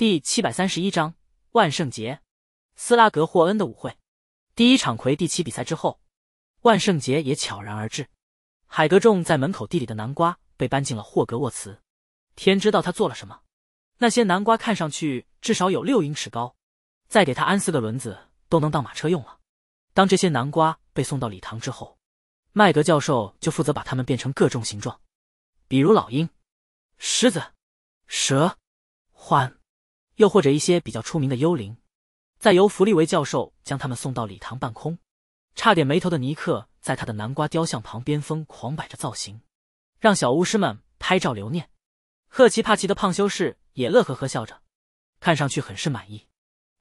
第七百三十一章，万圣节，斯拉格霍恩的舞会，第一场魁地奇比赛之后，万圣节也悄然而至。海格种在门口地里的南瓜被搬进了霍格沃茨，天知道他做了什么。那些南瓜看上去至少有六英尺高，再给他安四个轮子都能当马车用了。当这些南瓜被送到礼堂之后，麦格教授就负责把它们变成各种形状，比如老鹰、狮子、蛇、獾。又或者一些比较出名的幽灵，再由弗利维教授将他们送到礼堂半空。差点没头的尼克在他的南瓜雕像旁边疯狂摆着造型，让小巫师们拍照留念。赫奇帕奇的胖修士也乐呵呵笑着，看上去很是满意。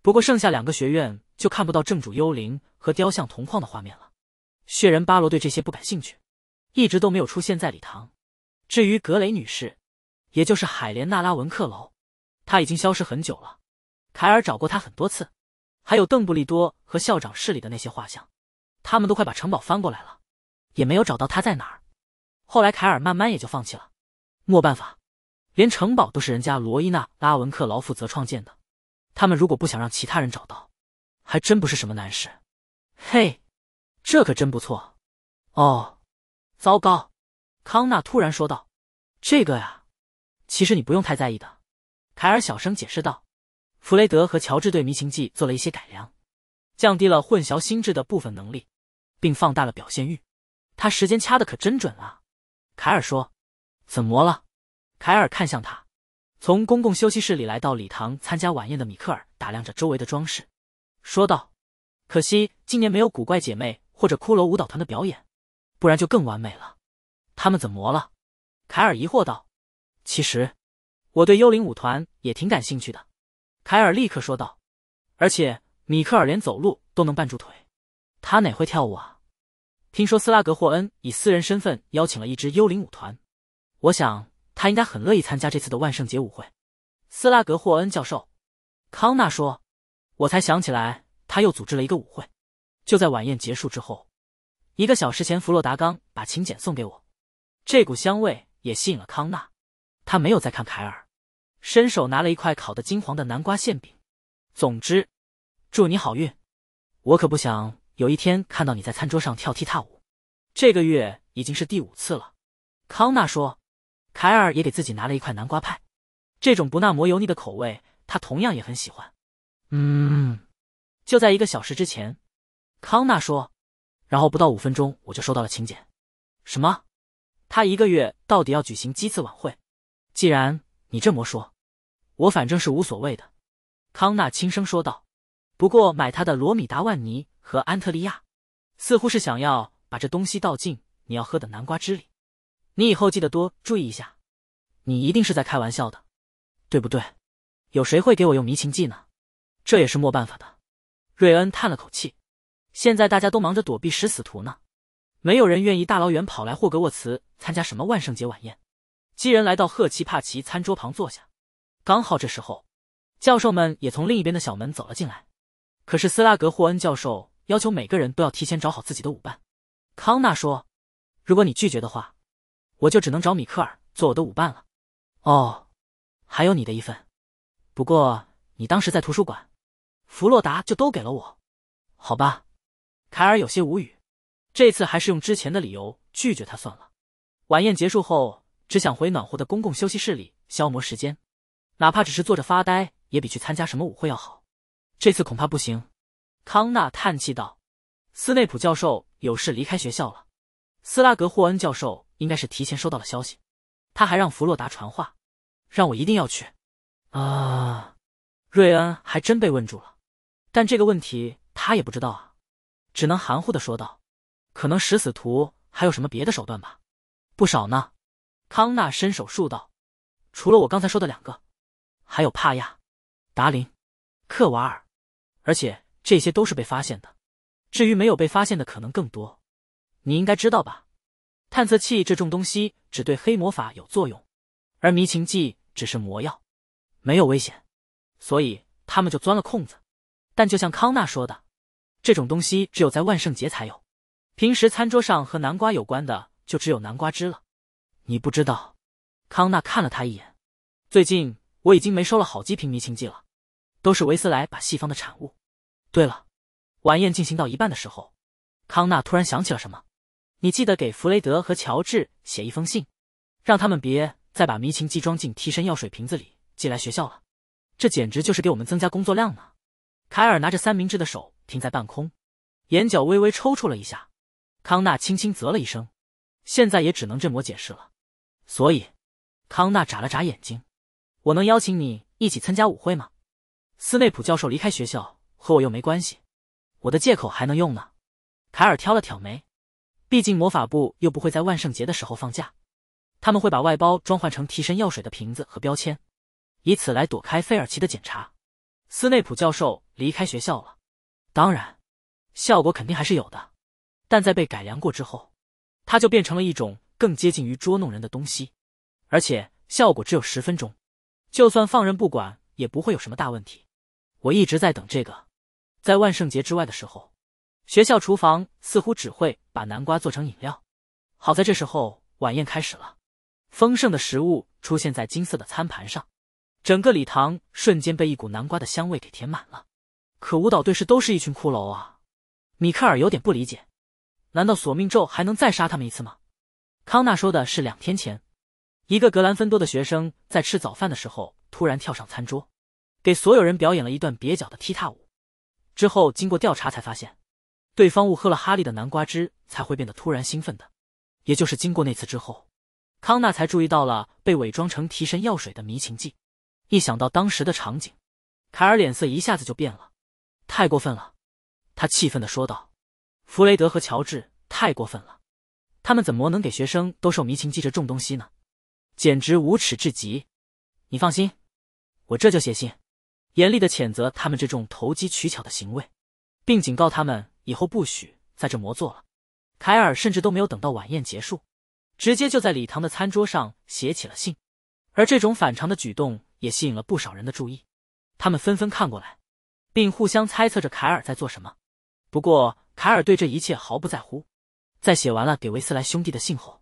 不过剩下两个学院就看不到正主幽灵和雕像同框的画面了。血人巴罗对这些不感兴趣，一直都没有出现在礼堂。至于格雷女士，也就是海莲娜拉文克劳。他已经消失很久了，凯尔找过他很多次，还有邓布利多和校长室里的那些画像，他们都快把城堡翻过来了，也没有找到他在哪儿。后来凯尔慢慢也就放弃了，没办法，连城堡都是人家罗伊娜拉文克劳负责创建的，他们如果不想让其他人找到，还真不是什么难事。嘿，这可真不错。哦，糟糕，康纳突然说道：“这个呀，其实你不用太在意的。”凯尔小声解释道：“弗雷德和乔治对迷情剂做了一些改良，降低了混淆心智的部分能力，并放大了表现欲。他时间掐的可真准啊！”凯尔说。“怎么了？”凯尔看向他。从公共休息室里来到礼堂参加晚宴的米克尔打量着周围的装饰，说道：“可惜今年没有古怪姐妹或者骷髅舞蹈团的表演，不然就更完美了。”“他们怎么了？”凯尔疑惑道。“其实。”我对幽灵舞团也挺感兴趣的，凯尔立刻说道。而且米克尔连走路都能绊住腿，他哪会跳舞啊？听说斯拉格霍恩以私人身份邀请了一支幽灵舞团，我想他应该很乐意参加这次的万圣节舞会。斯拉格霍恩教授，康纳说。我才想起来，他又组织了一个舞会，就在晚宴结束之后。一个小时前，弗洛达刚把请柬送给我，这股香味也吸引了康纳，他没有再看凯尔。伸手拿了一块烤的金黄的南瓜馅饼。总之，祝你好运。我可不想有一天看到你在餐桌上跳踢踏舞。这个月已经是第五次了。康纳说。凯尔也给自己拿了一块南瓜派。这种不那么油腻的口味，他同样也很喜欢。嗯，就在一个小时之前，康纳说。然后不到五分钟，我就收到了请柬。什么？他一个月到底要举行几次晚会？既然。你这么说，我反正是无所谓的。”康纳轻声说道。“不过买他的罗米达万尼和安特利亚，似乎是想要把这东西倒进你要喝的南瓜汁里。你以后记得多注意一下。你一定是在开玩笑的，对不对？有谁会给我用迷情剂呢？这也是没办法的。”瑞恩叹了口气，“现在大家都忙着躲避食死徒呢，没有人愿意大老远跑来霍格沃茨参加什么万圣节晚宴。”几人来到赫奇帕奇餐桌旁坐下，刚好这时候，教授们也从另一边的小门走了进来。可是斯拉格霍恩教授要求每个人都要提前找好自己的舞伴。康纳说：“如果你拒绝的话，我就只能找米克尔做我的舞伴了。”哦，还有你的一份。不过你当时在图书馆，弗洛达就都给了我。好吧，凯尔有些无语，这次还是用之前的理由拒绝他算了。晚宴结束后。只想回暖和的公共休息室里消磨时间，哪怕只是坐着发呆，也比去参加什么舞会要好。这次恐怕不行，康纳叹气道：“斯内普教授有事离开学校了，斯拉格霍恩教授应该是提前收到了消息，他还让弗洛达传话，让我一定要去。”啊，瑞恩还真被问住了，但这个问题他也不知道啊，只能含糊的说道：“可能食死徒还有什么别的手段吧，不少呢。”康纳伸手数道：“除了我刚才说的两个，还有帕亚、达林、克瓦尔，而且这些都是被发现的。至于没有被发现的，可能更多。你应该知道吧？探测器这种东西只对黑魔法有作用，而迷情剂只是魔药，没有危险，所以他们就钻了空子。但就像康纳说的，这种东西只有在万圣节才有。平时餐桌上和南瓜有关的，就只有南瓜汁了。”你不知道，康纳看了他一眼。最近我已经没收了好几瓶迷情剂了，都是维斯莱把西方的产物。对了，晚宴进行到一半的时候，康纳突然想起了什么。你记得给弗雷德和乔治写一封信，让他们别再把迷情剂装进提神药水瓶子里寄来学校了。这简直就是给我们增加工作量呢。凯尔拿着三明治的手停在半空，眼角微微抽搐了一下。康纳轻轻啧了一声，现在也只能这么解释了。所以，康纳眨了眨眼睛，我能邀请你一起参加舞会吗？斯内普教授离开学校和我又没关系，我的借口还能用呢。凯尔挑了挑眉，毕竟魔法部又不会在万圣节的时候放假，他们会把外包装换成提神药水的瓶子和标签，以此来躲开费尔奇的检查。斯内普教授离开学校了，当然，效果肯定还是有的，但在被改良过之后，它就变成了一种。更接近于捉弄人的东西，而且效果只有十分钟，就算放任不管也不会有什么大问题。我一直在等这个，在万圣节之外的时候，学校厨房似乎只会把南瓜做成饮料。好在这时候晚宴开始了，丰盛的食物出现在金色的餐盘上，整个礼堂瞬间被一股南瓜的香味给填满了。可舞蹈队是都是一群骷髅啊！米克尔有点不理解，难道索命咒还能再杀他们一次吗？康纳说的是两天前，一个格兰芬多的学生在吃早饭的时候突然跳上餐桌，给所有人表演了一段蹩脚的踢踏舞。之后经过调查才发现，对方误喝了哈利的南瓜汁才会变得突然兴奋的。也就是经过那次之后，康纳才注意到了被伪装成提神药水的迷情剂。一想到当时的场景，凯尔脸色一下子就变了。太过分了，他气愤的说道：“弗雷德和乔治太过分了。”他们怎么能给学生兜售迷情记这种东西呢？简直无耻至极！你放心，我这就写信，严厉的谴责他们这种投机取巧的行为，并警告他们以后不许在这魔做了。凯尔甚至都没有等到晚宴结束，直接就在礼堂的餐桌上写起了信。而这种反常的举动也吸引了不少人的注意，他们纷纷看过来，并互相猜测着凯尔在做什么。不过，凯尔对这一切毫不在乎。在写完了给维斯莱兄弟的信后，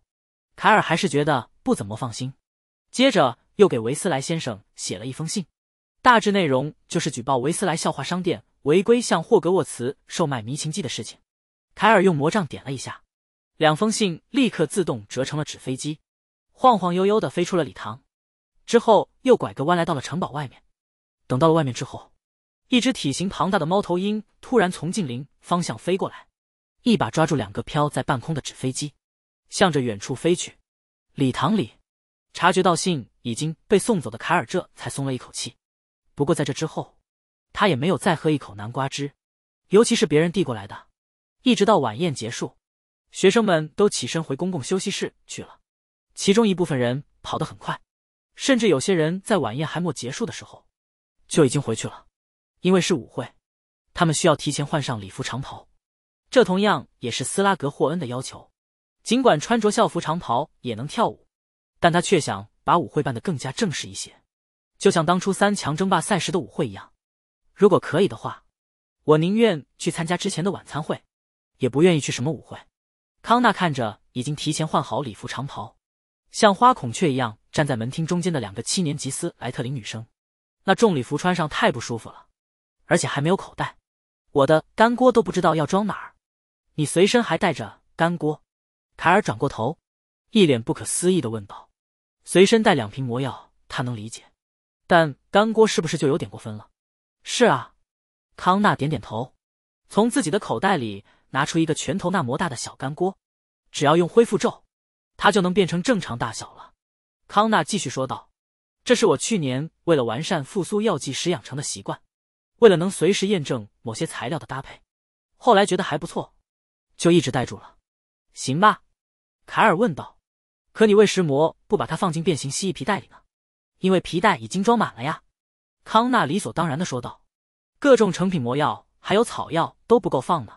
凯尔还是觉得不怎么放心。接着又给维斯莱先生写了一封信，大致内容就是举报维斯莱笑话商店违规向霍格沃茨售卖迷情剂的事情。凯尔用魔杖点了一下，两封信立刻自动折成了纸飞机，晃晃悠悠的飞出了礼堂，之后又拐个弯来到了城堡外面。等到了外面之后，一只体型庞大的猫头鹰突然从近邻方向飞过来。一把抓住两个飘在半空的纸飞机，向着远处飞去。礼堂里，察觉到信已经被送走的凯尔这才松了一口气。不过在这之后，他也没有再喝一口南瓜汁，尤其是别人递过来的。一直到晚宴结束，学生们都起身回公共休息室去了。其中一部分人跑得很快，甚至有些人在晚宴还没结束的时候就已经回去了，因为是舞会，他们需要提前换上礼服长袍。这同样也是斯拉格霍恩的要求。尽管穿着校服长袍也能跳舞，但他却想把舞会办得更加正式一些，就像当初三强争霸赛时的舞会一样。如果可以的话，我宁愿去参加之前的晚餐会，也不愿意去什么舞会。康纳看着已经提前换好礼服长袍、像花孔雀一样站在门厅中间的两个七年级斯莱特林女生，那重礼服穿上太不舒服了，而且还没有口袋，我的干锅都不知道要装哪儿。你随身还带着干锅？凯尔转过头，一脸不可思议的问道：“随身带两瓶魔药，他能理解，但干锅是不是就有点过分了？”“是啊。”康纳点点头，从自己的口袋里拿出一个拳头那么大的小干锅，“只要用恢复咒，它就能变成正常大小了。”康纳继续说道：“这是我去年为了完善复苏药剂时养成的习惯，为了能随时验证某些材料的搭配，后来觉得还不错。”就一直戴住了，行吧？凯尔问道。可你为什魔不把它放进变形蜥蜴皮袋里呢？因为皮带已经装满了呀。康纳理所当然的说道。各种成品魔药还有草药都不够放呢，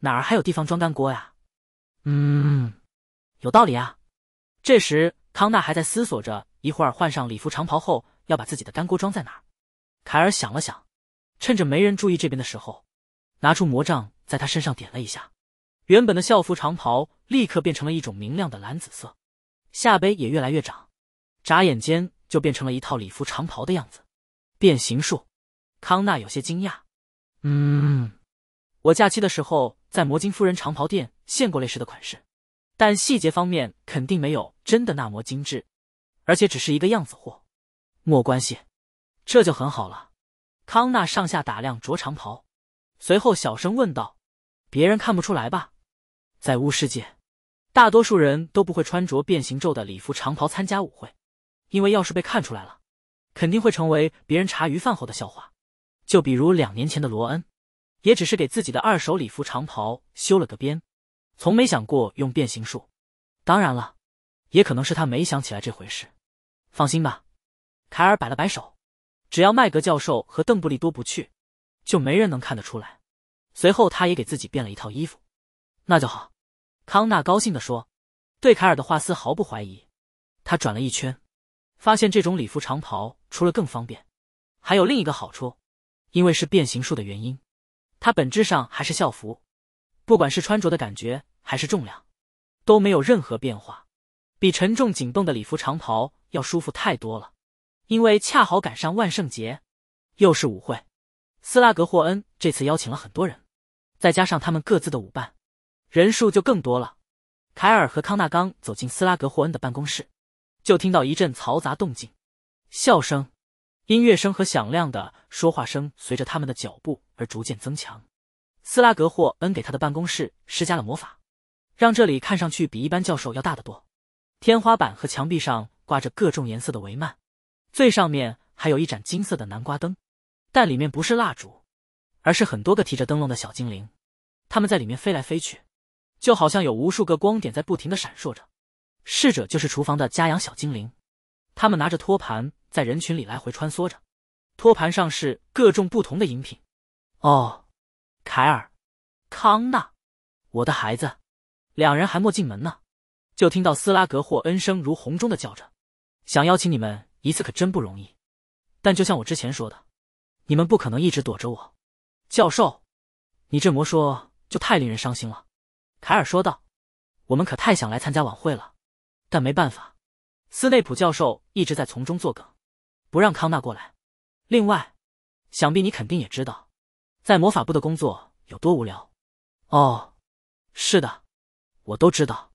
哪儿还有地方装干锅呀？嗯，有道理啊。这时康纳还在思索着一会儿换上礼服长袍后要把自己的干锅装在哪。凯尔想了想，趁着没人注意这边的时候，拿出魔杖在他身上点了一下。原本的校服长袍立刻变成了一种明亮的蓝紫色，下背也越来越长，眨眼间就变成了一套礼服长袍的样子。变形术，康纳有些惊讶。嗯，我假期的时候在魔晶夫人长袍店见过类似的款式，但细节方面肯定没有真的那么精致，而且只是一个样子货。莫关系，这就很好了。康纳上下打量着长袍，随后小声问道：“别人看不出来吧？”在巫师界，大多数人都不会穿着变形咒的礼服长袍参加舞会，因为要是被看出来了，肯定会成为别人茶余饭后的笑话。就比如两年前的罗恩，也只是给自己的二手礼服长袍修了个边，从没想过用变形术。当然了，也可能是他没想起来这回事。放心吧，凯尔摆了摆手，只要麦格教授和邓布利多不去，就没人能看得出来。随后，他也给自己变了一套衣服。那就好，康纳高兴的说，对凯尔的话丝毫不怀疑。他转了一圈，发现这种礼服长袍除了更方便，还有另一个好处，因为是变形术的原因，它本质上还是校服，不管是穿着的感觉还是重量，都没有任何变化，比沉重紧绷的礼服长袍要舒服太多了。因为恰好赶上万圣节，又是舞会，斯拉格霍恩这次邀请了很多人，再加上他们各自的舞伴。人数就更多了。凯尔和康纳刚走进斯拉格霍恩的办公室，就听到一阵嘈杂动静，笑声、音乐声和响亮的说话声随着他们的脚步而逐渐增强。斯拉格霍恩给他的办公室施加了魔法，让这里看上去比一般教授要大得多。天花板和墙壁上挂着各种颜色的帷幔，最上面还有一盏金色的南瓜灯，但里面不是蜡烛，而是很多个提着灯笼的小精灵，他们在里面飞来飞去。就好像有无数个光点在不停的闪烁着，侍者就是厨房的家养小精灵，他们拿着托盘在人群里来回穿梭着，托盘上是各种不同的饮品。哦，凯尔，康纳，我的孩子，两人还没进门呢，就听到斯拉格霍恩声如洪钟的叫着，想邀请你们一次可真不容易，但就像我之前说的，你们不可能一直躲着我。教授，你这魔说就太令人伤心了。凯尔说道：“我们可太想来参加晚会了，但没办法，斯内普教授一直在从中作梗，不让康纳过来。另外，想必你肯定也知道，在魔法部的工作有多无聊。”“哦，是的，我都知道。”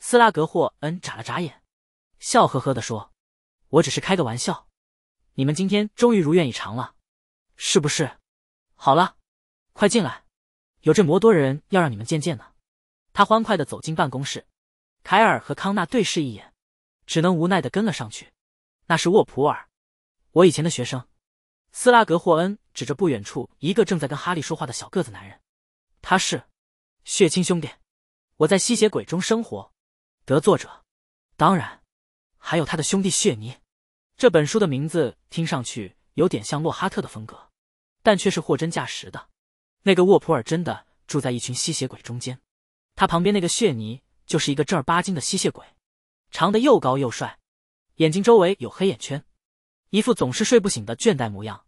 斯拉格霍恩眨了眨眼，笑呵呵的说：“我只是开个玩笑。你们今天终于如愿以偿了，是不是？好了，快进来，有这么多人要让你们见见呢。”他欢快的走进办公室，凯尔和康纳对视一眼，只能无奈的跟了上去。那是沃普尔，我以前的学生。斯拉格霍恩指着不远处一个正在跟哈利说话的小个子男人，他是血亲兄弟。我在吸血鬼中生活。得作者，当然，还有他的兄弟血尼。这本书的名字听上去有点像洛哈特的风格，但却是货真价实的。那个沃普尔真的住在一群吸血鬼中间。他旁边那个血泥就是一个正儿八经的吸血鬼，长得又高又帅，眼睛周围有黑眼圈，一副总是睡不醒的倦怠模样。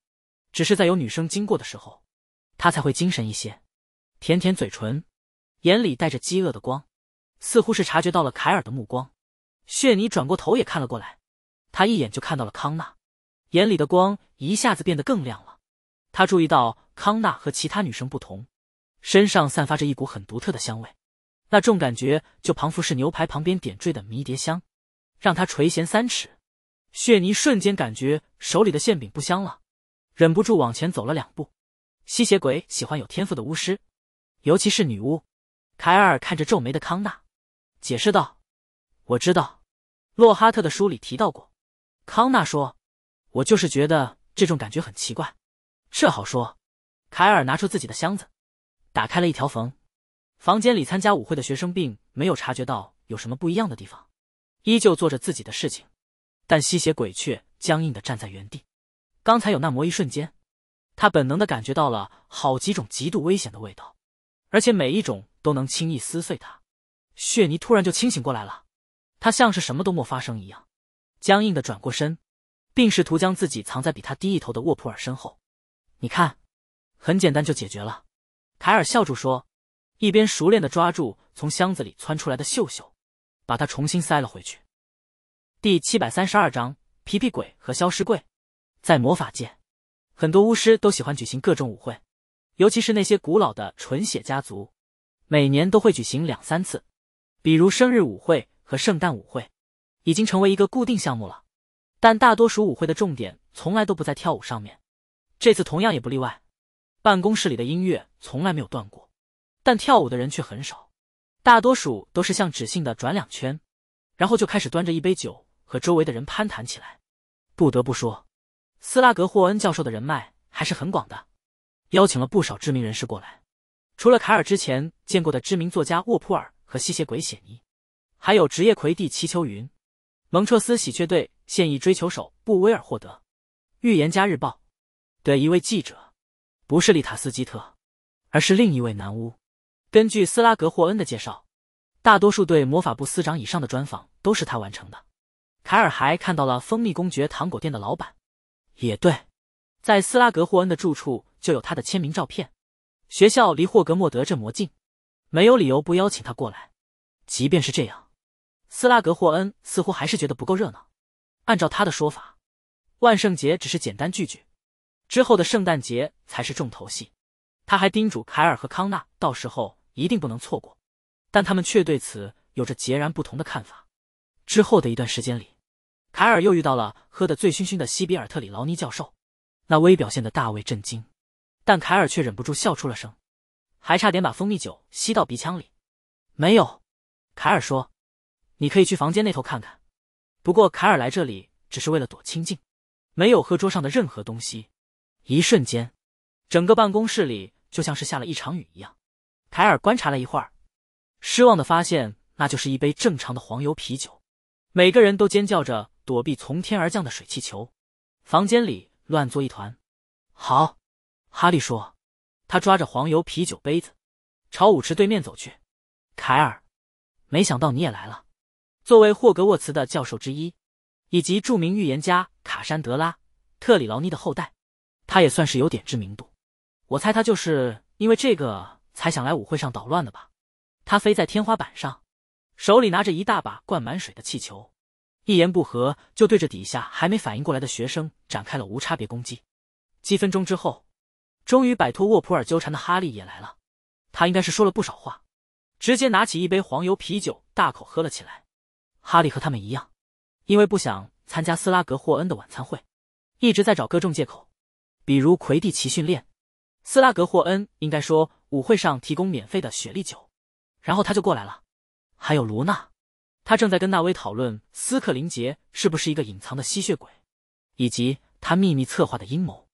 只是在有女生经过的时候，他才会精神一些，舔舔嘴唇，眼里带着饥饿的光。似乎是察觉到了凯尔的目光，血泥转过头也看了过来。他一眼就看到了康纳，眼里的光一下子变得更亮了。他注意到康纳和其他女生不同，身上散发着一股很独特的香味。那种感觉就仿佛是牛排旁边点缀的迷迭香，让他垂涎三尺。血泥瞬间感觉手里的馅饼不香了，忍不住往前走了两步。吸血鬼喜欢有天赋的巫师，尤其是女巫。凯尔看着皱眉的康纳，解释道：“我知道，洛哈特的书里提到过。”康纳说：“我就是觉得这种感觉很奇怪。”这好说。凯尔拿出自己的箱子，打开了一条缝。房间里参加舞会的学生并没有察觉到有什么不一样的地方，依旧做着自己的事情，但吸血鬼却僵硬的站在原地。刚才有那么一瞬间，他本能的感觉到了好几种极度危险的味道，而且每一种都能轻易撕碎他。血泥突然就清醒过来了，他像是什么都没发生一样，僵硬的转过身，并试图将自己藏在比他低一头的沃普尔身后。你看，很简单就解决了。凯尔笑住说。一边熟练的抓住从箱子里窜出来的秀秀，把它重新塞了回去。第七百三十二章：皮皮鬼和消失柜。在魔法界，很多巫师都喜欢举行各种舞会，尤其是那些古老的纯血家族，每年都会举行两三次，比如生日舞会和圣诞舞会，已经成为一个固定项目了。但大多数舞会的重点从来都不在跳舞上面，这次同样也不例外。办公室里的音乐从来没有断过。但跳舞的人却很少，大多数都是像纸性的转两圈，然后就开始端着一杯酒和周围的人攀谈起来。不得不说，斯拉格霍恩教授的人脉还是很广的，邀请了不少知名人士过来。除了凯尔之前见过的知名作家沃普尔和吸血鬼血尼，还有职业魁地奇秋云，蒙彻斯喜鹊队现役追求手布威尔获得，预言家日报的一位记者，不是丽塔斯基特，而是另一位男巫。根据斯拉格霍恩的介绍，大多数对魔法部司长以上的专访都是他完成的。凯尔还看到了蜂蜜公爵糖果店的老板，也对，在斯拉格霍恩的住处就有他的签名照片。学校离霍格莫德镇魔镜，没有理由不邀请他过来。即便是这样，斯拉格霍恩似乎还是觉得不够热闹。按照他的说法，万圣节只是简单聚聚，之后的圣诞节才是重头戏。他还叮嘱凯尔和康纳，到时候。一定不能错过，但他们却对此有着截然不同的看法。之后的一段时间里，凯尔又遇到了喝得醉醺醺的西比尔特里劳尼教授，那微表现的大为震惊，但凯尔却忍不住笑出了声，还差点把蜂蜜酒吸到鼻腔里。没有，凯尔说：“你可以去房间那头看看。”不过，凯尔来这里只是为了躲清静，没有喝桌上的任何东西。一瞬间，整个办公室里就像是下了一场雨一样。凯尔观察了一会儿，失望的发现那就是一杯正常的黄油啤酒。每个人都尖叫着躲避从天而降的水气球，房间里乱作一团。好，哈利说，他抓着黄油啤酒杯子，朝舞池对面走去。凯尔，没想到你也来了。作为霍格沃茨的教授之一，以及著名预言家卡珊德拉·特里劳尼的后代，他也算是有点知名度。我猜他就是因为这个。才想来舞会上捣乱的吧？他飞在天花板上，手里拿着一大把灌满水的气球，一言不合就对着底下还没反应过来的学生展开了无差别攻击。几分钟之后，终于摆脱沃普尔纠缠的哈利也来了。他应该是说了不少话，直接拿起一杯黄油啤酒大口喝了起来。哈利和他们一样，因为不想参加斯拉格霍恩的晚餐会，一直在找各种借口，比如魁地奇训练。斯拉格霍恩应该说舞会上提供免费的雪莉酒，然后他就过来了。还有卢娜，他正在跟纳威讨论斯克林杰是不是一个隐藏的吸血鬼，以及他秘密策划的阴谋。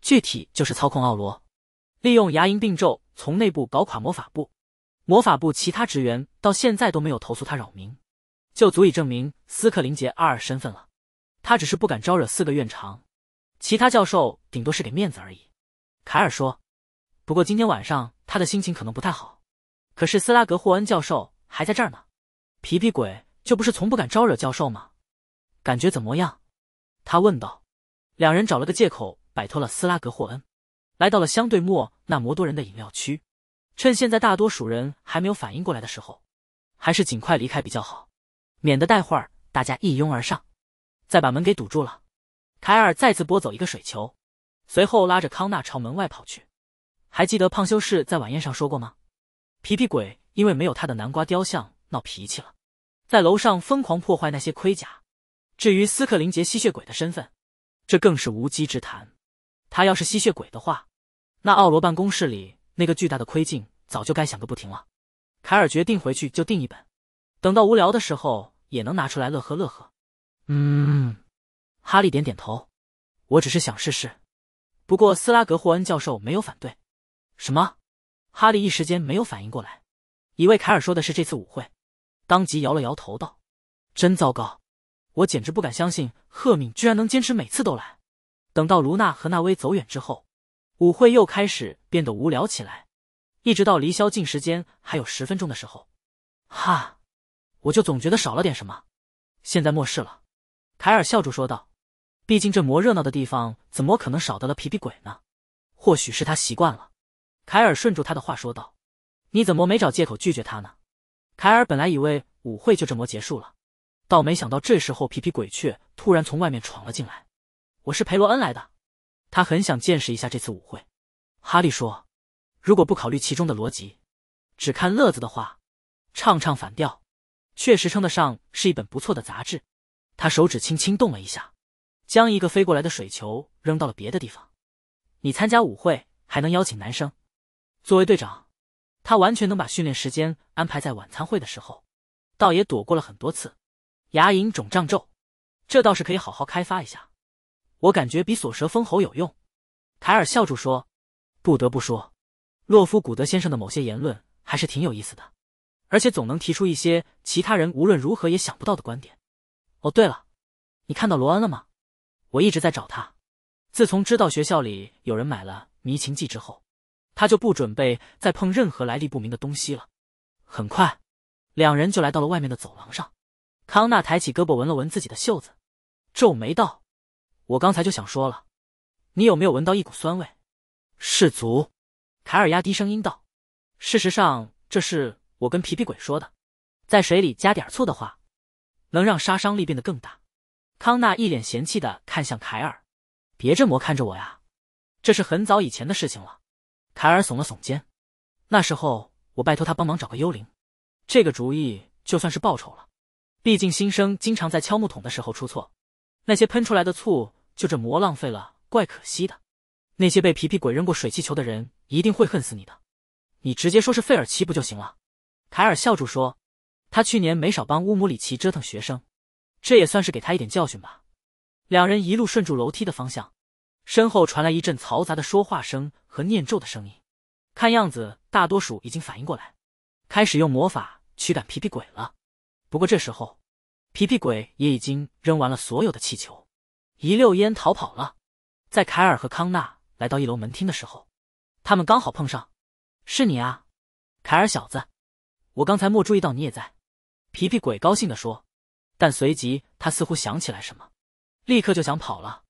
具体就是操控奥罗，利用牙龈病咒从内部搞垮魔法部。魔法部其他职员到现在都没有投诉他扰民，就足以证明斯克林杰二身份了。他只是不敢招惹四个院长，其他教授顶多是给面子而已。凯尔说：“不过今天晚上他的心情可能不太好。可是斯拉格霍恩教授还在这儿呢。皮皮鬼就不是从不敢招惹教授吗？感觉怎么样？”他问道。两人找了个借口摆脱了斯拉格霍恩，来到了相对莫那摩多人的饮料区。趁现在大多数人还没有反应过来的时候，还是尽快离开比较好，免得待会儿大家一拥而上，再把门给堵住了。凯尔再次拨走一个水球。随后拉着康纳朝门外跑去。还记得胖修士在晚宴上说过吗？皮皮鬼因为没有他的南瓜雕像闹脾气了，在楼上疯狂破坏那些盔甲。至于斯克林杰吸血鬼的身份，这更是无稽之谈。他要是吸血鬼的话，那奥罗办公室里那个巨大的窥镜早就该响个不停了。凯尔决定回去就订一本，等到无聊的时候也能拿出来乐呵乐呵。嗯，哈利点点头。我只是想试试。不过斯拉格霍恩教授没有反对，什么？哈利一时间没有反应过来，以为凯尔说的是这次舞会，当即摇了摇头道：“真糟糕，我简直不敢相信赫敏居然能坚持每次都来。”等到卢娜和纳威走远之后，舞会又开始变得无聊起来，一直到离宵禁时间还有十分钟的时候，哈，我就总觉得少了点什么。现在末世了，凯尔笑着说道。毕竟这魔热闹的地方，怎么可能少得了皮皮鬼呢？或许是他习惯了。凯尔顺住他的话说道：“你怎么没找借口拒绝他呢？”凯尔本来以为舞会就这么结束了，倒没想到这时候皮皮鬼却突然从外面闯了进来。“我是陪罗恩来的。”他很想见识一下这次舞会。哈利说：“如果不考虑其中的逻辑，只看乐子的话，《唱唱反调》确实称得上是一本不错的杂志。”他手指轻轻动了一下。将一个飞过来的水球扔到了别的地方。你参加舞会还能邀请男生。作为队长，他完全能把训练时间安排在晚餐会的时候，倒也躲过了很多次牙龈肿胀皱，这倒是可以好好开发一下。我感觉比锁舌封喉有用。凯尔笑住说：“不得不说，洛夫古德先生的某些言论还是挺有意思的，而且总能提出一些其他人无论如何也想不到的观点。”哦，对了，你看到罗恩了吗？我一直在找他，自从知道学校里有人买了迷情剂之后，他就不准备再碰任何来历不明的东西了。很快，两人就来到了外面的走廊上。康纳抬起胳膊闻了闻自己的袖子，皱眉道：“我刚才就想说了，你有没有闻到一股酸味？”是足。”凯尔压低声音道：“事实上，这是我跟皮皮鬼说的，在水里加点醋的话，能让杀伤力变得更大。”康纳一脸嫌弃的看向凯尔，别这么看着我呀，这是很早以前的事情了。凯尔耸了耸肩，那时候我拜托他帮忙找个幽灵，这个主意就算是报酬了。毕竟新生经常在敲木桶的时候出错，那些喷出来的醋就这魔浪费了，怪可惜的。那些被皮皮鬼扔过水气球的人一定会恨死你的，你直接说是费尔奇不就行了？凯尔笑住说，他去年没少帮乌姆里奇折腾学生。这也算是给他一点教训吧。两人一路顺住楼梯的方向，身后传来一阵嘈杂的说话声和念咒的声音。看样子，大多数已经反应过来，开始用魔法驱赶皮皮鬼了。不过这时候，皮皮鬼也已经扔完了所有的气球，一溜烟逃跑了。在凯尔和康纳来到一楼门厅的时候，他们刚好碰上。是你啊，凯尔小子，我刚才没注意到你也在。皮皮鬼高兴的说。但随即，他似乎想起来什么，立刻就想跑了。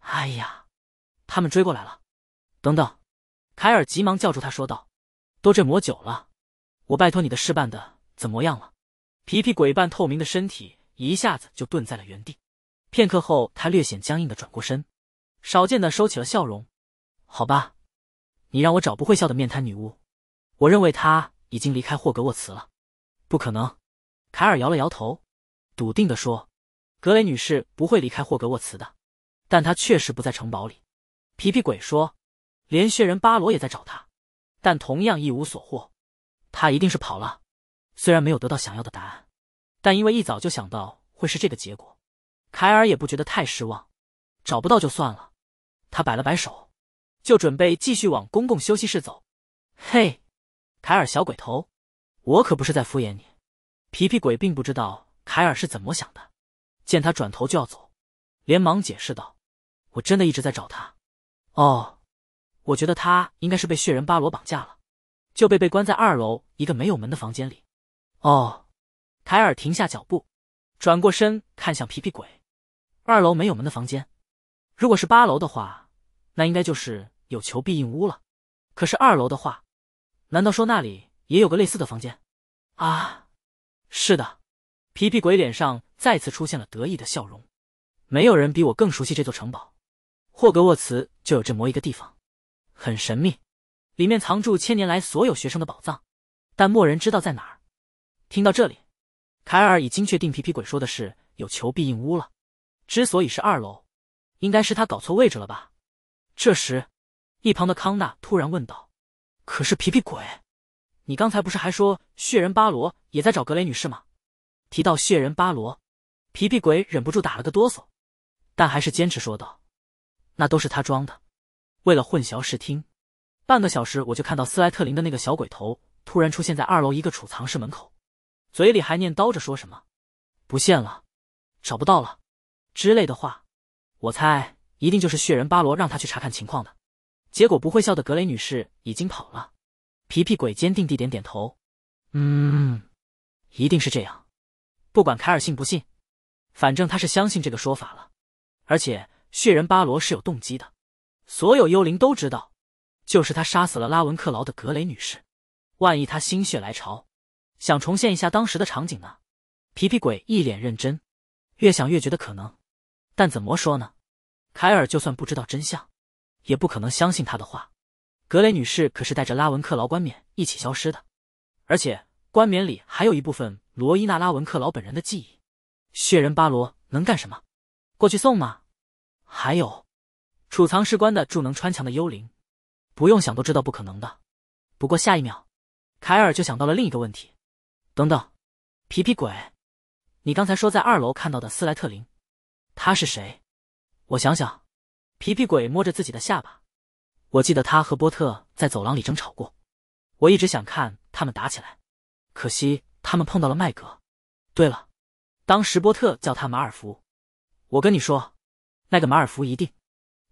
哎呀，他们追过来了！等等，凯尔急忙叫住他，说道：“都这么久了，我拜托你的事办的怎么样了？”皮皮鬼半透明的身体一下子就顿在了原地。片刻后，他略显僵硬的转过身，少见的收起了笑容。“好吧，你让我找不会笑的面瘫女巫，我认为她已经离开霍格沃茨了。”“不可能。”凯尔摇了摇头。笃定的说：“格雷女士不会离开霍格沃茨的，但她确实不在城堡里。”皮皮鬼说：“连血人巴罗也在找她，但同样一无所获。她一定是跑了。虽然没有得到想要的答案，但因为一早就想到会是这个结果，凯尔也不觉得太失望。找不到就算了，他摆了摆手，就准备继续往公共休息室走。”“嘿，凯尔小鬼头，我可不是在敷衍你。”皮皮鬼并不知道。凯尔是怎么想的？见他转头就要走，连忙解释道：“我真的一直在找他。哦，我觉得他应该是被血人巴罗绑架了，就被被关在二楼一个没有门的房间里。”哦，凯尔停下脚步，转过身看向皮皮鬼：“二楼没有门的房间？如果是八楼的话，那应该就是有求必应屋了。可是二楼的话，难道说那里也有个类似的房间？啊，是的。”皮皮鬼脸上再次出现了得意的笑容。没有人比我更熟悉这座城堡，霍格沃茨就有这么一个地方，很神秘，里面藏住千年来所有学生的宝藏，但没人知道在哪儿。听到这里，凯尔已经确定皮皮鬼说的是有求必应屋了。之所以是二楼，应该是他搞错位置了吧？这时，一旁的康纳突然问道：“可是皮皮鬼，你刚才不是还说血人巴罗也在找格雷女士吗？”提到血人巴罗，皮皮鬼忍不住打了个哆嗦，但还是坚持说道：“那都是他装的，为了混淆视听。半个小时，我就看到斯莱特林的那个小鬼头突然出现在二楼一个储藏室门口，嘴里还念叨着说什么‘不见了，找不到了’之类的话。我猜，一定就是血人巴罗让他去查看情况的。结果，不会笑的格雷女士已经跑了。”皮皮鬼坚定地点点头：“嗯，一定是这样。”不管凯尔信不信，反正他是相信这个说法了。而且血人巴罗是有动机的，所有幽灵都知道，就是他杀死了拉文克劳的格雷女士。万一他心血来潮，想重现一下当时的场景呢？皮皮鬼一脸认真，越想越觉得可能。但怎么说呢？凯尔就算不知道真相，也不可能相信他的话。格雷女士可是带着拉文克劳冠冕一起消失的，而且冠冕里还有一部分。罗伊纳拉文克劳本人的记忆，血人巴罗能干什么？过去送吗？还有，储藏室关的、住能穿墙的幽灵，不用想都知道不可能的。不过下一秒，凯尔就想到了另一个问题。等等，皮皮鬼，你刚才说在二楼看到的斯莱特林，他是谁？我想想，皮皮鬼摸着自己的下巴，我记得他和波特在走廊里争吵过，我一直想看他们打起来，可惜。他们碰到了麦格。对了，当时波特叫他马尔福。我跟你说，那个马尔福一定，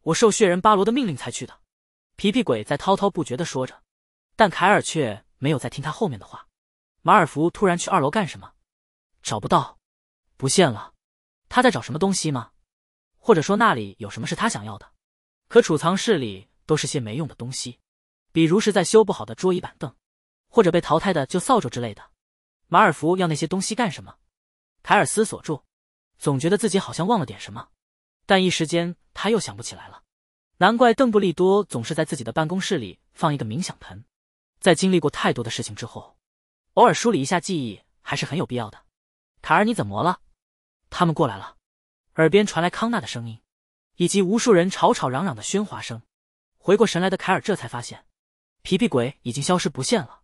我受血人巴罗的命令才去的。皮皮鬼在滔滔不绝的说着，但凯尔却没有在听他后面的话。马尔福突然去二楼干什么？找不到，不见了。他在找什么东西吗？或者说那里有什么是他想要的？可储藏室里都是些没用的东西，比如是在修不好的桌椅板凳，或者被淘汰的旧扫帚之类的。马尔福要那些东西干什么？凯尔思索住，总觉得自己好像忘了点什么，但一时间他又想不起来了。难怪邓布利多总是在自己的办公室里放一个冥想盆，在经历过太多的事情之后，偶尔梳理一下记忆还是很有必要的。凯尔，你怎么了？他们过来了。耳边传来康纳的声音，以及无数人吵吵嚷嚷的喧哗声。回过神来的凯尔这才发现，皮皮鬼已经消失不见了。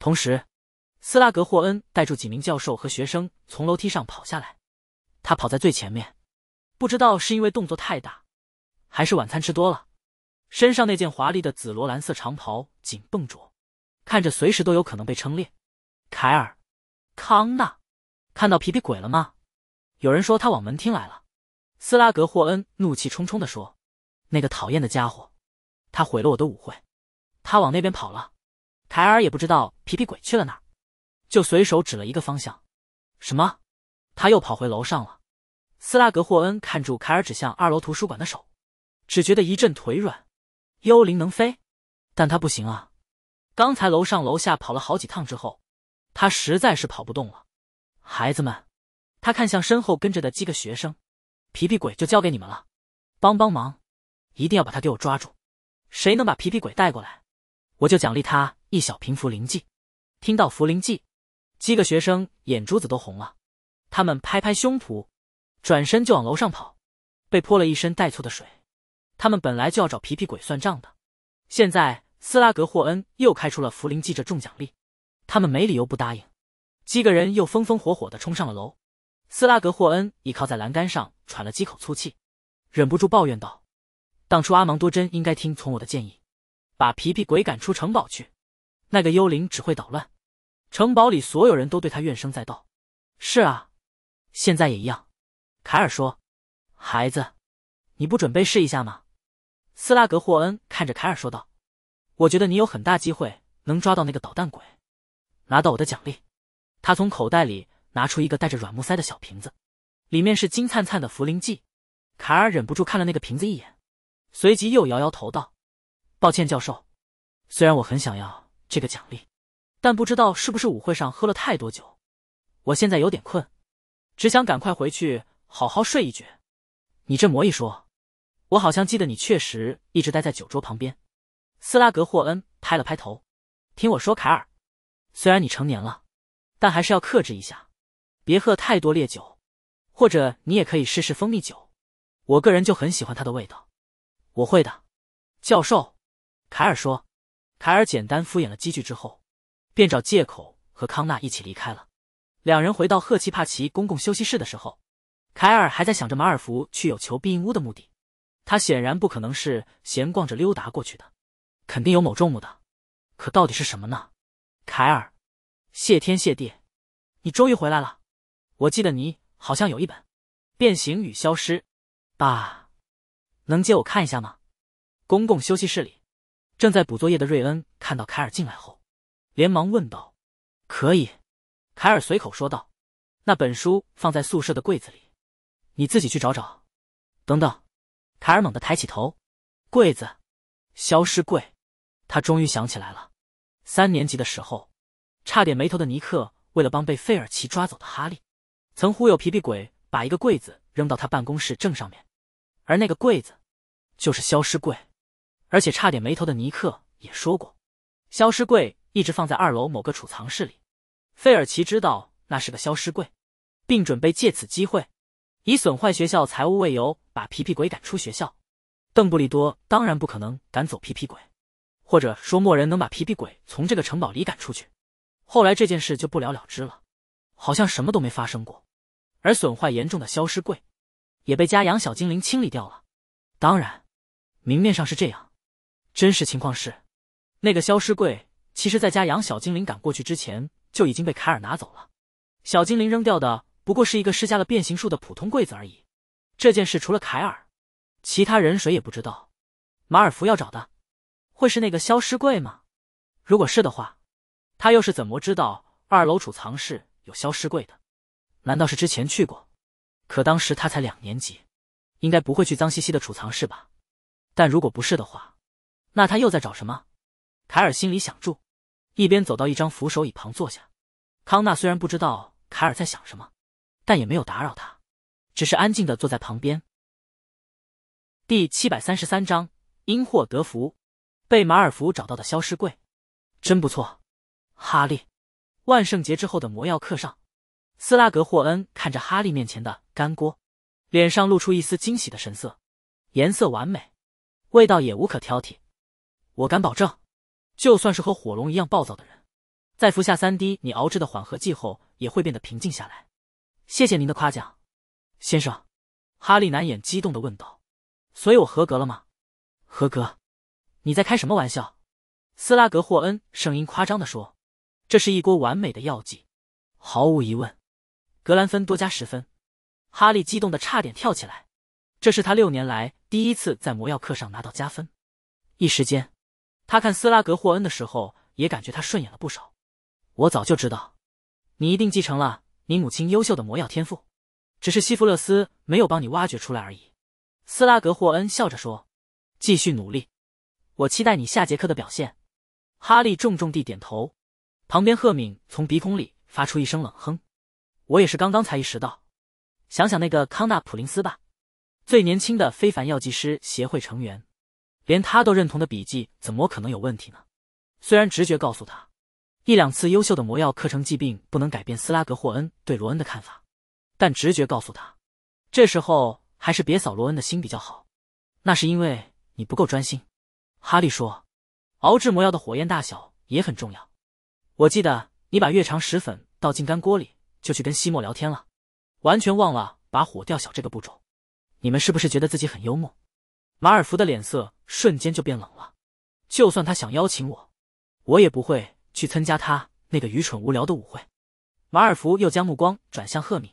同时。斯拉格霍恩带住几名教授和学生从楼梯上跑下来，他跑在最前面，不知道是因为动作太大，还是晚餐吃多了，身上那件华丽的紫罗兰色长袍紧绷着，看着随时都有可能被撑裂。凯尔，康纳，看到皮皮鬼了吗？有人说他往门厅来了。斯拉格霍恩怒气冲冲的说：“那个讨厌的家伙，他毁了我的舞会，他往那边跑了。”凯尔也不知道皮皮鬼去了哪。就随手指了一个方向，什么？他又跑回楼上了。斯拉格霍恩看住凯尔指向二楼图书馆的手，只觉得一阵腿软。幽灵能飞，但他不行啊。刚才楼上楼下跑了好几趟之后，他实在是跑不动了。孩子们，他看向身后跟着的几个学生，皮皮鬼就交给你们了，帮帮忙，一定要把他给我抓住。谁能把皮皮鬼带过来，我就奖励他一小瓶茯苓剂。听到茯苓剂。七个学生眼珠子都红了，他们拍拍胸脯，转身就往楼上跑，被泼了一身带醋的水。他们本来就要找皮皮鬼算账的，现在斯拉格霍恩又开出了福灵记者中奖励，他们没理由不答应。几个人又风风火火的冲上了楼。斯拉格霍恩倚靠在栏杆上喘了几口粗气，忍不住抱怨道：“当初阿芒多真应该听从我的建议，把皮皮鬼赶出城堡去。那个幽灵只会捣乱。”城堡里所有人都对他怨声载道。是啊，现在也一样。凯尔说：“孩子，你不准备试一下吗？”斯拉格霍恩看着凯尔说道：“我觉得你有很大机会能抓到那个捣蛋鬼，拿到我的奖励。”他从口袋里拿出一个带着软木塞的小瓶子，里面是金灿灿的茯苓剂。凯尔忍不住看了那个瓶子一眼，随即又摇摇头道：“抱歉，教授，虽然我很想要这个奖励。”但不知道是不是舞会上喝了太多酒，我现在有点困，只想赶快回去好好睡一觉。你这么一说，我好像记得你确实一直待在酒桌旁边。斯拉格霍恩拍了拍头，听我说，凯尔，虽然你成年了，但还是要克制一下，别喝太多烈酒，或者你也可以试试蜂蜜酒，我个人就很喜欢它的味道。我会的，教授。凯尔说。凯尔简单敷衍了几句之后。便找借口和康纳一起离开了。两人回到赫奇帕奇公共休息室的时候，凯尔还在想着马尔福去有求必应屋的目的。他显然不可能是闲逛着溜达过去的，肯定有某种目的。可到底是什么呢？凯尔，谢天谢地，你终于回来了。我记得你好像有一本《变形与消失》，爸，能借我看一下吗？公共休息室里，正在补作业的瑞恩看到凯尔进来后。连忙问道：“可以？”凯尔随口说道：“那本书放在宿舍的柜子里，你自己去找找。”等等，凯尔猛地抬起头：“柜子，消失柜！”他终于想起来了。三年级的时候，差点没头的尼克为了帮被费尔奇抓走的哈利，曾忽悠皮皮鬼把一个柜子扔到他办公室正上面，而那个柜子就是消失柜。而且差点没头的尼克也说过，消失柜。一直放在二楼某个储藏室里，费尔奇知道那是个消失柜，并准备借此机会以损坏学校财物为由把皮皮鬼赶出学校。邓布利多当然不可能赶走皮皮鬼，或者说没人能把皮皮鬼从这个城堡里赶出去。后来这件事就不了了之了，好像什么都没发生过，而损坏严重的消失柜也被家养小精灵清理掉了。当然，明面上是这样，真实情况是那个消失柜。其实，在家养小精灵赶过去之前，就已经被凯尔拿走了。小精灵扔掉的不过是一个施加了变形术的普通柜子而已。这件事除了凯尔，其他人谁也不知道。马尔福要找的，会是那个消失柜吗？如果是的话，他又是怎么知道二楼储藏室有消失柜的？难道是之前去过？可当时他才两年级，应该不会去脏兮兮的储藏室吧？但如果不是的话，那他又在找什么？凯尔心里想住。一边走到一张扶手椅旁坐下，康纳虽然不知道凯尔在想什么，但也没有打扰他，只是安静的坐在旁边。第七百三十三章因祸得福，被马尔福找到的消失柜，真不错。哈利，万圣节之后的魔药课上，斯拉格霍恩看着哈利面前的干锅，脸上露出一丝惊喜的神色，颜色完美，味道也无可挑剔，我敢保证。就算是和火龙一样暴躁的人，在服下三滴你熬制的缓和剂后，也会变得平静下来。谢谢您的夸奖，先生。”哈利难掩激动地问道，“所以我合格了吗？”“合格。”“你在开什么玩笑？”斯拉格霍恩声音夸张地说，“这是一锅完美的药剂，毫无疑问。”格兰芬多加十分。哈利激动的差点跳起来，这是他六年来第一次在魔药课上拿到加分。一时间。他看斯拉格霍恩的时候，也感觉他顺眼了不少。我早就知道，你一定继承了你母亲优秀的魔药天赋，只是西弗勒斯没有帮你挖掘出来而已。斯拉格霍恩笑着说：“继续努力，我期待你下节课的表现。”哈利重重地点头。旁边赫敏从鼻孔里发出一声冷哼：“我也是刚刚才意识到，想想那个康纳·普林斯吧，最年轻的非凡药剂师协会成员。”连他都认同的笔记，怎么可能有问题呢？虽然直觉告诉他，一两次优秀的魔药课程疾病不能改变斯拉格霍恩对罗恩的看法，但直觉告诉他，这时候还是别扫罗恩的心比较好。那是因为你不够专心，哈利说。熬制魔药的火焰大小也很重要。我记得你把月长石粉倒进干锅里，就去跟西莫聊天了，完全忘了把火调小这个步骤。你们是不是觉得自己很幽默？马尔福的脸色瞬间就变冷了。就算他想邀请我，我也不会去参加他那个愚蠢无聊的舞会。马尔福又将目光转向赫敏，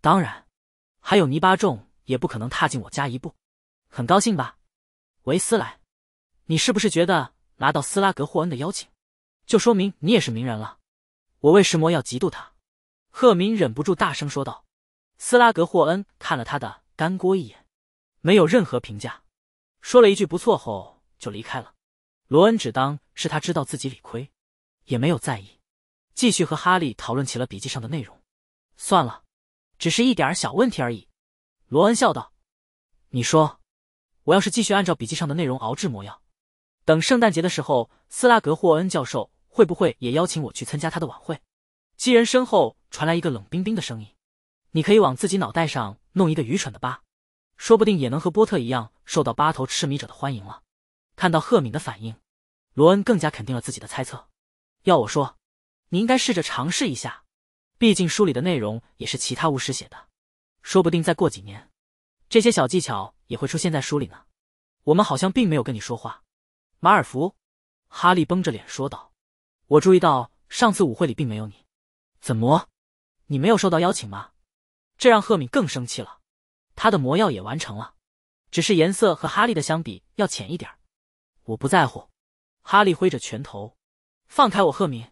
当然，还有泥巴众也不可能踏进我家一步。很高兴吧，维斯莱？你是不是觉得拿到斯拉格霍恩的邀请，就说明你也是名人了？我为石魔要嫉妒他。赫敏忍不住大声说道。斯拉格霍恩看了他的干锅一眼，没有任何评价。说了一句不错后就离开了，罗恩只当是他知道自己理亏，也没有在意，继续和哈利讨论起了笔记上的内容。算了，只是一点儿小问题而已。罗恩笑道：“你说，我要是继续按照笔记上的内容熬制魔药，等圣诞节的时候，斯拉格霍恩教授会不会也邀请我去参加他的晚会？”基人身后传来一个冷冰冰的声音：“你可以往自己脑袋上弄一个愚蠢的疤。”说不定也能和波特一样受到八头痴迷者的欢迎了。看到赫敏的反应，罗恩更加肯定了自己的猜测。要我说，你应该试着尝试一下，毕竟书里的内容也是其他巫师写的，说不定再过几年，这些小技巧也会出现在书里呢。我们好像并没有跟你说话，马尔福。哈利绷着脸说道：“我注意到上次舞会里并没有你，怎么，你没有受到邀请吗？”这让赫敏更生气了。他的魔药也完成了，只是颜色和哈利的相比要浅一点儿。我不在乎。哈利挥着拳头，放开我，赫敏！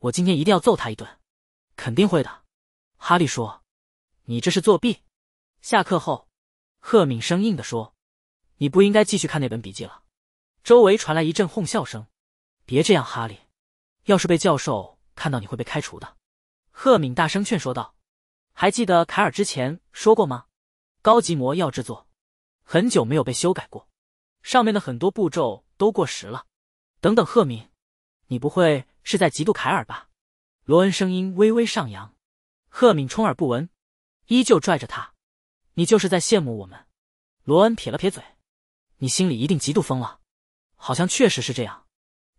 我今天一定要揍他一顿，肯定会的。哈利说：“你这是作弊。”下课后，赫敏生硬的说：“你不应该继续看那本笔记了。”周围传来一阵哄笑声。“别这样，哈利！要是被教授看到，你会被开除的。”赫敏大声劝说道。“还记得凯尔之前说过吗？”高级魔药制作很久没有被修改过，上面的很多步骤都过时了。等等，赫敏，你不会是在嫉妒凯尔吧？罗恩声音微微上扬。赫敏充耳不闻，依旧拽着他。你就是在羡慕我们。罗恩撇了撇嘴，你心里一定嫉妒疯了。好像确实是这样。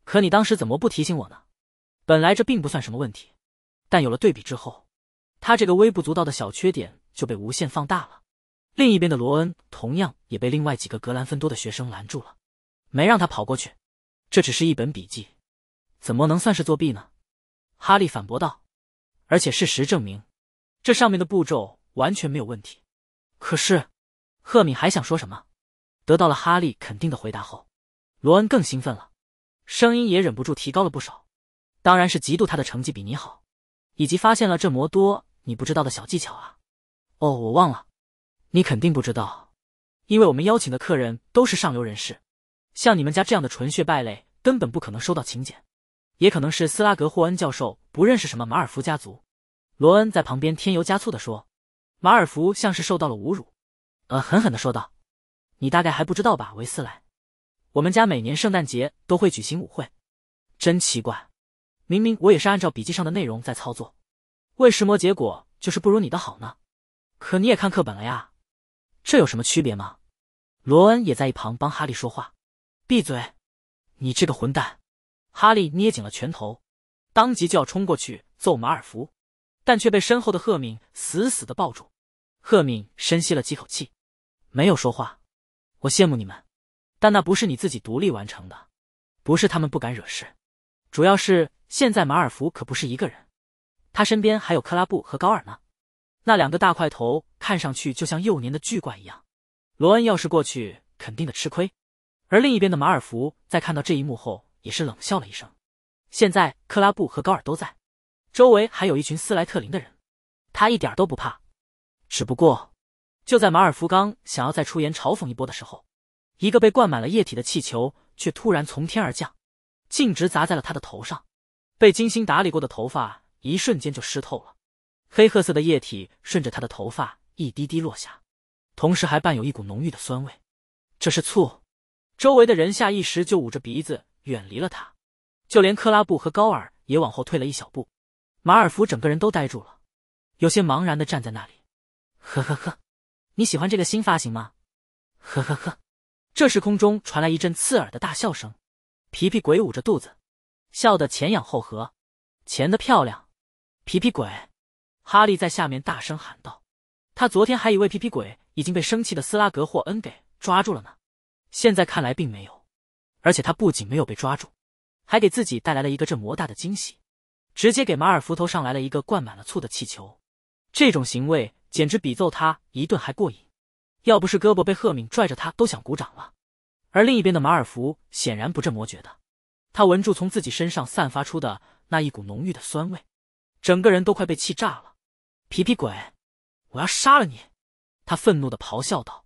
可你当时怎么不提醒我呢？本来这并不算什么问题，但有了对比之后，他这个微不足道的小缺点就被无限放大了。另一边的罗恩同样也被另外几个格兰芬多的学生拦住了，没让他跑过去。这只是一本笔记，怎么能算是作弊呢？哈利反驳道。而且事实证明，这上面的步骤完全没有问题。可是，赫敏还想说什么？得到了哈利肯定的回答后，罗恩更兴奋了，声音也忍不住提高了不少。当然是嫉妒他的成绩比你好，以及发现了这魔多你不知道的小技巧啊！哦，我忘了。你肯定不知道，因为我们邀请的客人都是上流人士，像你们家这样的纯血败类根本不可能收到请柬。也可能是斯拉格霍恩教授不认识什么马尔福家族。罗恩在旁边添油加醋的说。马尔福像是受到了侮辱，呃，狠狠的说道：“你大概还不知道吧，维斯莱？我们家每年圣诞节都会举行舞会，真奇怪。明明我也是按照笔记上的内容在操作，为什么结果就是不如你的好呢。可你也看课本了呀。”这有什么区别吗？罗恩也在一旁帮哈利说话。闭嘴！你这个混蛋！哈利捏紧了拳头，当即就要冲过去揍马尔福，但却被身后的赫敏死死的抱住。赫敏深吸了几口气，没有说话。我羡慕你们，但那不是你自己独立完成的，不是他们不敢惹事，主要是现在马尔福可不是一个人，他身边还有克拉布和高尔呢，那两个大块头。看上去就像幼年的巨怪一样，罗恩要是过去肯定得吃亏。而另一边的马尔福在看到这一幕后，也是冷笑了一声。现在克拉布和高尔都在，周围还有一群斯莱特林的人，他一点都不怕。只不过，就在马尔福刚想要再出言嘲讽一波的时候，一个被灌满了液体的气球却突然从天而降，径直砸在了他的头上。被精心打理过的头发一瞬间就湿透了，黑褐色的液体顺着他的头发。一滴滴落下，同时还伴有一股浓郁的酸味，这是醋。周围的人下意识就捂着鼻子远离了他，就连克拉布和高尔也往后退了一小步。马尔福整个人都呆住了，有些茫然的站在那里。呵呵呵，你喜欢这个新发型吗？呵呵呵，这时空中传来一阵刺耳的大笑声，皮皮鬼捂着肚子，笑得前仰后合，钱的漂亮，皮皮鬼！哈利在下面大声喊道。他昨天还以为皮皮鬼已经被生气的斯拉格霍恩给抓住了呢，现在看来并没有，而且他不仅没有被抓住，还给自己带来了一个这魔大的惊喜，直接给马尔福头上来了一个灌满了醋的气球，这种行为简直比揍他一顿还过瘾，要不是胳膊被赫敏拽着，他都想鼓掌了。而另一边的马尔福显然不这么觉得，他闻住从自己身上散发出的那一股浓郁的酸味，整个人都快被气炸了，皮皮鬼。我要杀了你！”他愤怒的咆哮道。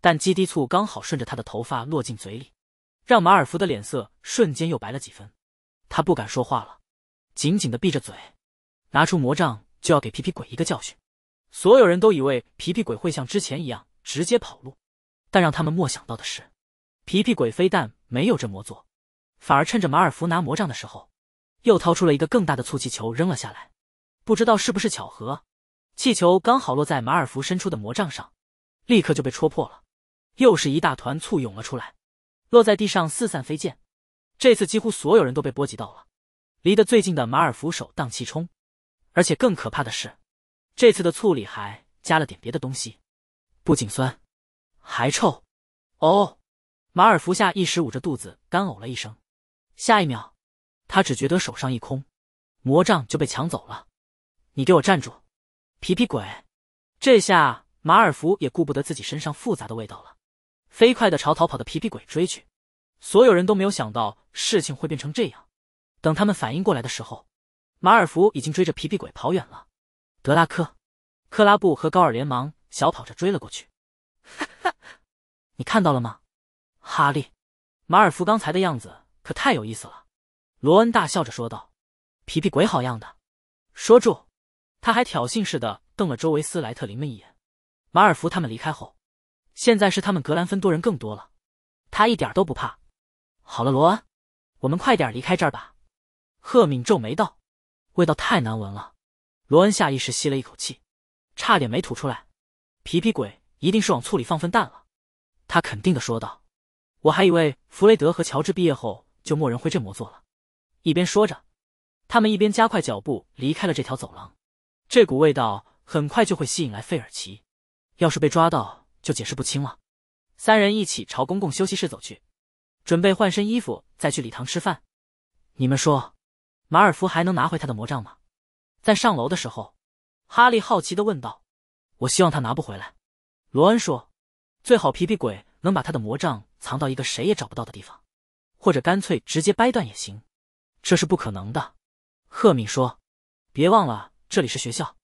但基蒂醋刚好顺着他的头发落进嘴里，让马尔福的脸色瞬间又白了几分。他不敢说话了，紧紧的闭着嘴，拿出魔杖就要给皮皮鬼一个教训。所有人都以为皮皮鬼会像之前一样直接跑路，但让他们莫想到的是，皮皮鬼非但没有这么做，反而趁着马尔福拿魔杖的时候，又掏出了一个更大的醋气球扔了下来。不知道是不是巧合。气球刚好落在马尔福伸出的魔杖上，立刻就被戳破了，又是一大团醋涌了出来，落在地上四散飞溅。这次几乎所有人都被波及到了，离得最近的马尔福首当其冲。而且更可怕的是，这次的醋里还加了点别的东西，不仅酸，还臭。哦，马尔福下意识捂着肚子干呕了一声，下一秒，他只觉得手上一空，魔杖就被抢走了。你给我站住！皮皮鬼，这下马尔福也顾不得自己身上复杂的味道了，飞快的朝逃跑的皮皮鬼追去。所有人都没有想到事情会变成这样，等他们反应过来的时候，马尔福已经追着皮皮鬼跑远了。德拉科、克拉布和高尔连忙小跑着追了过去。哈哈，你看到了吗？哈利，马尔福刚才的样子可太有意思了。罗恩大笑着说道：“皮皮鬼好样的，说住。”他还挑衅似的瞪了周围斯莱特林们一眼。马尔福他们离开后，现在是他们格兰芬多人更多了。他一点都不怕。好了，罗恩，我们快点离开这儿吧。赫敏皱眉道：“味道太难闻了。”罗恩下意识吸了一口气，差点没吐出来。皮皮鬼一定是往醋里放粪蛋了，他肯定的说道：“我还以为弗雷德和乔治毕业后就默认会这么做。”了一边说着，他们一边加快脚步离开了这条走廊。这股味道很快就会吸引来费尔奇，要是被抓到就解释不清了。三人一起朝公共休息室走去，准备换身衣服再去礼堂吃饭。你们说，马尔福还能拿回他的魔杖吗？在上楼的时候，哈利好奇的问道：“我希望他拿不回来。”罗恩说：“最好皮皮鬼能把他的魔杖藏到一个谁也找不到的地方，或者干脆直接掰断也行。”这是不可能的，赫敏说：“别忘了。”这里是学校，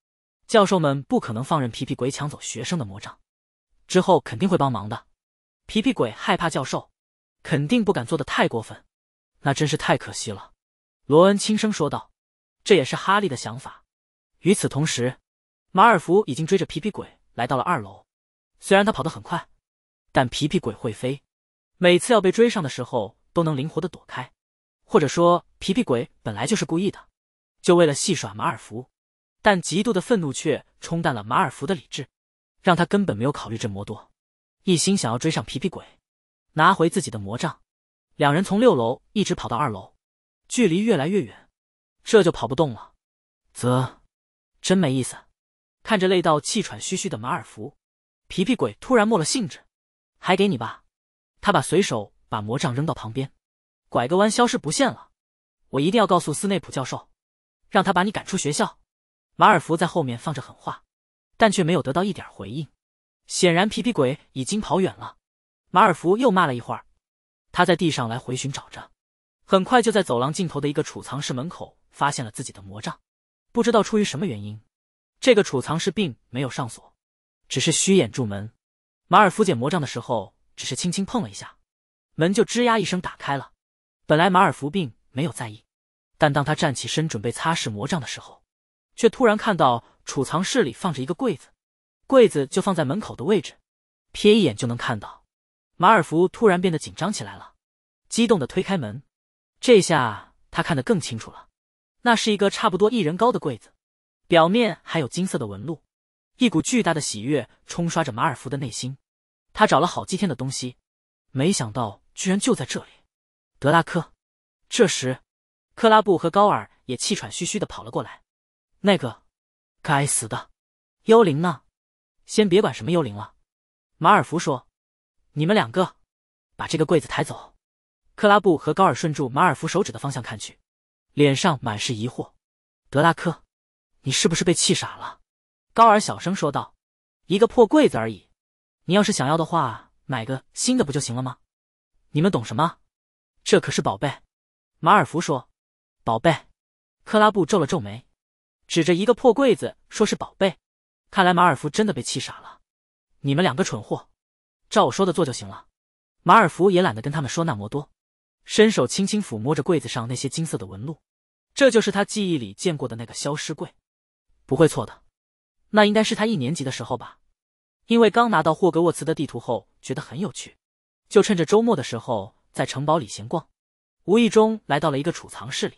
教授们不可能放任皮皮鬼抢走学生的魔杖，之后肯定会帮忙的。皮皮鬼害怕教授，肯定不敢做的太过分。那真是太可惜了，罗恩轻声说道。这也是哈利的想法。与此同时，马尔福已经追着皮皮鬼来到了二楼。虽然他跑得很快，但皮皮鬼会飞，每次要被追上的时候都能灵活的躲开，或者说皮皮鬼本来就是故意的，就为了戏耍马尔福。但极度的愤怒却冲淡了马尔福的理智，让他根本没有考虑这么多，一心想要追上皮皮鬼，拿回自己的魔杖。两人从六楼一直跑到二楼，距离越来越远，这就跑不动了。啧，真没意思。看着累到气喘吁吁的马尔福，皮皮鬼突然没了兴致，还给你吧。他把随手把魔杖扔到旁边，拐个弯消失不见了。我一定要告诉斯内普教授，让他把你赶出学校。马尔福在后面放着狠话，但却没有得到一点回应。显然，皮皮鬼已经跑远了。马尔福又骂了一会儿，他在地上来回寻找着，很快就在走廊尽头的一个储藏室门口发现了自己的魔杖。不知道出于什么原因，这个储藏室并没有上锁，只是虚掩住门。马尔福捡魔杖的时候，只是轻轻碰了一下，门就吱呀一声打开了。本来马尔福并没有在意，但当他站起身准备擦拭魔杖的时候，却突然看到储藏室里放着一个柜子，柜子就放在门口的位置，瞥一眼就能看到。马尔福突然变得紧张起来了，激动的推开门，这下他看得更清楚了，那是一个差不多一人高的柜子，表面还有金色的纹路，一股巨大的喜悦冲刷着马尔福的内心，他找了好几天的东西，没想到居然就在这里。德拉科，这时，克拉布和高尔也气喘吁吁的跑了过来。那个，该死的，幽灵呢？先别管什么幽灵了。马尔福说：“你们两个，把这个柜子抬走。”克拉布和高尔顺住马尔福手指的方向看去，脸上满是疑惑。德拉克，你是不是被气傻了？高尔小声说道：“一个破柜子而已，你要是想要的话，买个新的不就行了吗？你们懂什么？这可是宝贝。”马尔福说：“宝贝。”克拉布皱了皱眉。指着一个破柜子，说是宝贝。看来马尔福真的被气傻了。你们两个蠢货，照我说的做就行了。马尔福也懒得跟他们说那么多，伸手轻轻抚摸着柜子上那些金色的纹路。这就是他记忆里见过的那个消失柜，不会错的。那应该是他一年级的时候吧，因为刚拿到霍格沃茨的地图后，觉得很有趣，就趁着周末的时候在城堡里闲逛，无意中来到了一个储藏室里，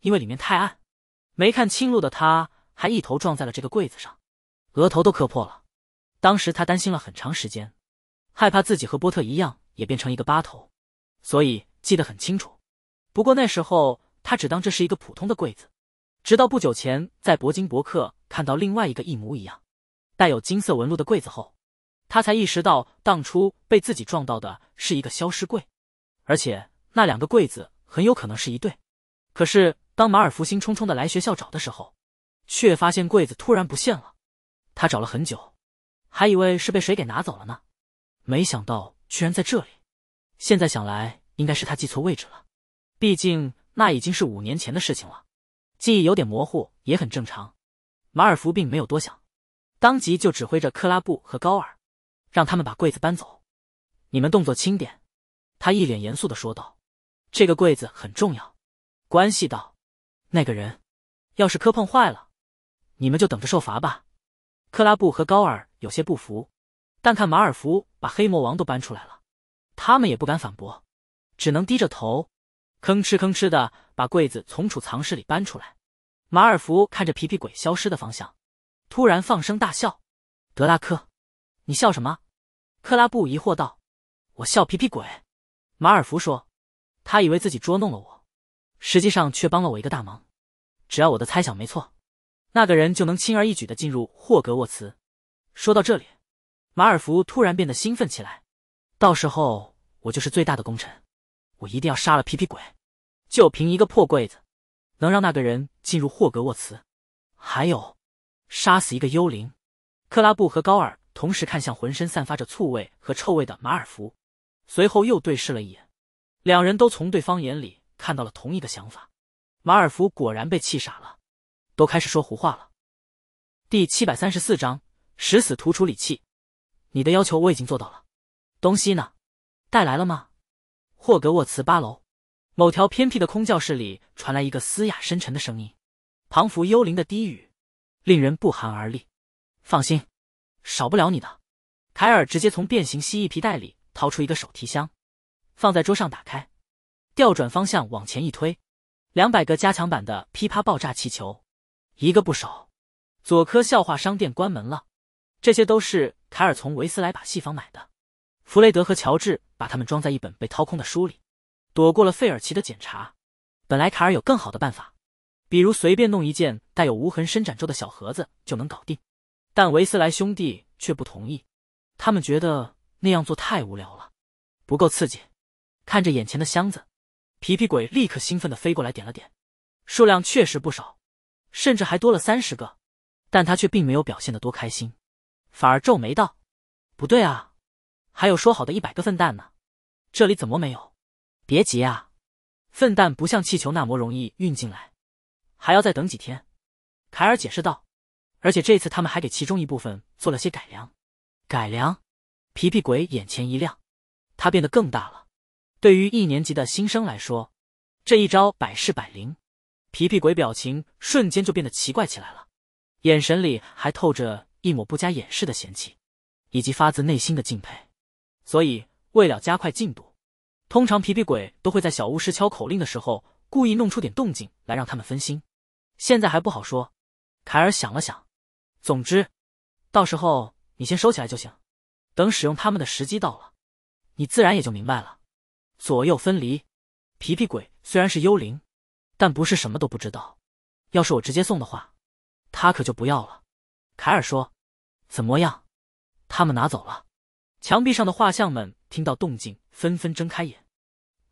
因为里面太暗。没看清路的他，还一头撞在了这个柜子上，额头都磕破了。当时他担心了很长时间，害怕自己和波特一样也变成一个八头，所以记得很清楚。不过那时候他只当这是一个普通的柜子，直到不久前在铂金博客看到另外一个一模一样、带有金色纹路的柜子后，他才意识到当初被自己撞到的是一个消失柜，而且那两个柜子很有可能是一对。可是。当马尔福兴冲冲的来学校找的时候，却发现柜子突然不见了。他找了很久，还以为是被谁给拿走了呢，没想到居然在这里。现在想来，应该是他记错位置了。毕竟那已经是五年前的事情了，记忆有点模糊也很正常。马尔福并没有多想，当即就指挥着克拉布和高尔，让他们把柜子搬走。你们动作轻点，他一脸严肃的说道：“这个柜子很重要，关系到……”那个人，要是磕碰坏了，你们就等着受罚吧。克拉布和高尔有些不服，但看马尔福把黑魔王都搬出来了，他们也不敢反驳，只能低着头，吭哧吭哧的把柜子从储藏室里搬出来。马尔福看着皮皮鬼消失的方向，突然放声大笑。德拉克，你笑什么？克拉布疑惑道。我笑皮皮鬼，马尔福说。他以为自己捉弄了我。实际上却帮了我一个大忙，只要我的猜想没错，那个人就能轻而易举的进入霍格沃茨。说到这里，马尔福突然变得兴奋起来，到时候我就是最大的功臣，我一定要杀了皮皮鬼，就凭一个破柜子，能让那个人进入霍格沃茨，还有杀死一个幽灵。克拉布和高尔同时看向浑身散发着醋味和臭味的马尔福，随后又对视了一眼，两人都从对方眼里。看到了同一个想法，马尔福果然被气傻了，都开始说胡话了。第七百三十四章食死图处理器，你的要求我已经做到了，东西呢？带来了吗？霍格沃茨八楼，某条偏僻的空教室里传来一个嘶哑深沉的声音，庞福幽灵的低语，令人不寒而栗。放心，少不了你的。凯尔直接从变形蜥蜴皮带里掏出一个手提箱，放在桌上打开。调转方向往前一推，两百个加强版的噼啪爆炸气球，一个不少。佐科笑话商店关门了，这些都是卡尔从维斯莱把戏坊买的。弗雷德和乔治把它们装在一本被掏空的书里，躲过了费尔奇的检查。本来卡尔有更好的办法，比如随便弄一件带有无痕伸展咒的小盒子就能搞定，但维斯莱兄弟却不同意。他们觉得那样做太无聊了，不够刺激。看着眼前的箱子。皮皮鬼立刻兴奋的飞过来，点了点，数量确实不少，甚至还多了三十个，但他却并没有表现的多开心，反而皱眉道：“不对啊，还有说好的一百个粪蛋呢，这里怎么没有？”“别急啊，粪蛋不像气球那么容易运进来，还要再等几天。”凯尔解释道，“而且这次他们还给其中一部分做了些改良。”“改良？”皮皮鬼眼前一亮，他变得更大了。对于一年级的新生来说，这一招百试百灵。皮皮鬼表情瞬间就变得奇怪起来了，眼神里还透着一抹不加掩饰的嫌弃，以及发自内心的敬佩。所以，为了加快进度，通常皮皮鬼都会在小巫师敲口令的时候故意弄出点动静来，让他们分心。现在还不好说。凯尔想了想，总之，到时候你先收起来就行，等使用他们的时机到了，你自然也就明白了。左右分离，皮皮鬼虽然是幽灵，但不是什么都不知道。要是我直接送的话，他可就不要了。凯尔说：“怎么样？他们拿走了？”墙壁上的画像们听到动静，纷纷睁开眼。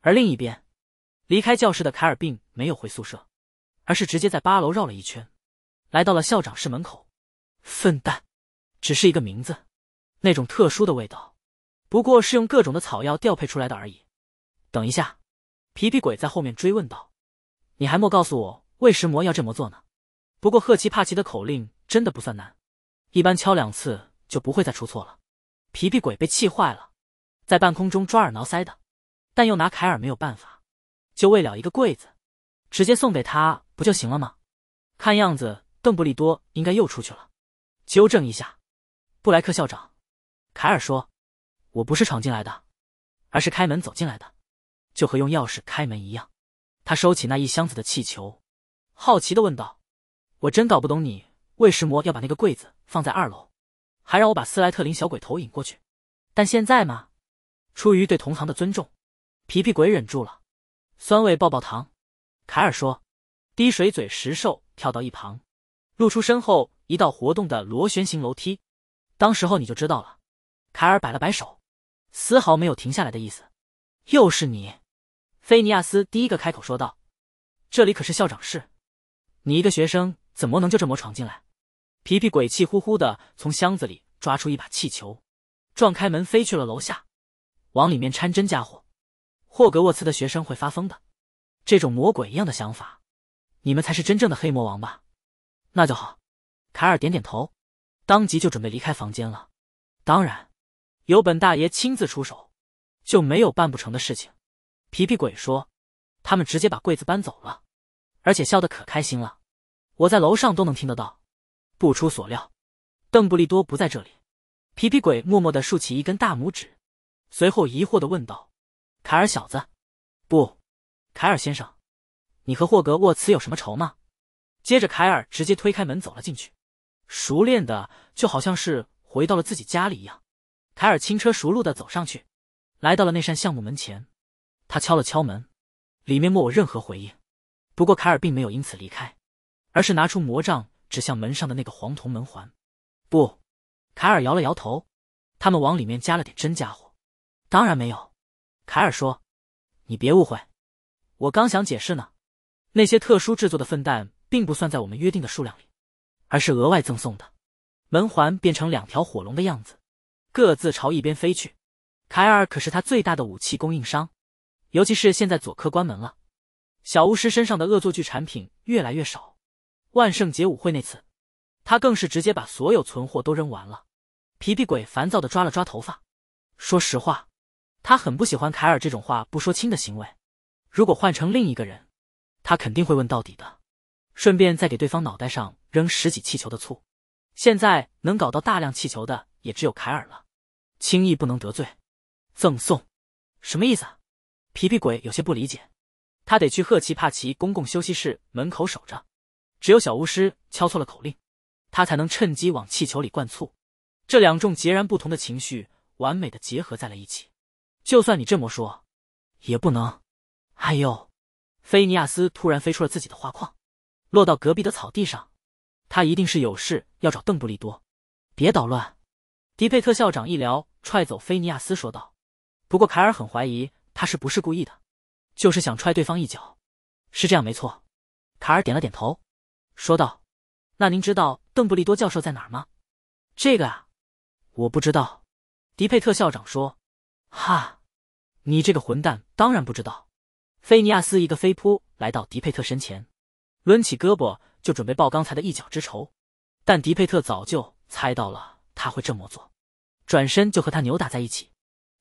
而另一边，离开教室的凯尔并没有回宿舍，而是直接在八楼绕了一圈，来到了校长室门口。笨蛋，只是一个名字，那种特殊的味道，不过是用各种的草药调配出来的而已。等一下，皮皮鬼在后面追问道：“你还莫告诉我，为什魔要这么做呢？”不过赫奇帕奇的口令真的不算难，一般敲两次就不会再出错了。皮皮鬼被气坏了，在半空中抓耳挠腮的，但又拿凯尔没有办法。就为了一个柜子，直接送给他不就行了吗？看样子邓布利多应该又出去了。纠正一下，布莱克校长，凯尔说：“我不是闯进来的，而是开门走进来的。”就和用钥匙开门一样，他收起那一箱子的气球，好奇的问道：“我真搞不懂你为什么要把那个柜子放在二楼，还让我把斯莱特林小鬼头引过去。”但现在嘛，出于对同行的尊重，皮皮鬼忍住了，酸味爆爆糖。凯尔说：“滴水嘴石兽跳到一旁，露出身后一道活动的螺旋形楼梯。当时候你就知道了。”凯尔摆了摆手，丝毫没有停下来的意思。又是你。菲尼亚斯第一个开口说道：“这里可是校长室，你一个学生怎么能就这么闯进来？”皮皮鬼气呼呼的从箱子里抓出一把气球，撞开门飞去了楼下，往里面掺针家伙。霍格沃茨的学生会发疯的，这种魔鬼一样的想法，你们才是真正的黑魔王吧？那就好。凯尔点点头，当即就准备离开房间了。当然，有本大爷亲自出手，就没有办不成的事情。皮皮鬼说：“他们直接把柜子搬走了，而且笑得可开心了。我在楼上都能听得到。不出所料，邓布利多不在这里。”皮皮鬼默默的竖起一根大拇指，随后疑惑的问道：“凯尔小子，不，凯尔先生，你和霍格沃茨有什么仇吗？”接着，凯尔直接推开门走了进去，熟练的就好像是回到了自己家里一样。凯尔轻车熟路的走上去，来到了那扇橡木门前。他敲了敲门，里面没我任何回应。不过凯尔并没有因此离开，而是拿出魔杖指向门上的那个黄铜门环。不，凯尔摇了摇头。他们往里面加了点真家伙，当然没有。凯尔说：“你别误会，我刚想解释呢。那些特殊制作的粪蛋并不算在我们约定的数量里，而是额外赠送的。”门环变成两条火龙的样子，各自朝一边飞去。凯尔可是他最大的武器供应商。尤其是现在左科关门了，小巫师身上的恶作剧产品越来越少。万圣节舞会那次，他更是直接把所有存货都扔完了。皮皮鬼烦躁的抓了抓头发，说实话，他很不喜欢凯尔这种话不说清的行为。如果换成另一个人，他肯定会问到底的，顺便再给对方脑袋上扔十几气球的醋。现在能搞到大量气球的也只有凯尔了，轻易不能得罪。赠送，什么意思？啊？皮皮鬼有些不理解，他得去赫奇帕奇公共休息室门口守着，只有小巫师敲错了口令，他才能趁机往气球里灌醋。这两种截然不同的情绪完美的结合在了一起。就算你这么说，也不能。哎呦！菲尼亚斯突然飞出了自己的画框，落到隔壁的草地上。他一定是有事要找邓布利多。别捣乱！迪佩特校长一撩，踹走菲尼亚斯说道。不过凯尔很怀疑。他是不是故意的？就是想踹对方一脚，是这样没错。卡尔点了点头，说道：“那您知道邓布利多教授在哪儿吗？”“这个啊，我不知道。”迪佩特校长说。“哈，你这个混蛋，当然不知道。”菲尼亚斯一个飞扑来到迪佩特身前，抡起胳膊就准备报刚才的一脚之仇，但迪佩特早就猜到了他会这么做，转身就和他扭打在一起，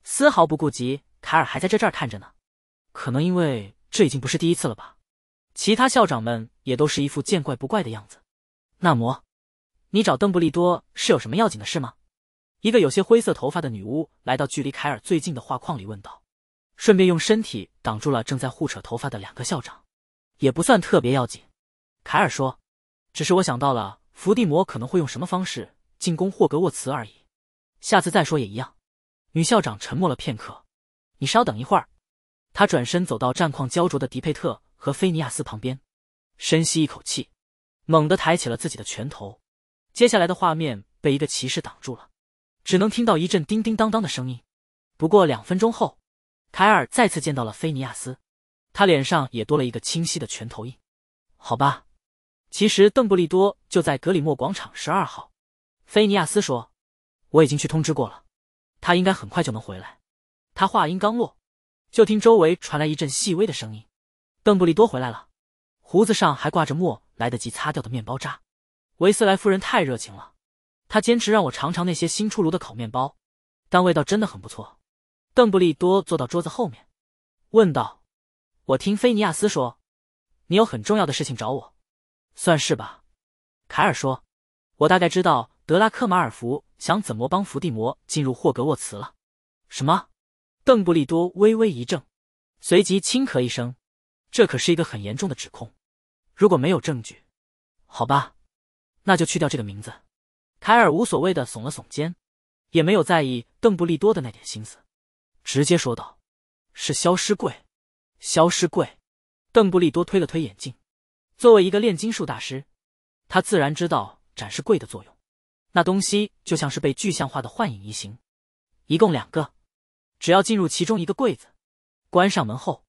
丝毫不顾及。凯尔还在这这儿看着呢，可能因为这已经不是第一次了吧。其他校长们也都是一副见怪不怪的样子。纳摩，你找邓布利多是有什么要紧的事吗？一个有些灰色头发的女巫来到距离凯尔最近的画框里问道，顺便用身体挡住了正在互扯头发的两个校长。也不算特别要紧，凯尔说，只是我想到了伏地魔可能会用什么方式进攻霍格沃茨而已。下次再说也一样。女校长沉默了片刻。你稍等一会儿，他转身走到战况焦灼的迪佩特和菲尼亚斯旁边，深吸一口气，猛地抬起了自己的拳头。接下来的画面被一个骑士挡住了，只能听到一阵叮叮当当的声音。不过两分钟后，凯尔再次见到了菲尼亚斯，他脸上也多了一个清晰的拳头印。好吧，其实邓布利多就在格里莫广场十二号。菲尼亚斯说：“我已经去通知过了，他应该很快就能回来。”他话音刚落，就听周围传来一阵细微的声音。邓布利多回来了，胡子上还挂着墨来得及擦掉的面包渣。维斯莱夫人太热情了，她坚持让我尝尝那些新出炉的烤面包，但味道真的很不错。邓布利多坐到桌子后面，问道：“我听菲尼亚斯说，你有很重要的事情找我，算是吧？”凯尔说：“我大概知道德拉克·马尔福想怎么帮伏地魔进入霍格沃茨了。”什么？邓布利多微微一怔，随即轻咳一声。这可是一个很严重的指控，如果没有证据，好吧，那就去掉这个名字。凯尔无所谓的耸了耸肩，也没有在意邓布利多的那点心思，直接说道：“是消失柜。”消失柜。邓布利多推了推眼镜。作为一个炼金术大师，他自然知道展示柜的作用。那东西就像是被具象化的幻影移形。一共两个。只要进入其中一个柜子，关上门后，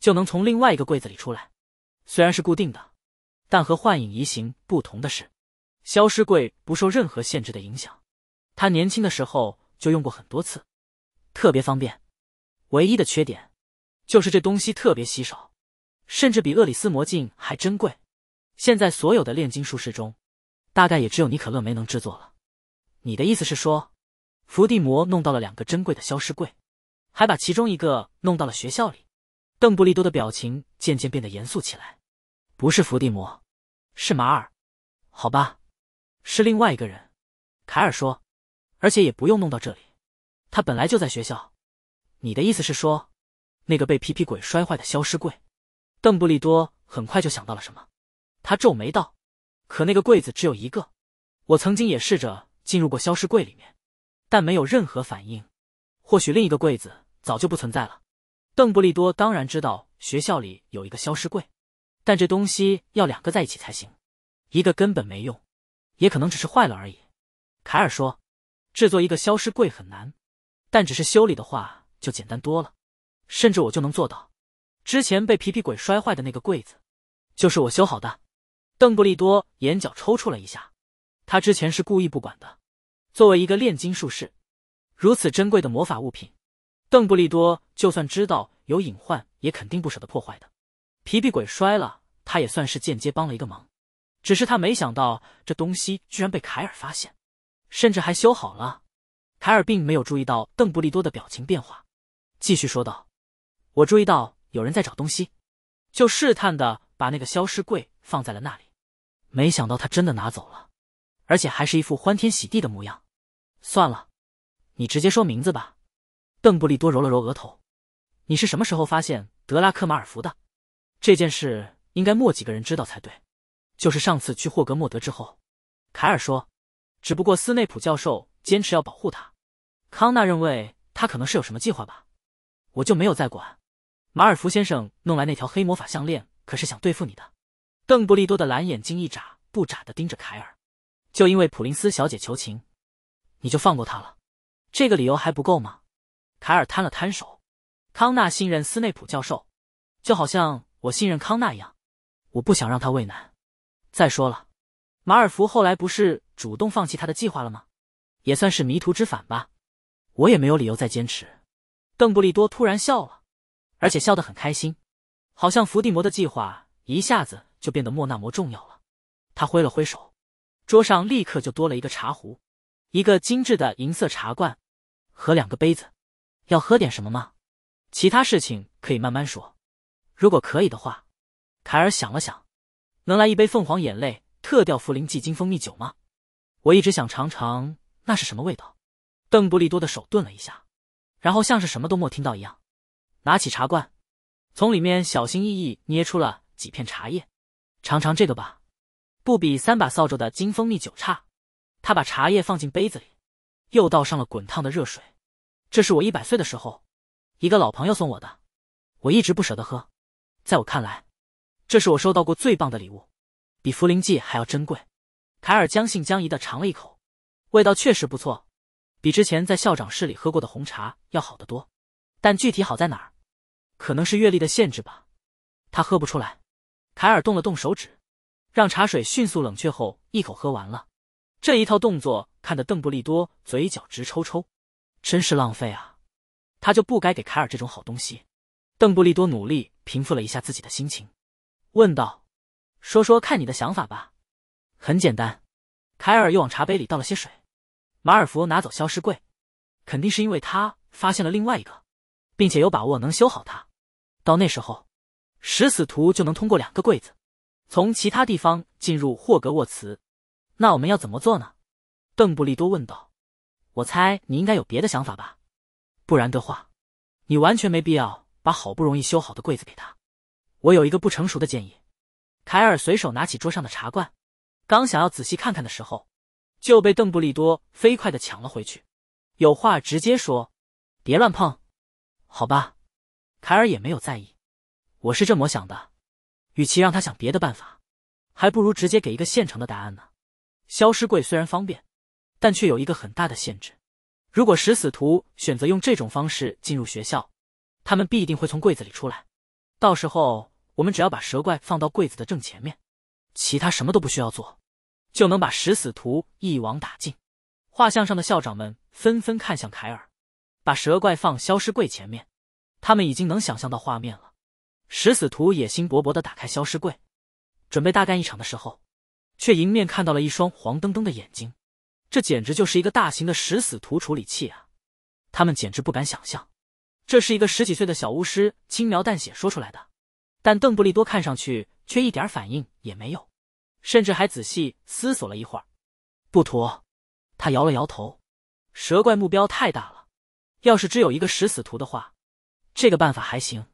就能从另外一个柜子里出来。虽然是固定的，但和幻影移形不同的是，消失柜不受任何限制的影响。他年轻的时候就用过很多次，特别方便。唯一的缺点，就是这东西特别稀少，甚至比厄里斯魔镜还珍贵。现在所有的炼金术士中，大概也只有你可乐没能制作了。你的意思是说，伏地魔弄到了两个珍贵的消失柜？还把其中一个弄到了学校里，邓布利多的表情渐渐变得严肃起来。不是伏地魔，是马尔，好吧，是另外一个人。凯尔说，而且也不用弄到这里，他本来就在学校。你的意思是说，那个被皮皮鬼摔坏的消失柜？邓布利多很快就想到了什么，他皱眉道：“可那个柜子只有一个，我曾经也试着进入过消失柜里面，但没有任何反应。”或许另一个柜子早就不存在了。邓布利多当然知道学校里有一个消失柜，但这东西要两个在一起才行，一个根本没用，也可能只是坏了而已。凯尔说：“制作一个消失柜很难，但只是修理的话就简单多了，甚至我就能做到。之前被皮皮鬼摔坏的那个柜子，就是我修好的。”邓布利多眼角抽搐了一下，他之前是故意不管的。作为一个炼金术士。如此珍贵的魔法物品，邓布利多就算知道有隐患，也肯定不舍得破坏的。皮皮鬼摔了，他也算是间接帮了一个忙。只是他没想到，这东西居然被凯尔发现，甚至还修好了。凯尔并没有注意到邓布利多的表情变化，继续说道：“我注意到有人在找东西，就试探的把那个消失柜放在了那里。没想到他真的拿走了，而且还是一副欢天喜地的模样。算了。”你直接说名字吧。邓布利多揉了揉额头，你是什么时候发现德拉克·马尔福的？这件事应该莫几个人知道才对。就是上次去霍格莫德之后，凯尔说，只不过斯内普教授坚持要保护他。康纳认为他可能是有什么计划吧，我就没有再管。马尔福先生弄来那条黑魔法项链，可是想对付你的。邓布利多的蓝眼睛一眨不眨的盯着凯尔，就因为普林斯小姐求情，你就放过他了？这个理由还不够吗？凯尔摊了摊手。康纳信任斯内普教授，就好像我信任康纳一样。我不想让他为难。再说了，马尔福后来不是主动放弃他的计划了吗？也算是迷途知返吧。我也没有理由再坚持。邓布利多突然笑了，而且笑得很开心，好像伏地魔的计划一下子就变得莫那摩重要了。他挥了挥手，桌上立刻就多了一个茶壶，一个精致的银色茶罐。和两个杯子，要喝点什么吗？其他事情可以慢慢说。如果可以的话，凯尔想了想，能来一杯凤凰眼泪特调茯苓剂金蜂蜜酒吗？我一直想尝尝那是什么味道。邓布利多的手顿了一下，然后像是什么都没听到一样，拿起茶罐，从里面小心翼翼捏出了几片茶叶，尝尝这个吧，不比三把扫帚的金蜂蜜酒差。他把茶叶放进杯子里。又倒上了滚烫的热水，这是我一百岁的时候，一个老朋友送我的，我一直不舍得喝。在我看来，这是我收到过最棒的礼物，比茯苓剂还要珍贵。凯尔将信将疑的尝了一口，味道确实不错，比之前在校长室里喝过的红茶要好得多。但具体好在哪儿？可能是阅历的限制吧，他喝不出来。凯尔动了动手指，让茶水迅速冷却后，一口喝完了。这一套动作看得邓布利多嘴角直抽抽，真是浪费啊！他就不该给凯尔这种好东西。邓布利多努力平复了一下自己的心情，问道：“说说看你的想法吧。”很简单，凯尔又往茶杯里倒了些水。马尔福拿走消失柜，肯定是因为他发现了另外一个，并且有把握能修好它。到那时候，食死徒就能通过两个柜子，从其他地方进入霍格沃茨。那我们要怎么做呢？邓布利多问道。“我猜你应该有别的想法吧，不然的话，你完全没必要把好不容易修好的柜子给他。”我有一个不成熟的建议。凯尔随手拿起桌上的茶罐，刚想要仔细看看的时候，就被邓布利多飞快的抢了回去。“有话直接说，别乱碰。”好吧，凯尔也没有在意。我是这么想的，与其让他想别的办法，还不如直接给一个现成的答案呢。消失柜虽然方便，但却有一个很大的限制。如果食死徒选择用这种方式进入学校，他们必定会从柜子里出来。到时候，我们只要把蛇怪放到柜子的正前面，其他什么都不需要做，就能把食死徒一网打尽。画像上的校长们纷纷看向凯尔，把蛇怪放消失柜前面。他们已经能想象到画面了。食死徒野心勃勃地打开消失柜，准备大干一场的时候。却迎面看到了一双黄澄澄的眼睛，这简直就是一个大型的食死徒处理器啊！他们简直不敢想象，这是一个十几岁的小巫师轻描淡写说出来的。但邓布利多看上去却一点反应也没有，甚至还仔细思索了一会儿。不妥，他摇了摇头。蛇怪目标太大了，要是只有一个食死徒的话，这个办法还行，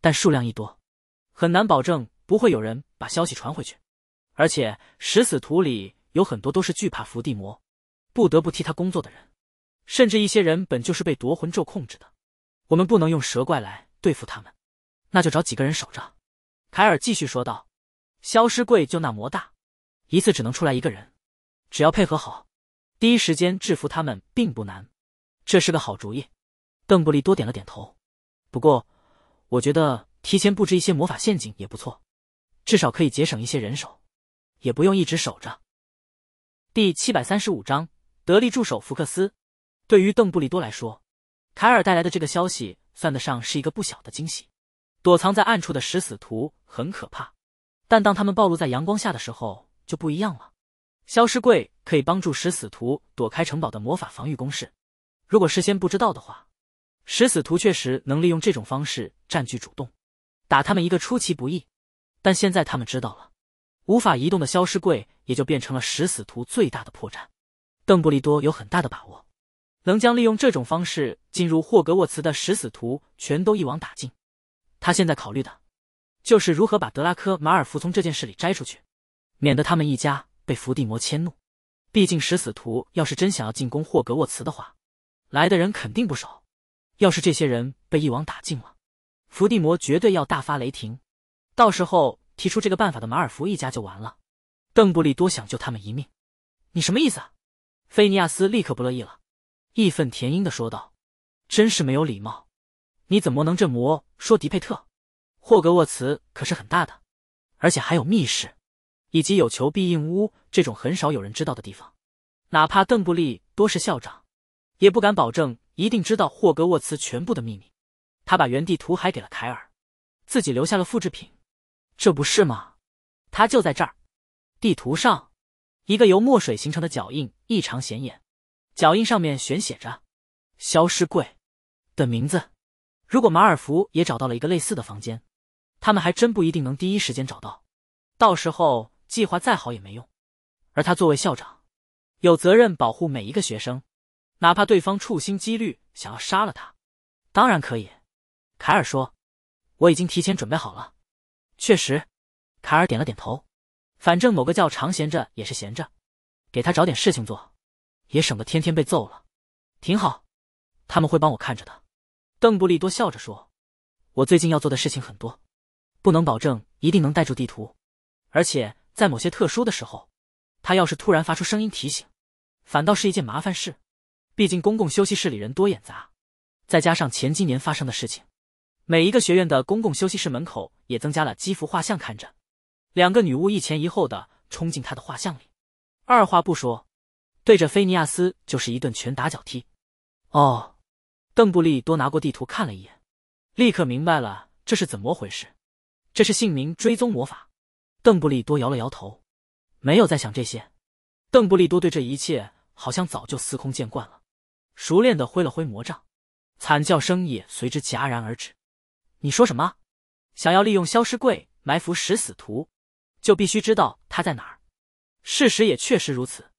但数量一多，很难保证不会有人把消息传回去。而且食死徒里有很多都是惧怕伏地魔，不得不替他工作的人，甚至一些人本就是被夺魂咒控制的。我们不能用蛇怪来对付他们，那就找几个人守着。”凯尔继续说道，“消失柜就那魔大，一次只能出来一个人，只要配合好，第一时间制服他们并不难。这是个好主意。”邓布利多点了点头。不过，我觉得提前布置一些魔法陷阱也不错，至少可以节省一些人手。也不用一直守着。第七百三十五章得力助手福克斯。对于邓布利多来说，凯尔带来的这个消息算得上是一个不小的惊喜。躲藏在暗处的食死徒很可怕，但当他们暴露在阳光下的时候就不一样了。消失柜可以帮助食死徒躲开城堡的魔法防御攻势。如果事先不知道的话，食死徒确实能利用这种方式占据主动，打他们一个出其不意。但现在他们知道了。无法移动的消失柜也就变成了食死徒最大的破绽，邓布利多有很大的把握，能将利用这种方式进入霍格沃茨的食死徒全都一网打尽。他现在考虑的，就是如何把德拉科·马尔福从这件事里摘出去，免得他们一家被伏地魔迁怒。毕竟食死徒要是真想要进攻霍格沃茨的话，来的人肯定不少。要是这些人被一网打尽了，伏地魔绝对要大发雷霆，到时候。提出这个办法的马尔福一家就完了。邓布利多想救他们一命，你什么意思？啊？菲尼亚斯立刻不乐意了，义愤填膺的说道：“真是没有礼貌！你怎么能这么说迪佩特？霍格沃茨可是很大的，而且还有密室，以及有求必应屋这种很少有人知道的地方。哪怕邓布利多是校长，也不敢保证一定知道霍格沃茨全部的秘密。他把原地图还给了凯尔，自己留下了复制品。”这不是吗？他就在这儿，地图上，一个由墨水形成的脚印异常显眼，脚印上面悬写着“消失柜”的名字。如果马尔福也找到了一个类似的房间，他们还真不一定能第一时间找到，到时候计划再好也没用。而他作为校长，有责任保护每一个学生，哪怕对方处心积虑想要杀了他。当然可以，凯尔说：“我已经提前准备好了。”确实，卡尔点了点头。反正某个教常闲着也是闲着，给他找点事情做，也省得天天被揍了。挺好，他们会帮我看着的。邓布利多笑着说：“我最近要做的事情很多，不能保证一定能带住地图。而且在某些特殊的时候，他要是突然发出声音提醒，反倒是一件麻烦事。毕竟公共休息室里人多眼杂，再加上前几年发生的事情。”每一个学院的公共休息室门口也增加了几幅画像。看着，两个女巫一前一后的冲进他的画像里，二话不说，对着菲尼亚斯就是一顿拳打脚踢。哦，邓布利多拿过地图看了一眼，立刻明白了这是怎么回事。这是姓名追踪魔法。邓布利多摇了摇头，没有再想这些。邓布利多对这一切好像早就司空见惯了，熟练的挥了挥魔杖，惨叫声也随之戛然而止。你说什么？想要利用消失柜埋伏食死徒，就必须知道他在哪儿。事实也确实如此。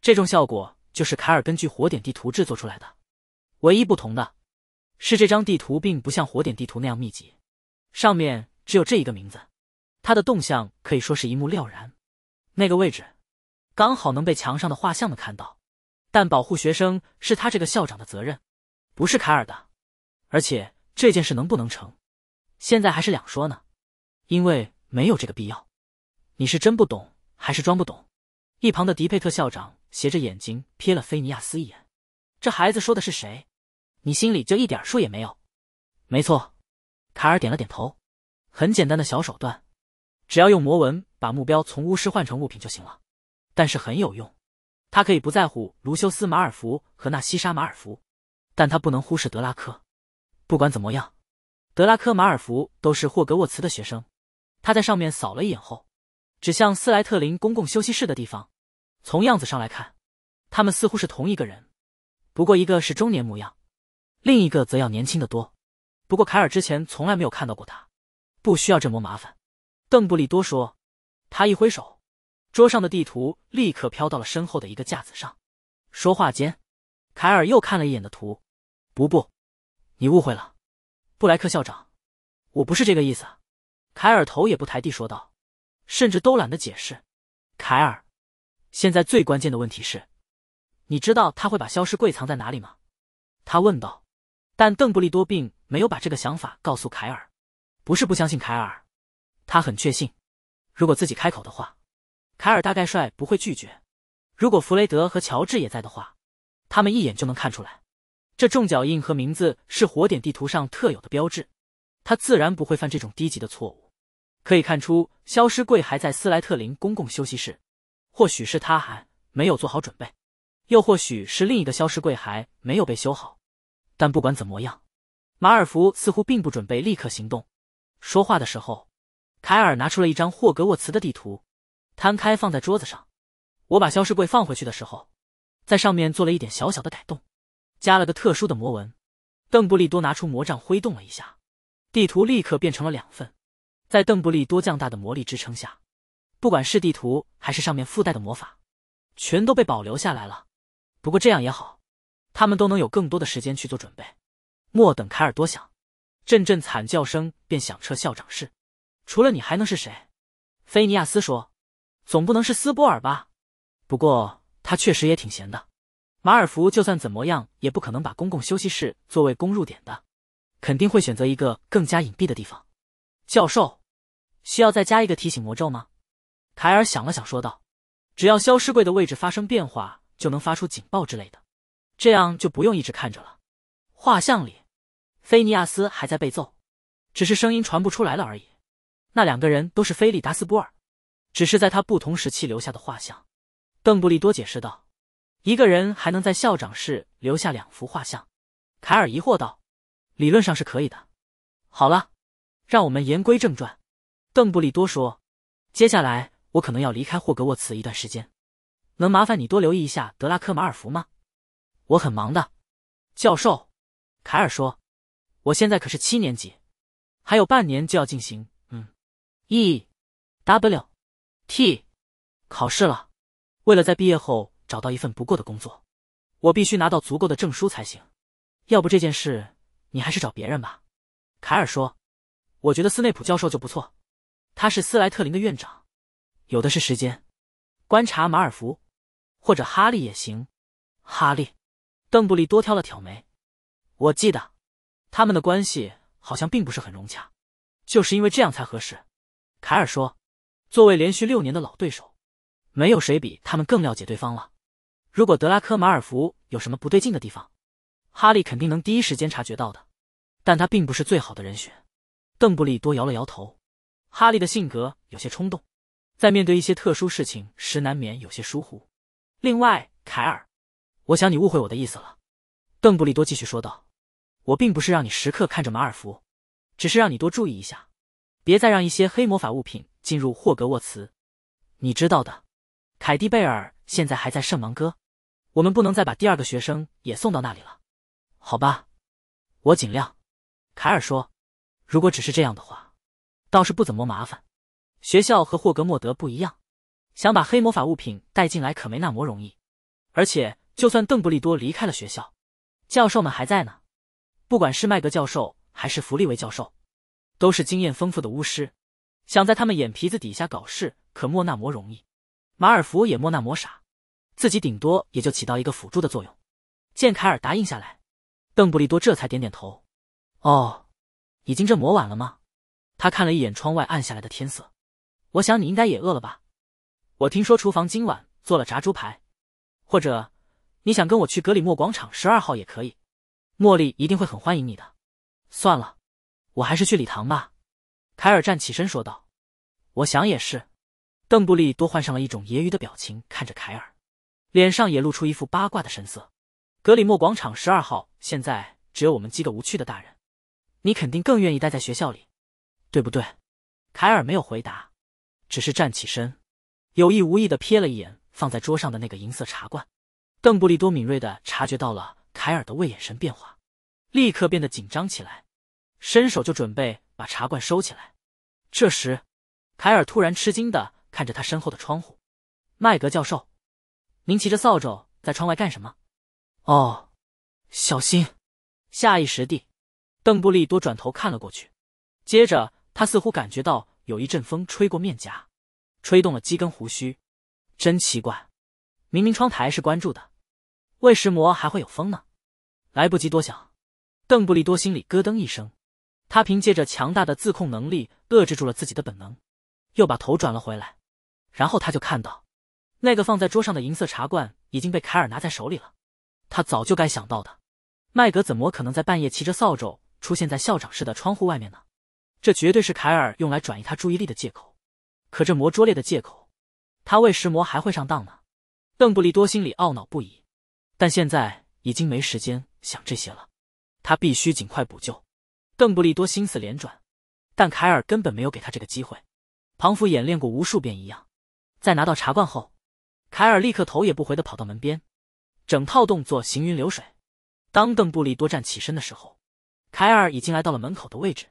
这种效果就是凯尔根据火点地图制作出来的。唯一不同的是，这张地图并不像火点地图那样密集，上面只有这一个名字。他的动向可以说是一目了然。那个位置，刚好能被墙上的画像们看到。但保护学生是他这个校长的责任，不是凯尔的。而且这件事能不能成？现在还是两说呢，因为没有这个必要。你是真不懂还是装不懂？一旁的迪佩特校长斜着眼睛瞥了菲尼亚斯一眼，这孩子说的是谁？你心里就一点数也没有。没错，卡尔点了点头。很简单的小手段，只要用魔文把目标从巫师换成物品就行了。但是很有用，他可以不在乎卢修斯·马尔福和纳西沙·马尔福，但他不能忽视德拉科。不管怎么样。德拉科·马尔福都是霍格沃茨的学生，他在上面扫了一眼后，指向斯莱特林公共休息室的地方。从样子上来看，他们似乎是同一个人，不过一个是中年模样，另一个则要年轻的多。不过凯尔之前从来没有看到过他，不需要这么麻烦。邓布利多说，他一挥手，桌上的地图立刻飘到了身后的一个架子上。说话间，凯尔又看了一眼的图，不不，你误会了。布莱克校长，我不是这个意思。”凯尔头也不抬地说道，甚至都懒得解释。“凯尔，现在最关键的问题是，你知道他会把消失柜藏在哪里吗？”他问道。但邓布利多并没有把这个想法告诉凯尔，不是不相信凯尔，他很确信，如果自己开口的话，凯尔大概率不会拒绝。如果弗雷德和乔治也在的话，他们一眼就能看出来。这重脚印和名字是火点地图上特有的标志，他自然不会犯这种低级的错误。可以看出，消失柜还在斯莱特林公共休息室，或许是他还没有做好准备，又或许是另一个消失柜还没有被修好。但不管怎么样，马尔福似乎并不准备立刻行动。说话的时候，凯尔拿出了一张霍格沃茨的地图，摊开放在桌子上。我把消失柜放回去的时候，在上面做了一点小小的改动。加了个特殊的魔纹。邓布利多拿出魔杖挥动了一下，地图立刻变成了两份。在邓布利多强大的魔力支撑下，不管是地图还是上面附带的魔法，全都被保留下来了。不过这样也好，他们都能有更多的时间去做准备。莫等凯尔多想，阵阵惨叫声便响彻校长室。除了你还能是谁？菲尼亚斯说：“总不能是斯波尔吧？不过他确实也挺闲的。”马尔福就算怎么样也不可能把公共休息室作为攻入点的，肯定会选择一个更加隐蔽的地方。教授，需要再加一个提醒魔咒吗？凯尔想了想说道：“只要消失柜的位置发生变化，就能发出警报之类的，这样就不用一直看着了。”画像里，菲尼亚斯还在被揍，只是声音传不出来了而已。那两个人都是菲利达斯·波尔，只是在他不同时期留下的画像。邓布利多解释道。一个人还能在校长室留下两幅画像，凯尔疑惑道：“理论上是可以的。”好了，让我们言归正传。邓布利多说：“接下来我可能要离开霍格沃茨一段时间，能麻烦你多留意一下德拉科马尔福吗？”“我很忙的，教授。”凯尔说：“我现在可是七年级，还有半年就要进行嗯，E，W，T 考试了。为了在毕业后。”找到一份不过的工作，我必须拿到足够的证书才行。要不这件事你还是找别人吧。”凯尔说，“我觉得斯内普教授就不错，他是斯莱特林的院长，有的是时间观察马尔福，或者哈利也行。”哈利，邓布利多挑了挑眉，“我记得他们的关系好像并不是很融洽，就是因为这样才合适。”凯尔说，“作为连续六年的老对手，没有谁比他们更了解对方了。”如果德拉科·马尔福有什么不对劲的地方，哈利肯定能第一时间察觉到的。但他并不是最好的人选。邓布利多摇了摇头。哈利的性格有些冲动，在面对一些特殊事情时难免有些疏忽。另外，凯尔，我想你误会我的意思了。邓布利多继续说道：“我并不是让你时刻看着马尔福，只是让你多注意一下，别再让一些黑魔法物品进入霍格沃茨。你知道的，凯蒂·贝尔现在还在圣芒戈。”我们不能再把第二个学生也送到那里了，好吧？我尽量。凯尔说：“如果只是这样的话，倒是不怎么麻烦。学校和霍格莫德不一样，想把黑魔法物品带进来可没那么容易。而且，就算邓布利多离开了学校，教授们还在呢。不管是麦格教授还是弗利维教授，都是经验丰富的巫师。想在他们眼皮子底下搞事，可莫那么容易。马尔福也莫那么傻。”自己顶多也就起到一个辅助的作用。见凯尔答应下来，邓布利多这才点点头。哦，已经这么晚了吗？他看了一眼窗外暗下来的天色。我想你应该也饿了吧？我听说厨房今晚做了炸猪排，或者你想跟我去格里莫广场十二号也可以，茉莉一定会很欢迎你的。算了，我还是去礼堂吧。凯尔站起身说道。我想也是。邓布利多换上了一种揶揄的表情看着凯尔。脸上也露出一副八卦的神色。格里莫广场十二号现在只有我们几个无趣的大人，你肯定更愿意待在学校里，对不对？凯尔没有回答，只是站起身，有意无意的瞥了一眼放在桌上的那个银色茶罐。邓布利多敏锐的察觉到了凯尔的未眼神变化，立刻变得紧张起来，伸手就准备把茶罐收起来。这时，凯尔突然吃惊的看着他身后的窗户，麦格教授。您骑着扫帚在窗外干什么？哦，小心！下意识地，邓布利多转头看了过去。接着，他似乎感觉到有一阵风吹过面颊，吹动了几根胡须。真奇怪，明明窗台是关住的，为什么还会有风呢？来不及多想，邓布利多心里咯噔一声。他凭借着强大的自控能力遏制住了自己的本能，又把头转了回来。然后他就看到。那个放在桌上的银色茶罐已经被凯尔拿在手里了，他早就该想到的。麦格怎么可能在半夜骑着扫帚出现在校长室的窗户外面呢？这绝对是凯尔用来转移他注意力的借口。可这魔拙劣的借口，他为食魔还会上当呢？邓布利多心里懊恼不已，但现在已经没时间想这些了，他必须尽快补救。邓布利多心思连转，但凯尔根本没有给他这个机会，庞佛演练过无数遍一样，在拿到茶罐后。凯尔立刻头也不回的跑到门边，整套动作行云流水。当邓布利多站起身的时候，凯尔已经来到了门口的位置，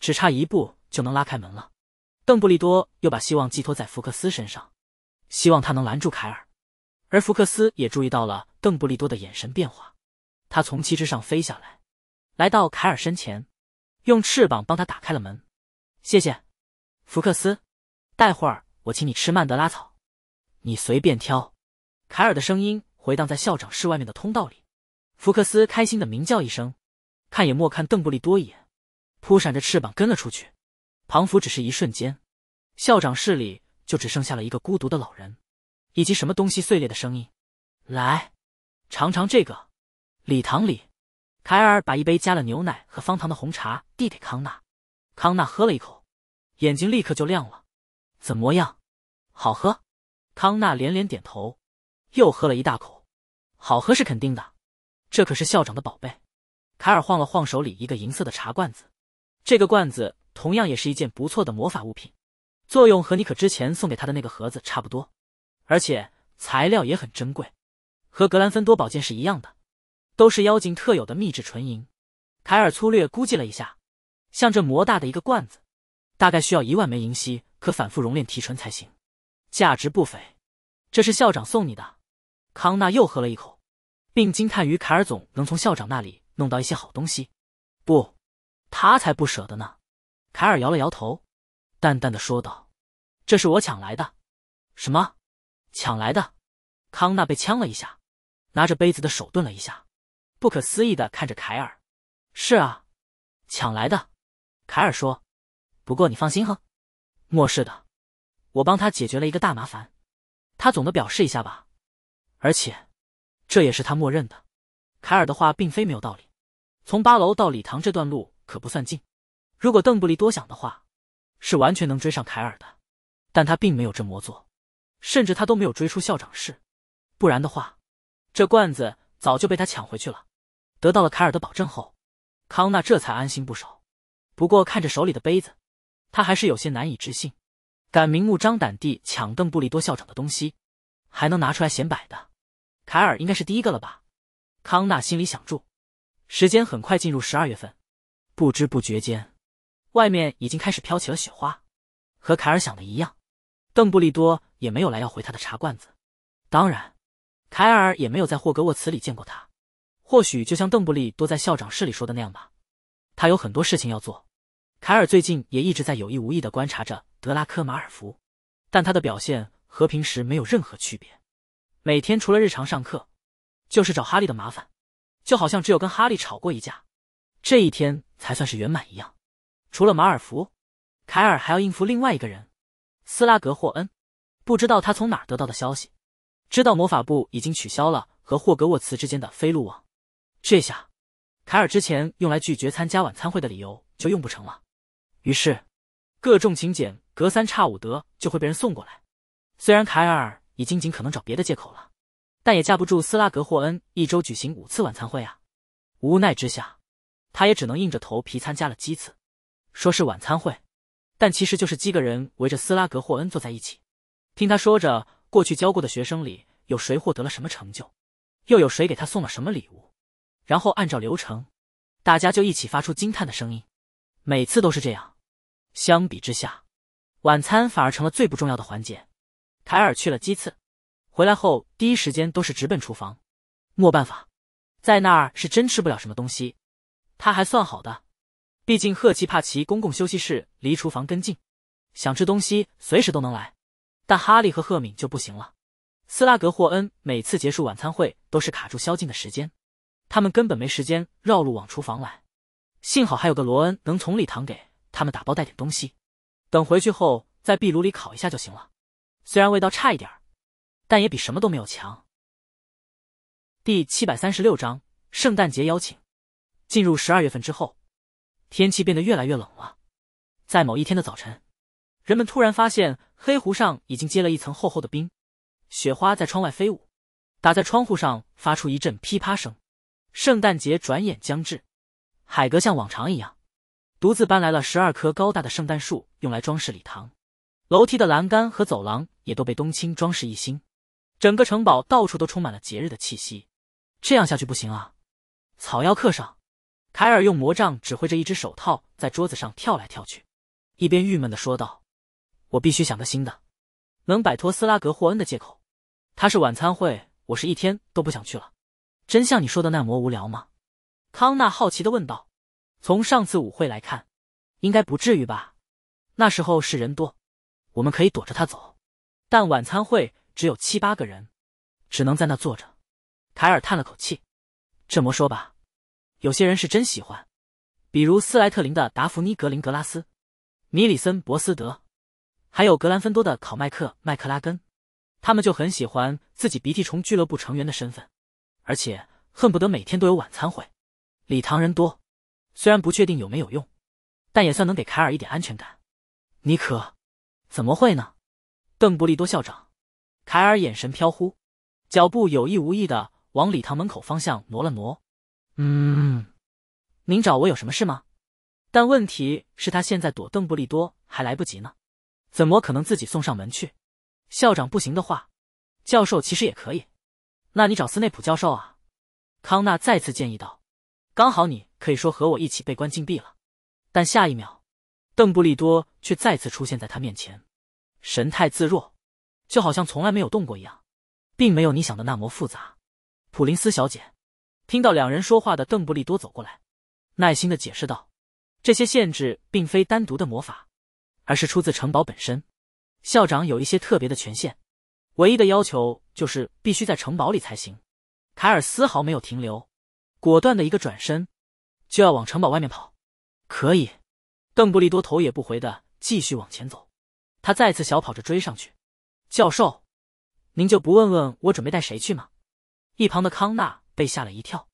只差一步就能拉开门了。邓布利多又把希望寄托在福克斯身上，希望他能拦住凯尔。而福克斯也注意到了邓布利多的眼神变化，他从旗帜上飞下来，来到凯尔身前，用翅膀帮他打开了门。谢谢，福克斯，待会儿我请你吃曼德拉草。你随便挑，凯尔的声音回荡在校长室外面的通道里。福克斯开心的鸣叫一声，看也莫看邓布利多一眼，扑闪着翅膀跟了出去。庞福只是一瞬间，校长室里就只剩下了一个孤独的老人，以及什么东西碎裂的声音。来，尝尝这个。礼堂里，凯尔把一杯加了牛奶和方糖的红茶递给康纳。康纳喝了一口，眼睛立刻就亮了。怎么样？好喝？康纳连连点头，又喝了一大口，好喝是肯定的，这可是校长的宝贝。凯尔晃了晃手里一个银色的茶罐子，这个罐子同样也是一件不错的魔法物品，作用和妮可之前送给他的那个盒子差不多，而且材料也很珍贵，和格兰芬多宝剑是一样的，都是妖精特有的秘制纯银。凯尔粗略估计了一下，像这魔大的一个罐子，大概需要一万枚银锡，可反复熔炼提纯才行。价值不菲，这是校长送你的。康纳又喝了一口，并惊叹于凯尔总能从校长那里弄到一些好东西。不，他才不舍得呢。凯尔摇了摇头，淡淡的说道：“这是我抢来的。”什么？抢来的？康纳被呛了一下，拿着杯子的手顿了一下，不可思议的看着凯尔。“是啊，抢来的。”凯尔说，“不过你放心哈，末事的。”我帮他解决了一个大麻烦，他总的表示一下吧，而且，这也是他默认的。凯尔的话并非没有道理，从八楼到礼堂这段路可不算近，如果邓布利多想的话，是完全能追上凯尔的，但他并没有这么做，甚至他都没有追出校长室，不然的话，这罐子早就被他抢回去了。得到了凯尔的保证后，康纳这才安心不少。不过看着手里的杯子，他还是有些难以置信。敢明目张胆地抢邓布利多校长的东西，还能拿出来显摆的，凯尔应该是第一个了吧？康纳心里想住。时间很快进入十二月份，不知不觉间，外面已经开始飘起了雪花。和凯尔想的一样，邓布利多也没有来要回他的茶罐子。当然，凯尔也没有在霍格沃茨里见过他。或许就像邓布利多在校长室里说的那样吧，他有很多事情要做。凯尔最近也一直在有意无意的观察着德拉科·马尔福，但他的表现和平时没有任何区别。每天除了日常上课，就是找哈利的麻烦，就好像只有跟哈利吵过一架，这一天才算是圆满一样。除了马尔福，凯尔还要应付另外一个人——斯拉格霍恩。不知道他从哪得到的消息，知道魔法部已经取消了和霍格沃茨之间的飞路网。这下，凯尔之前用来拒绝参加晚餐会的理由就用不成了。于是，各种请柬隔三差五的就会被人送过来。虽然凯尔已经尽可能找别的借口了，但也架不住斯拉格霍恩一周举行五次晚餐会啊。无奈之下，他也只能硬着头皮参加了几次。说是晚餐会，但其实就是几个人围着斯拉格霍恩坐在一起，听他说着过去教过的学生里有谁获得了什么成就，又有谁给他送了什么礼物，然后按照流程，大家就一起发出惊叹的声音。每次都是这样，相比之下，晚餐反而成了最不重要的环节。凯尔去了鸡翅，回来后第一时间都是直奔厨房。莫办法，在那儿是真吃不了什么东西。他还算好的，毕竟赫奇帕奇公共休息室离厨房更近，想吃东西随时都能来。但哈利和赫敏就不行了。斯拉格霍恩每次结束晚餐会都是卡住宵禁的时间，他们根本没时间绕路往厨房来。幸好还有个罗恩能从礼堂给他们打包带点东西，等回去后在壁炉里烤一下就行了。虽然味道差一点，但也比什么都没有强。第七百三十六章：圣诞节邀请。进入十二月份之后，天气变得越来越冷了。在某一天的早晨，人们突然发现黑湖上已经结了一层厚厚的冰，雪花在窗外飞舞，打在窗户上发出一阵噼啪声。圣诞节转眼将至。海格像往常一样，独自搬来了十二棵高大的圣诞树，用来装饰礼堂。楼梯的栏杆和走廊也都被冬青装饰一新，整个城堡到处都充满了节日的气息。这样下去不行啊！草药课上，凯尔用魔杖指挥着一只手套在桌子上跳来跳去，一边郁闷的说道：“我必须想个新的，能摆脱斯拉格霍恩的借口。他是晚餐会，我是一天都不想去了。真像你说的那么无聊吗？”康纳好奇的问道：“从上次舞会来看，应该不至于吧？那时候是人多，我们可以躲着他走。但晚餐会只有七八个人，只能在那坐着。”凯尔叹了口气：“这么说吧，有些人是真喜欢，比如斯莱特林的达芙妮·格林格拉斯、米里森·博斯德，还有格兰芬多的考麦克·麦克拉根，他们就很喜欢自己鼻涕虫俱乐部成员的身份，而且恨不得每天都有晚餐会。”礼堂人多，虽然不确定有没有用，但也算能给凯尔一点安全感。尼可，怎么会呢？邓布利多校长，凯尔眼神飘忽，脚步有意无意的往礼堂门口方向挪了挪。嗯，您找我有什么事吗？但问题是，他现在躲邓布利多还来不及呢，怎么可能自己送上门去？校长不行的话，教授其实也可以。那你找斯内普教授啊？康纳再次建议道。刚好你可以说和我一起被关禁闭了，但下一秒，邓布利多却再次出现在他面前，神态自若，就好像从来没有动过一样，并没有你想的那么复杂。普林斯小姐，听到两人说话的邓布利多走过来，耐心的解释道：“这些限制并非单独的魔法，而是出自城堡本身。校长有一些特别的权限，唯一的要求就是必须在城堡里才行。”凯尔丝毫没有停留。果断的一个转身，就要往城堡外面跑。可以，邓布利多头也不回的继续往前走。他再次小跑着追上去。教授，您就不问问我准备带谁去吗？一旁的康纳被吓了一跳，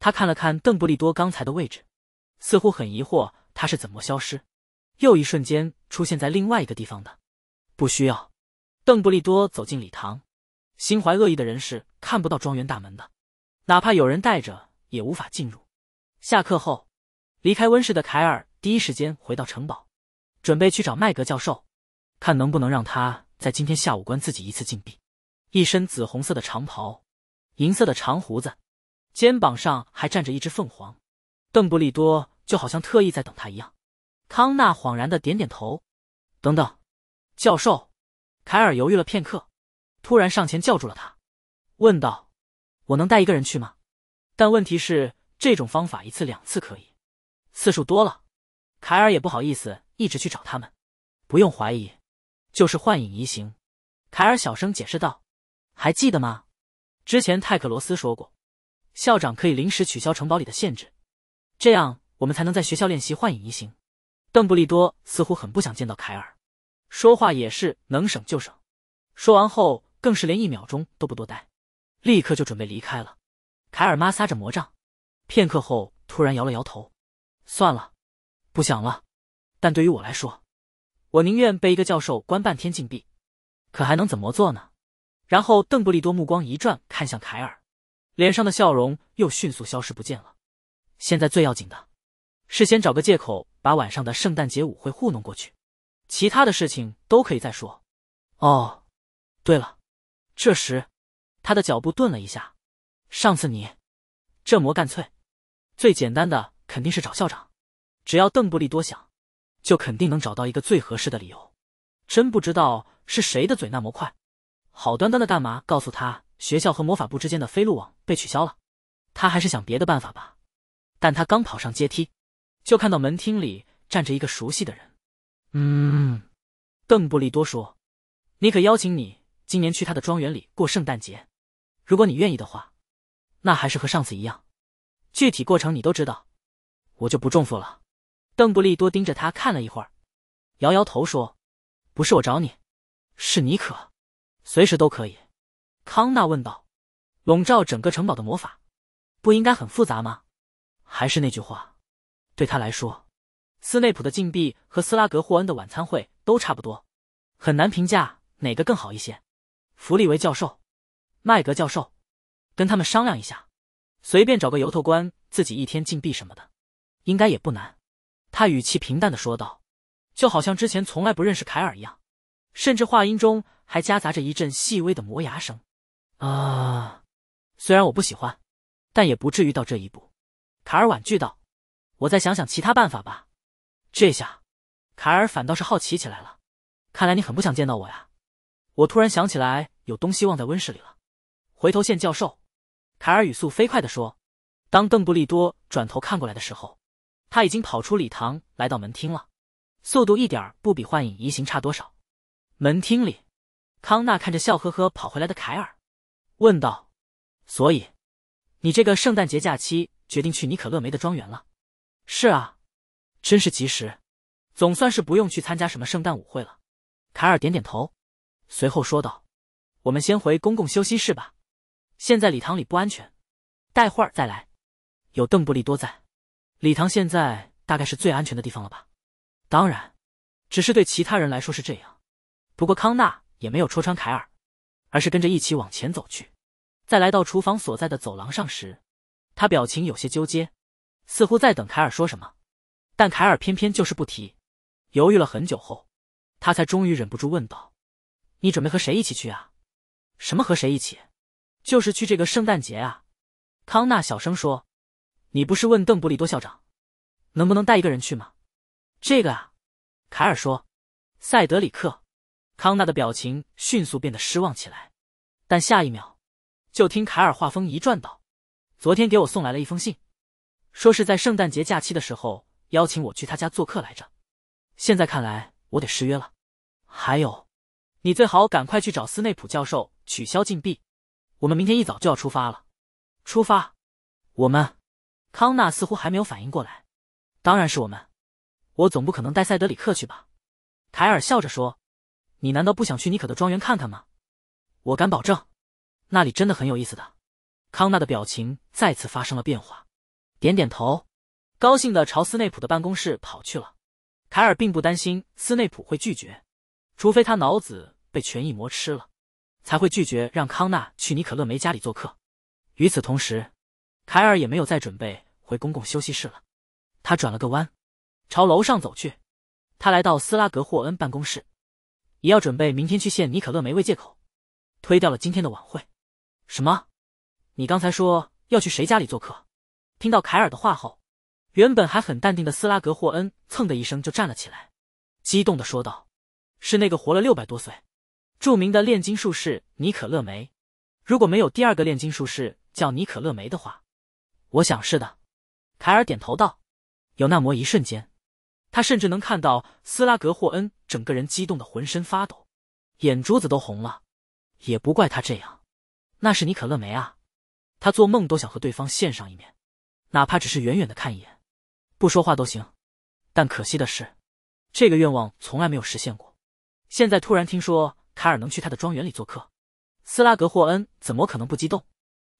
他看了看邓布利多刚才的位置，似乎很疑惑他是怎么消失，又一瞬间出现在另外一个地方的。不需要，邓布利多走进礼堂。心怀恶意的人是看不到庄园大门的，哪怕有人带着。也无法进入。下课后，离开温室的凯尔第一时间回到城堡，准备去找麦格教授，看能不能让他在今天下午关自己一次禁闭。一身紫红色的长袍，银色的长胡子，肩膀上还站着一只凤凰，邓布利多就好像特意在等他一样。康纳恍然的点点头。等等，教授，凯尔犹豫了片刻，突然上前叫住了他，问道：“我能带一个人去吗？”但问题是，这种方法一次两次可以，次数多了，凯尔也不好意思一直去找他们。不用怀疑，就是幻影移形。凯尔小声解释道：“还记得吗？之前泰克罗斯说过，校长可以临时取消城堡里的限制，这样我们才能在学校练习幻影移形。”邓布利多似乎很不想见到凯尔，说话也是能省就省。说完后，更是连一秒钟都不多待，立刻就准备离开了。凯尔妈撒着魔杖，片刻后突然摇了摇头：“算了，不想了。但对于我来说，我宁愿被一个教授关半天禁闭。可还能怎么做呢？”然后邓布利多目光一转，看向凯尔，脸上的笑容又迅速消失不见了。现在最要紧的，是先找个借口把晚上的圣诞节舞会糊弄过去，其他的事情都可以再说。哦，对了，这时他的脚步顿了一下。上次你，这魔干脆，最简单的肯定是找校长，只要邓布利多想，就肯定能找到一个最合适的理由。真不知道是谁的嘴那么快，好端端的干嘛告诉他学校和魔法部之间的飞路网被取消了？他还是想别的办法吧。但他刚跑上阶梯，就看到门厅里站着一个熟悉的人。嗯，邓布利多说：“你可邀请你今年去他的庄园里过圣诞节，如果你愿意的话。”那还是和上次一样，具体过程你都知道，我就不重复了。邓布利多盯着他看了一会儿，摇摇头说：“不是我找你，是你可，随时都可以。”康纳问道：“笼罩整个城堡的魔法，不应该很复杂吗？”还是那句话，对他来说，斯内普的禁闭和斯拉格霍恩的晚餐会都差不多，很难评价哪个更好一些。弗利维教授，麦格教授。跟他们商量一下，随便找个由头关自己一天禁闭什么的，应该也不难。他语气平淡的说道，就好像之前从来不认识凯尔一样，甚至话音中还夹杂着一阵细微的磨牙声。啊，虽然我不喜欢，但也不至于到这一步。凯尔婉拒道：“我再想想其他办法吧。”这下，凯尔反倒是好奇起来了。看来你很不想见到我呀。我突然想起来，有东西忘在温室里了，回头见教授。凯尔语速飞快的说：“当邓布利多转头看过来的时候，他已经跑出礼堂，来到门厅了，速度一点儿不比幻影移形差多少。”门厅里，康纳看着笑呵呵跑回来的凯尔，问道：“所以，你这个圣诞节假期决定去尼可勒梅的庄园了？”“是啊，真是及时，总算是不用去参加什么圣诞舞会了。”凯尔点点头，随后说道：“我们先回公共休息室吧。”现在礼堂里不安全，待会儿再来。有邓布利多在，礼堂现在大概是最安全的地方了吧？当然，只是对其他人来说是这样。不过康纳也没有戳穿凯尔，而是跟着一起往前走去。在来到厨房所在的走廊上时，他表情有些纠结，似乎在等凯尔说什么，但凯尔偏偏就是不提。犹豫了很久后，他才终于忍不住问道：“你准备和谁一起去啊？什么和谁一起？”就是去这个圣诞节啊，康纳小声说：“你不是问邓布利多校长能不能带一个人去吗？”这个啊，凯尔说：“塞德里克。”康纳的表情迅速变得失望起来，但下一秒，就听凯尔话锋一转道：“昨天给我送来了一封信，说是在圣诞节假期的时候邀请我去他家做客来着。现在看来，我得失约了。还有，你最好赶快去找斯内普教授取消禁闭。”我们明天一早就要出发了，出发，我们。康纳似乎还没有反应过来，当然是我们。我总不可能带塞德里克去吧？凯尔笑着说：“你难道不想去妮可的庄园看看吗？”我敢保证，那里真的很有意思的。康纳的表情再次发生了变化，点点头，高兴的朝斯内普的办公室跑去了。凯尔并不担心斯内普会拒绝，除非他脑子被全益魔吃了。才会拒绝让康纳去尼可勒梅家里做客。与此同时，凯尔也没有再准备回公共休息室了。他转了个弯，朝楼上走去。他来到斯拉格霍恩办公室，也要准备明天去见尼可勒梅为借口，推掉了今天的晚会。什么？你刚才说要去谁家里做客？听到凯尔的话后，原本还很淡定的斯拉格霍恩蹭的一声就站了起来，激动的说道：“是那个活了六百多岁。”著名的炼金术士尼可勒梅，如果没有第二个炼金术士叫尼可勒梅的话，我想是的。凯尔点头道：“有那么一瞬间，他甚至能看到斯拉格霍恩整个人激动的浑身发抖，眼珠子都红了。也不怪他这样，那是尼可勒梅啊！他做梦都想和对方见上一面，哪怕只是远远的看一眼，不说话都行。但可惜的是，这个愿望从来没有实现过。现在突然听说……”卡尔能去他的庄园里做客，斯拉格霍恩怎么可能不激动？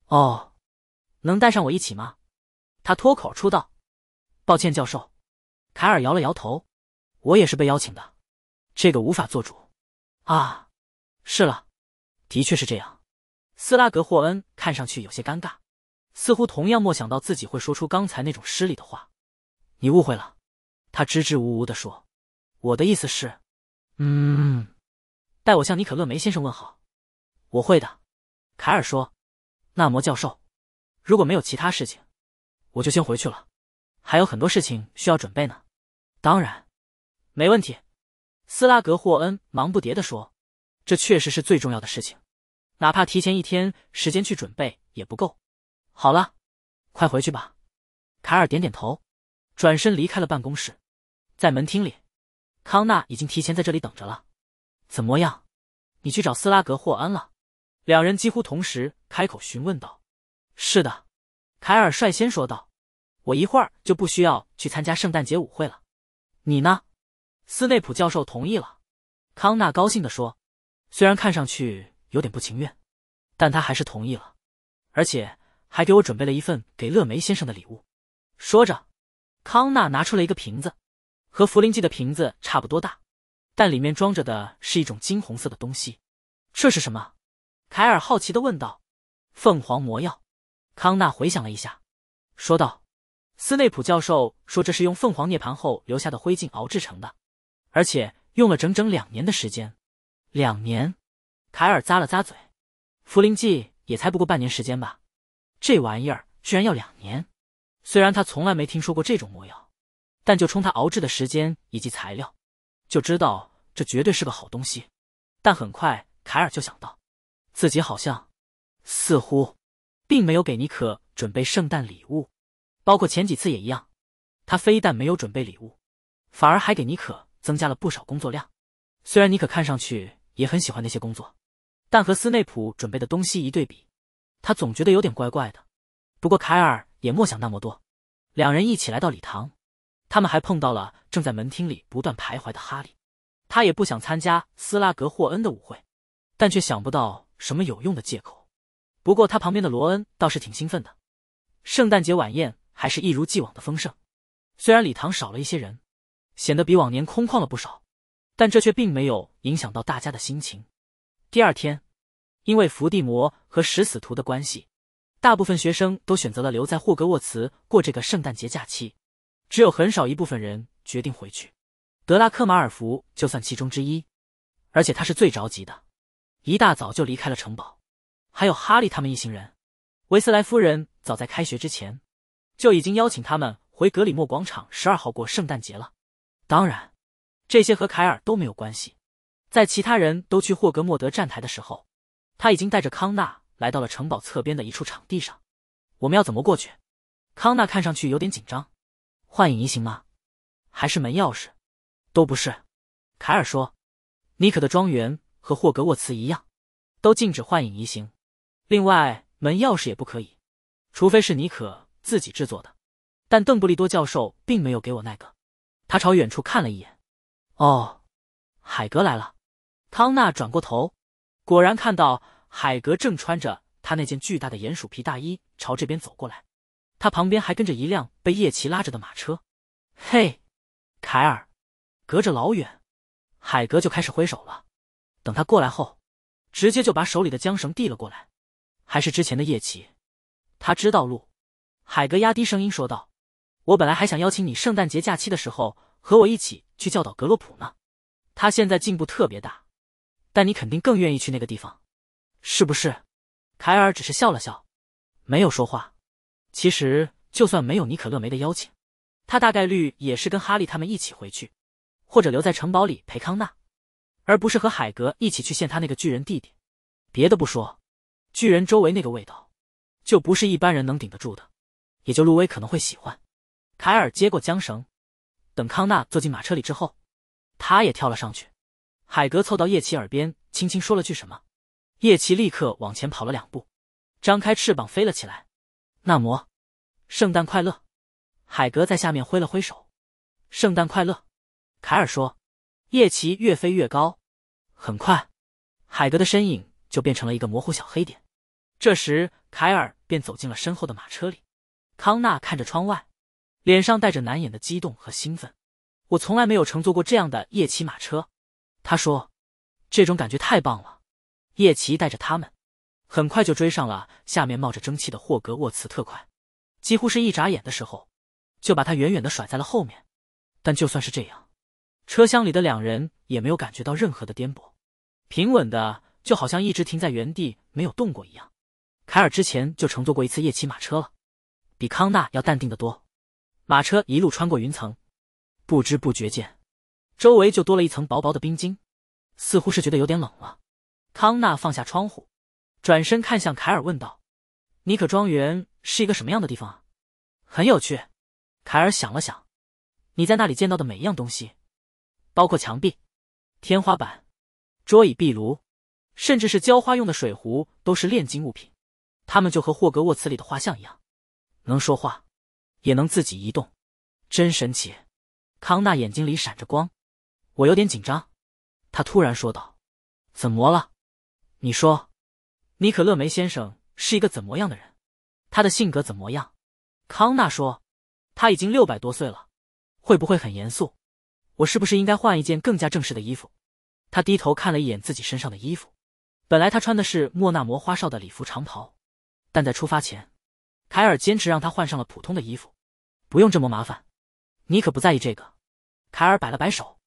哦，能带上我一起吗？他脱口出道。抱歉，教授。卡尔摇了摇头。我也是被邀请的，这个无法做主。啊，是了，的确是这样。斯拉格霍恩看上去有些尴尬，似乎同样没想到自己会说出刚才那种失礼的话。你误会了，他支支吾吾地说。我的意思是，嗯。代我向尼可乐梅先生问好，我会的，凯尔说。纳摩教授，如果没有其他事情，我就先回去了，还有很多事情需要准备呢。当然，没问题。斯拉格霍恩忙不迭的说，这确实是最重要的事情，哪怕提前一天时间去准备也不够。好了，快回去吧。凯尔点点头，转身离开了办公室。在门厅里，康纳已经提前在这里等着了。怎么样？你去找斯拉格霍恩了？两人几乎同时开口询问道。是的，凯尔率先说道。我一会儿就不需要去参加圣诞节舞会了。你呢？斯内普教授同意了。康纳高兴的说，虽然看上去有点不情愿，但他还是同意了，而且还给我准备了一份给乐梅先生的礼物。说着，康纳拿出了一个瓶子，和福林记的瓶子差不多大。但里面装着的是一种金红色的东西，这是什么？凯尔好奇地问道。凤凰魔药，康纳回想了一下，说道：“斯内普教授说这是用凤凰涅槃后留下的灰烬熬制成的，而且用了整整两年的时间。”两年？凯尔咂了咂嘴，茯苓剂也才不过半年时间吧？这玩意儿居然要两年？虽然他从来没听说过这种魔药，但就冲他熬制的时间以及材料。就知道这绝对是个好东西，但很快凯尔就想到，自己好像似乎，并没有给尼可准备圣诞礼物，包括前几次也一样。他非但没有准备礼物，反而还给尼可增加了不少工作量。虽然尼可看上去也很喜欢那些工作，但和斯内普准备的东西一对比，他总觉得有点怪怪的。不过凯尔也莫想那么多，两人一起来到礼堂。他们还碰到了正在门厅里不断徘徊的哈利，他也不想参加斯拉格霍恩的舞会，但却想不到什么有用的借口。不过他旁边的罗恩倒是挺兴奋的。圣诞节晚宴还是一如既往的丰盛，虽然礼堂少了一些人，显得比往年空旷了不少，但这却并没有影响到大家的心情。第二天，因为伏地魔和食死徒的关系，大部分学生都选择了留在霍格沃茨过这个圣诞节假期。只有很少一部分人决定回去，德拉科·马尔福就算其中之一，而且他是最着急的，一大早就离开了城堡。还有哈利他们一行人，韦斯莱夫人早在开学之前就已经邀请他们回格里莫广场十二号过圣诞节了。当然，这些和凯尔都没有关系。在其他人都去霍格莫德站台的时候，他已经带着康纳来到了城堡侧边的一处场地上。我们要怎么过去？康纳看上去有点紧张。幻影移形吗？还是门钥匙？都不是。凯尔说，尼可的庄园和霍格沃茨一样，都禁止幻影移形，另外门钥匙也不可以，除非是尼可自己制作的。但邓布利多教授并没有给我那个。他朝远处看了一眼，哦，海格来了。康纳转过头，果然看到海格正穿着他那件巨大的鼹鼠皮大衣朝这边走过来。他旁边还跟着一辆被叶奇拉着的马车，嘿，凯尔，隔着老远，海格就开始挥手了。等他过来后，直接就把手里的缰绳递了过来，还是之前的叶奇。他知道路。海格压低声音说道：“我本来还想邀请你圣诞节假期的时候和我一起去教导格洛普呢，他现在进步特别大，但你肯定更愿意去那个地方，是不是？”凯尔只是笑了笑，没有说话。其实，就算没有尼可勒梅的邀请，他大概率也是跟哈利他们一起回去，或者留在城堡里陪康纳，而不是和海格一起去见他那个巨人弟弟。别的不说，巨人周围那个味道，就不是一般人能顶得住的。也就路威可能会喜欢。凯尔接过缰绳，等康纳坐进马车里之后，他也跳了上去。海格凑到叶奇耳边，轻轻说了句什么，叶奇立刻往前跑了两步，张开翅膀飞了起来。纳摩。圣诞快乐，海格在下面挥了挥手。圣诞快乐，凯尔说。夜骑越飞越高，很快，海格的身影就变成了一个模糊小黑点。这时，凯尔便走进了身后的马车里。康纳看着窗外，脸上带着难掩的激动和兴奋。我从来没有乘坐过这样的夜骑马车，他说，这种感觉太棒了。夜骑带着他们，很快就追上了下面冒着蒸汽的霍格沃茨特快。几乎是一眨眼的时候，就把他远远的甩在了后面。但就算是这样，车厢里的两人也没有感觉到任何的颠簸，平稳的就好像一直停在原地没有动过一样。凯尔之前就乘坐过一次夜骑马车了，比康纳要淡定的多。马车一路穿过云层，不知不觉间，周围就多了一层薄薄的冰晶，似乎是觉得有点冷了。康纳放下窗户，转身看向凯尔问道。尼可庄园是一个什么样的地方啊？很有趣。凯尔想了想，你在那里见到的每一样东西，包括墙壁、天花板、桌椅、壁炉，甚至是浇花用的水壶，都是炼金物品。它们就和霍格沃茨里的画像一样，能说话，也能自己移动，真神奇。康纳眼睛里闪着光。我有点紧张，他突然说道。怎么了？你说，尼可勒梅先生？是一个怎么样的人？他的性格怎么样？康纳说，他已经六百多岁了，会不会很严肃？我是不是应该换一件更加正式的衣服？他低头看了一眼自己身上的衣服，本来他穿的是莫纳摩花哨的礼服长袍，但在出发前，凯尔坚持让他换上了普通的衣服，不用这么麻烦。你可不在意这个。凯尔摆了摆手，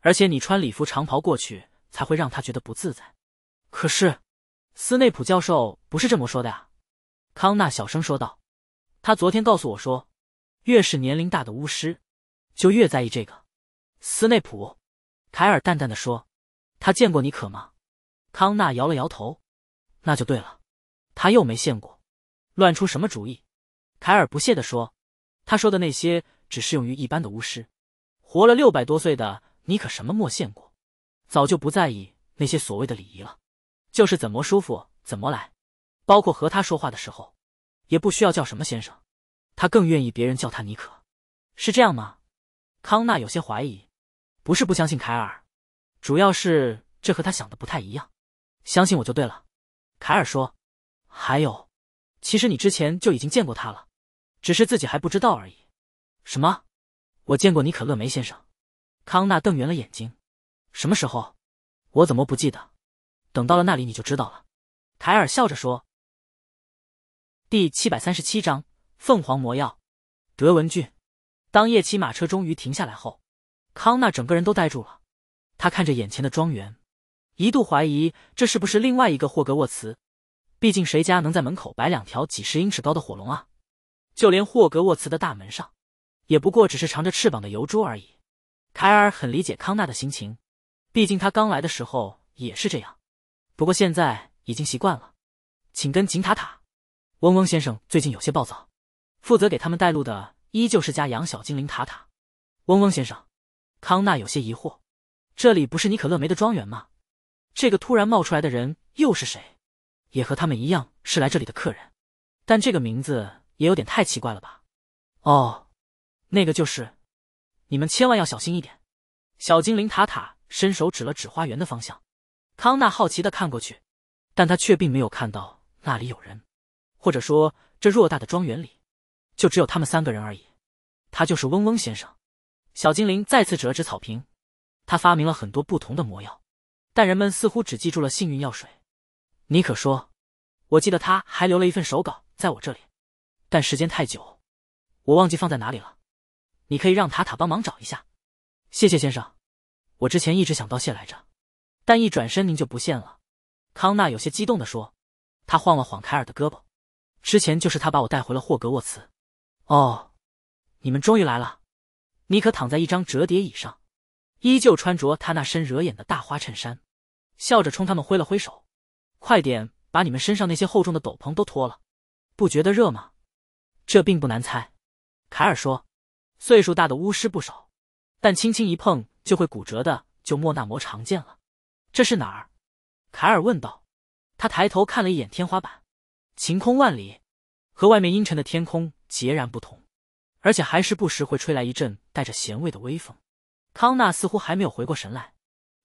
而且你穿礼服长袍过去才会让他觉得不自在。可是。斯内普教授不是这么说的呀，康纳小声说道。他昨天告诉我说，越是年龄大的巫师，就越在意这个。斯内普，凯尔淡淡的说。他见过你可吗？康纳摇了摇头。那就对了，他又没见过，乱出什么主意？凯尔不屑的说。他说的那些只适用于一般的巫师，活了六百多岁的你可什么没见过，早就不在意那些所谓的礼仪了。就是怎么舒服怎么来，包括和他说话的时候，也不需要叫什么先生，他更愿意别人叫他尼可。是这样吗？康纳有些怀疑，不是不相信凯尔，主要是这和他想的不太一样。相信我就对了，凯尔说。还有，其实你之前就已经见过他了，只是自己还不知道而已。什么？我见过尼可勒梅先生？康纳瞪圆了眼睛。什么时候？我怎么不记得？等到了那里你就知道了，凯尔笑着说。第七百三十七章凤凰魔药，德文郡。当夜骑马车终于停下来后，康纳整个人都呆住了。他看着眼前的庄园，一度怀疑这是不是另外一个霍格沃茨。毕竟谁家能在门口摆两条几十英尺高的火龙啊？就连霍格沃茨的大门上，也不过只是长着翅膀的油猪而已。凯尔很理解康纳的心情，毕竟他刚来的时候也是这样。不过现在已经习惯了，请跟紧塔塔。嗡嗡先生最近有些暴躁，负责给他们带路的依旧是家养小精灵塔塔。嗡嗡先生，康纳有些疑惑，这里不是尼可乐梅的庄园吗？这个突然冒出来的人又是谁？也和他们一样是来这里的客人，但这个名字也有点太奇怪了吧？哦，那个就是，你们千万要小心一点。小精灵塔塔伸手指了指花园的方向。康纳好奇的看过去，但他却并没有看到那里有人，或者说，这偌大的庄园里，就只有他们三个人而已。他就是嗡嗡先生，小精灵再次指了指草坪。他发明了很多不同的魔药，但人们似乎只记住了幸运药水。尼可说：“我记得他还留了一份手稿在我这里，但时间太久，我忘记放在哪里了。你可以让塔塔帮忙找一下。”谢谢先生，我之前一直想道谢来着。但一转身您就不见了，康纳有些激动的说，他晃了晃凯尔的胳膊，之前就是他把我带回了霍格沃茨，哦，你们终于来了，尼克躺在一张折叠椅上，依旧穿着他那身惹眼的大花衬衫，笑着冲他们挥了挥手，快点把你们身上那些厚重的斗篷都脱了，不觉得热吗？这并不难猜，凯尔说，岁数大的巫师不少，但轻轻一碰就会骨折的就莫那摩常见了。这是哪儿？凯尔问道。他抬头看了一眼天花板，晴空万里，和外面阴沉的天空截然不同，而且还是不时会吹来一阵带着咸味的微风。康纳似乎还没有回过神来，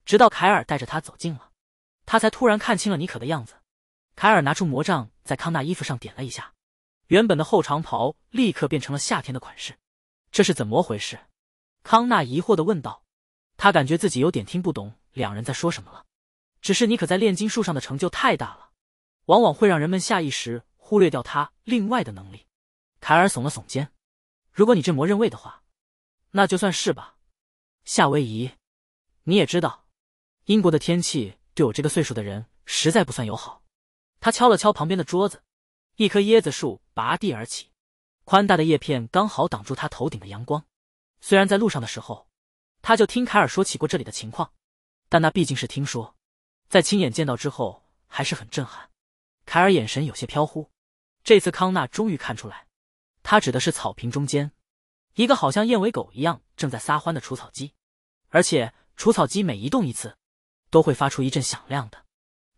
直到凯尔带着他走近了，他才突然看清了尼可的样子。凯尔拿出魔杖，在康纳衣服上点了一下，原本的厚长袍立刻变成了夏天的款式。这是怎么回事？康纳疑惑的问道，他感觉自己有点听不懂。两人在说什么了？只是你可在炼金术上的成就太大了，往往会让人们下意识忽略掉他另外的能力。凯尔耸了耸肩：“如果你这么认为的话，那就算是吧。”夏威夷，你也知道，英国的天气对我这个岁数的人实在不算友好。他敲了敲旁边的桌子，一棵椰子树拔地而起，宽大的叶片刚好挡住他头顶的阳光。虽然在路上的时候，他就听凯尔说起过这里的情况。但那毕竟是听说，在亲眼见到之后还是很震撼。凯尔眼神有些飘忽，这次康纳终于看出来，他指的是草坪中间一个好像燕尾狗一样正在撒欢的除草机，而且除草机每移动一次，都会发出一阵响亮的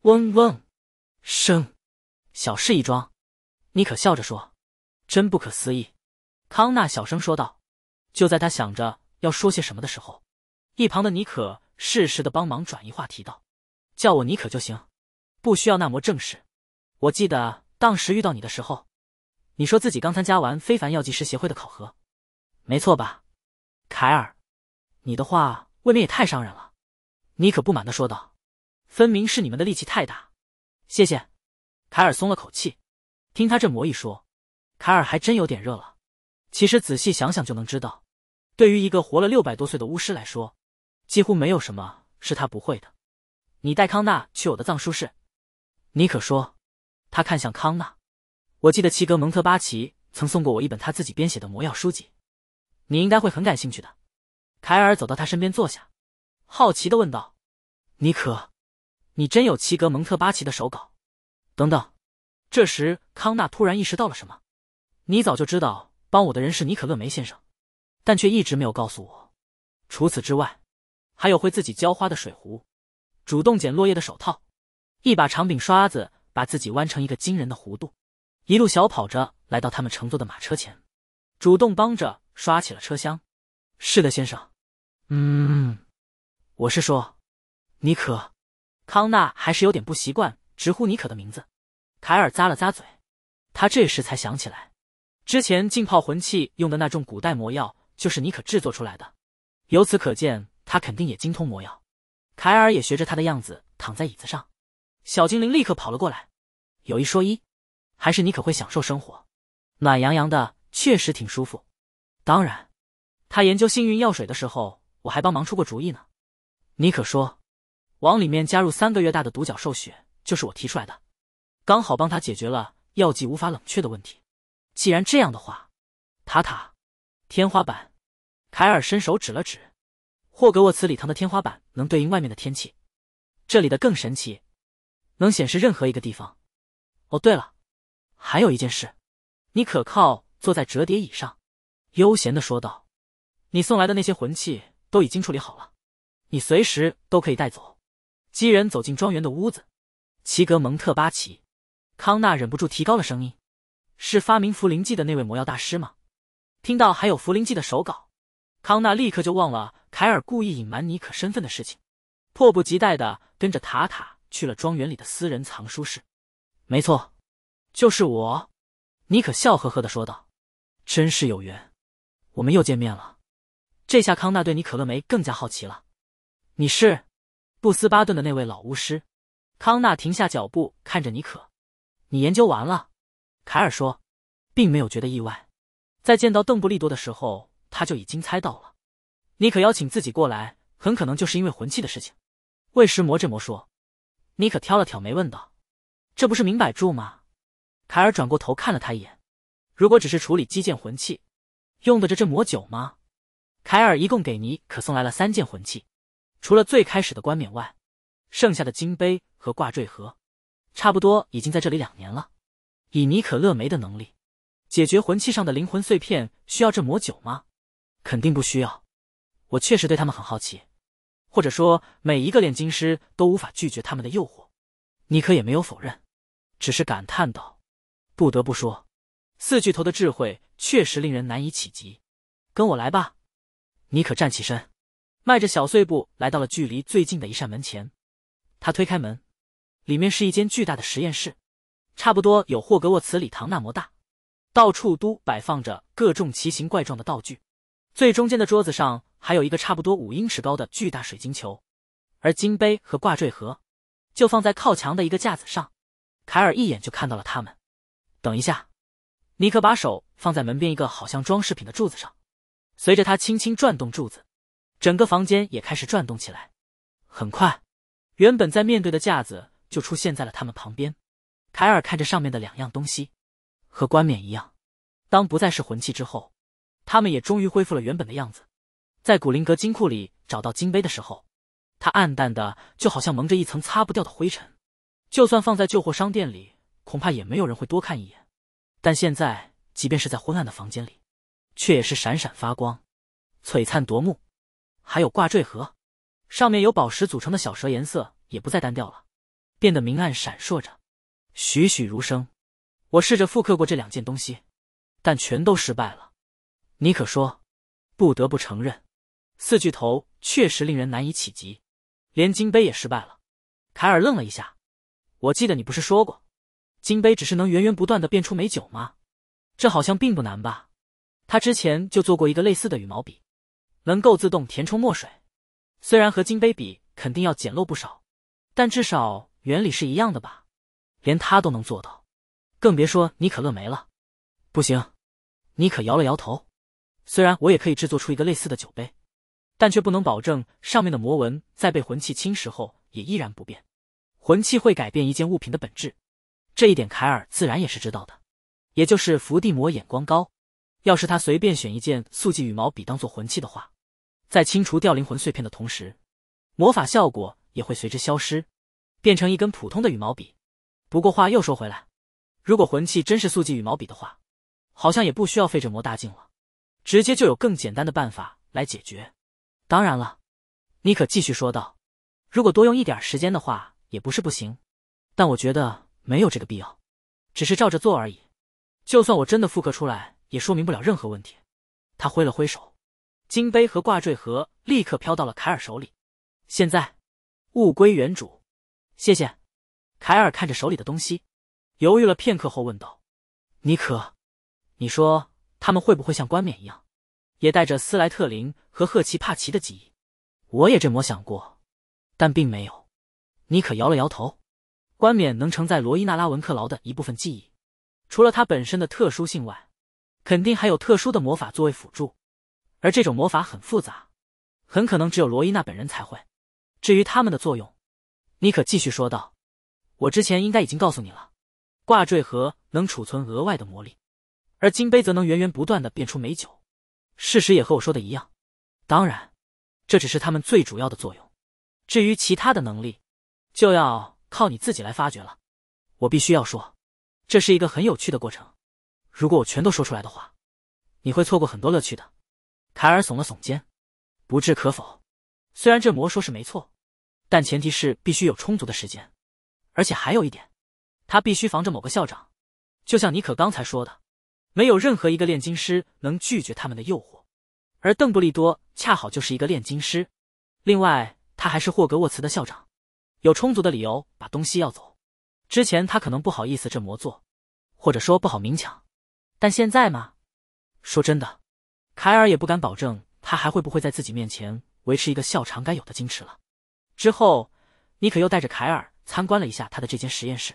嗡嗡声。小事一桩，尼可笑着说。真不可思议，康纳小声说道。就在他想着要说些什么的时候，一旁的尼可。适时的帮忙转移话题道：“叫我尼可就行，不需要那么正式。”我记得当时遇到你的时候，你说自己刚参加完非凡药剂师协会的考核，没错吧？凯尔，你的话未免也太伤人了。”妮可不满的说道：“分明是你们的力气太大。”谢谢。凯尔松了口气，听他这么一说，凯尔还真有点热了。其实仔细想想就能知道，对于一个活了六百多岁的巫师来说。几乎没有什么是他不会的。你带康纳去我的藏书室，尼可说。他看向康纳。我记得齐格蒙特·巴奇曾送过我一本他自己编写的魔药书籍，你应该会很感兴趣的。凯尔走到他身边坐下，好奇的问道：“尼可，你真有齐格蒙特·巴奇的手稿？”等等。这时，康纳突然意识到了什么。你早就知道帮我的人是尼可勒梅先生，但却一直没有告诉我。除此之外。还有会自己浇花的水壶，主动捡落叶的手套，一把长柄刷子，把自己弯成一个惊人的弧度，一路小跑着来到他们乘坐的马车前，主动帮着刷起了车厢。是的，先生。嗯，我是说，尼可。康纳还是有点不习惯直呼尼可的名字。凯尔咂了咂嘴，他这时才想起来，之前浸泡魂器用的那种古代魔药就是尼可制作出来的，由此可见。他肯定也精通魔药，凯尔也学着他的样子躺在椅子上，小精灵立刻跑了过来。有一说一，还是你可会享受生活，暖洋洋的确实挺舒服。当然，他研究幸运药水的时候，我还帮忙出过主意呢。你可说，往里面加入三个月大的独角兽血，就是我提出来的，刚好帮他解决了药剂无法冷却的问题。既然这样的话，塔塔，天花板，凯尔伸手指了指。霍格沃茨礼堂的天花板能对应外面的天气，这里的更神奇，能显示任何一个地方。哦，对了，还有一件事，你可靠坐在折叠椅上，悠闲的说道：“你送来的那些魂器都已经处理好了，你随时都可以带走。”基人走进庄园的屋子，齐格蒙特·巴奇·康纳忍不住提高了声音：“是发明伏灵剂的那位魔药大师吗？”听到还有伏灵剂的手稿，康纳立刻就忘了。凯尔故意隐瞒尼可身份的事情，迫不及待的跟着塔塔去了庄园里的私人藏书室。没错，就是我，尼可笑呵呵的说道：“真是有缘，我们又见面了。”这下康纳对尼可乐梅更加好奇了。你是布斯巴顿的那位老巫师？康纳停下脚步看着尼可：“你研究完了？”凯尔说，并没有觉得意外。在见到邓布利多的时候，他就已经猜到了。你可邀请自己过来，很可能就是因为魂器的事情。魏石魔这魔说，妮可挑了挑眉问道：“这不是明摆住吗？”凯尔转过头看了他一眼：“如果只是处理基建魂器，用得着这魔酒吗？”凯尔一共给尼可送来了三件魂器，除了最开始的冠冕外，剩下的金杯和挂坠盒，差不多已经在这里两年了。以尼可乐梅的能力，解决魂器上的灵魂碎片需要这魔酒吗？肯定不需要。我确实对他们很好奇，或者说每一个炼金师都无法拒绝他们的诱惑。尼克也没有否认，只是感叹道：“不得不说，四巨头的智慧确实令人难以企及。”跟我来吧，尼克站起身，迈着小碎步来到了距离最近的一扇门前。他推开门，里面是一间巨大的实验室，差不多有霍格沃茨礼堂那么大，到处都摆放着各种奇形怪状的道具。最中间的桌子上。还有一个差不多五英尺高的巨大水晶球，而金杯和挂坠盒就放在靠墙的一个架子上。凯尔一眼就看到了他们。等一下，尼克把手放在门边一个好像装饰品的柱子上，随着他轻轻转动柱子，整个房间也开始转动起来。很快，原本在面对的架子就出现在了他们旁边。凯尔看着上面的两样东西，和冠冕一样，当不再是魂器之后，他们也终于恢复了原本的样子。在古灵阁金库里找到金杯的时候，它暗淡的，就好像蒙着一层擦不掉的灰尘，就算放在旧货商店里，恐怕也没有人会多看一眼。但现在，即便是在昏暗的房间里，却也是闪闪发光，璀璨夺目。还有挂坠盒，上面有宝石组成的小蛇，颜色也不再单调了，变得明暗闪烁着，栩栩如生。我试着复刻过这两件东西，但全都失败了。尼可说：“不得不承认。”四巨头确实令人难以企及，连金杯也失败了。凯尔愣了一下，我记得你不是说过，金杯只是能源源不断的变出美酒吗？这好像并不难吧？他之前就做过一个类似的羽毛笔，能够自动填充墨水。虽然和金杯比肯定要简陋不少，但至少原理是一样的吧？连他都能做到，更别说尼可乐梅了。不行，尼可摇了摇头。虽然我也可以制作出一个类似的酒杯。但却不能保证上面的魔纹在被魂器侵蚀后也依然不变。魂器会改变一件物品的本质，这一点凯尔自然也是知道的。也就是伏地魔眼光高，要是他随便选一件速记羽毛笔当做魂器的话，在清除掉灵魂碎片的同时，魔法效果也会随之消失，变成一根普通的羽毛笔。不过话又说回来，如果魂器真是速记羽毛笔的话，好像也不需要费这魔大劲了，直接就有更简单的办法来解决。当然了，妮可继续说道，如果多用一点时间的话，也不是不行，但我觉得没有这个必要，只是照着做而已。就算我真的复刻出来，也说明不了任何问题。他挥了挥手，金杯和挂坠盒立刻飘到了凯尔手里。现在物归原主，谢谢。凯尔看着手里的东西，犹豫了片刻后问道：“妮可，你说他们会不会像冠冕一样？”也带着斯莱特林和赫奇帕奇的记忆，我也这么想过，但并没有。尼可摇了摇头。冠冕能承载罗伊娜拉文克劳的一部分记忆，除了它本身的特殊性外，肯定还有特殊的魔法作为辅助，而这种魔法很复杂，很可能只有罗伊娜本人才会。至于它们的作用，尼可继续说道：“我之前应该已经告诉你了，挂坠盒能储存额外的魔力，而金杯则能源源不断的变出美酒。”事实也和我说的一样，当然，这只是他们最主要的作用。至于其他的能力，就要靠你自己来发掘了。我必须要说，这是一个很有趣的过程。如果我全都说出来的话，你会错过很多乐趣的。凯尔耸了耸肩，不置可否。虽然这魔说是没错，但前提是必须有充足的时间，而且还有一点，他必须防着某个校长。就像尼可刚才说的，没有任何一个炼金师能拒绝他们的诱惑。而邓布利多恰好就是一个炼金师，另外他还是霍格沃茨的校长，有充足的理由把东西要走。之前他可能不好意思这么做，或者说不好明抢，但现在嘛，说真的，凯尔也不敢保证他还会不会在自己面前维持一个校长该有的矜持了。之后，尼可又带着凯尔参观了一下他的这间实验室，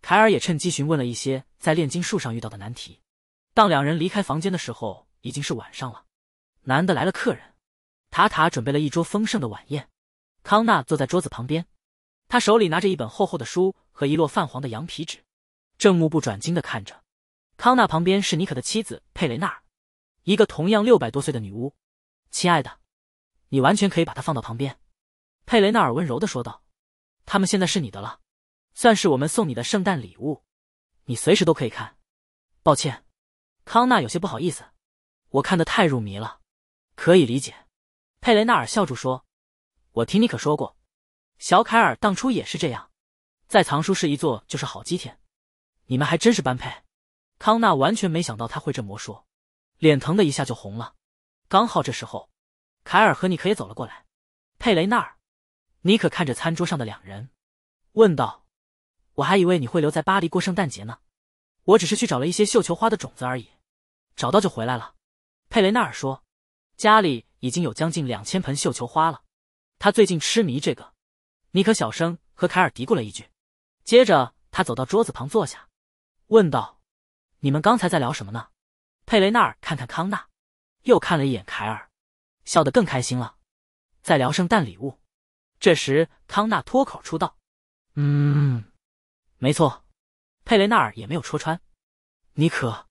凯尔也趁机询问了一些在炼金术上遇到的难题。当两人离开房间的时候，已经是晚上了。难得来了客人，塔塔准备了一桌丰盛的晚宴。康纳坐在桌子旁边，他手里拿着一本厚厚的书和一摞泛黄的羊皮纸，正目不转睛的看着。康纳旁边是妮可的妻子佩雷纳尔，一个同样六百多岁的女巫。亲爱的，你完全可以把它放到旁边。”佩雷纳尔温柔的说道，“他们现在是你的了，算是我们送你的圣诞礼物，你随时都可以看。抱歉，康纳有些不好意思，我看得太入迷了。”可以理解，佩雷纳尔笑住说：“我听妮可说过，小凯尔当初也是这样，在藏书室一坐就是好几天。你们还真是般配。”康纳完全没想到他会这么说，脸疼的一下就红了。刚好这时候，凯尔和尼克也走了过来。佩雷纳尔，尼克看着餐桌上的两人，问道：“我还以为你会留在巴黎过圣诞节呢，我只是去找了一些绣球花的种子而已，找到就回来了。”佩雷纳尔说。家里已经有将近两千盆绣球花了，他最近痴迷这个。尼可小声和凯尔嘀咕了一句，接着他走到桌子旁坐下，问道：“你们刚才在聊什么呢？”佩雷纳尔看看康纳，又看了一眼凯尔，笑得更开心了。在聊圣诞礼物。这时康纳脱口出道：“嗯，没错。”佩雷纳尔也没有戳穿。尼可，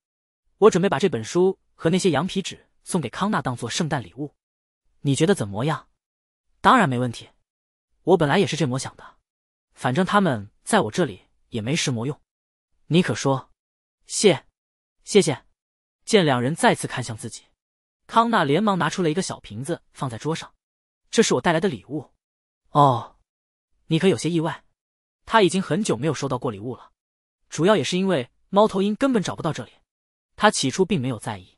我准备把这本书和那些羊皮纸。送给康纳当做圣诞礼物，你觉得怎么样？当然没问题，我本来也是这么想的，反正他们在我这里也没什么用。妮可说：“谢，谢谢。”见两人再次看向自己，康纳连忙拿出了一个小瓶子放在桌上：“这是我带来的礼物。”哦，你可有些意外，他已经很久没有收到过礼物了，主要也是因为猫头鹰根本找不到这里，他起初并没有在意。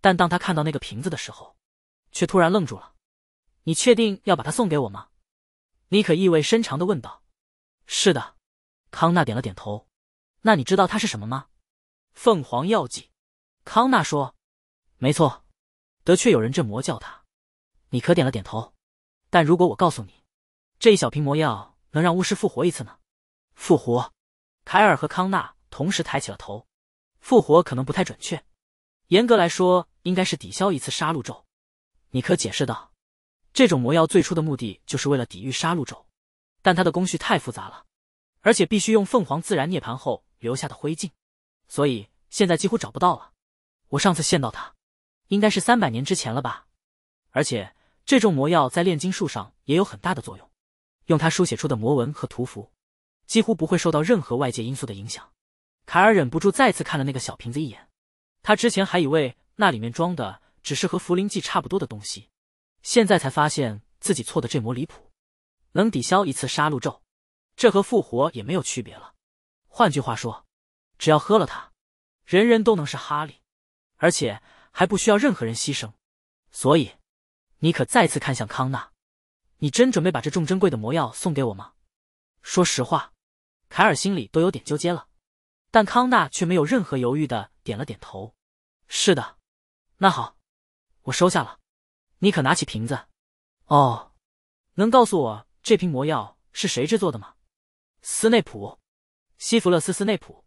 但当他看到那个瓶子的时候，却突然愣住了。“你确定要把它送给我吗？”妮可意味深长的问道。“是的。”康纳点了点头。“那你知道它是什么吗？”“凤凰药剂。”康纳说。“没错，的确有人这魔叫它。”你可点了点头。“但如果我告诉你，这一小瓶魔药能让巫师复活一次呢？”“复活。”凯尔和康纳同时抬起了头。“复活可能不太准确，严格来说。”应该是抵消一次杀戮咒，你可解释道：“这种魔药最初的目的就是为了抵御杀戮咒，但它的工序太复杂了，而且必须用凤凰自然涅盘后留下的灰烬，所以现在几乎找不到了。我上次见到它，应该是三百年之前了吧。而且这种魔药在炼金术上也有很大的作用，用它书写出的魔文和图符，几乎不会受到任何外界因素的影响。”凯尔忍不住再次看了那个小瓶子一眼，他之前还以为。那里面装的只是和茯苓剂差不多的东西，现在才发现自己错的这么离谱，能抵消一次杀戮咒，这和复活也没有区别了。换句话说，只要喝了它，人人都能是哈利，而且还不需要任何人牺牲。所以，你可再次看向康纳：“你真准备把这重珍贵的魔药送给我吗？”说实话，凯尔心里都有点纠结了，但康纳却没有任何犹豫的点了点头：“是的。”那好，我收下了。你可拿起瓶子。哦，能告诉我这瓶魔药是谁制作的吗？斯内普，西弗勒斯·斯内普。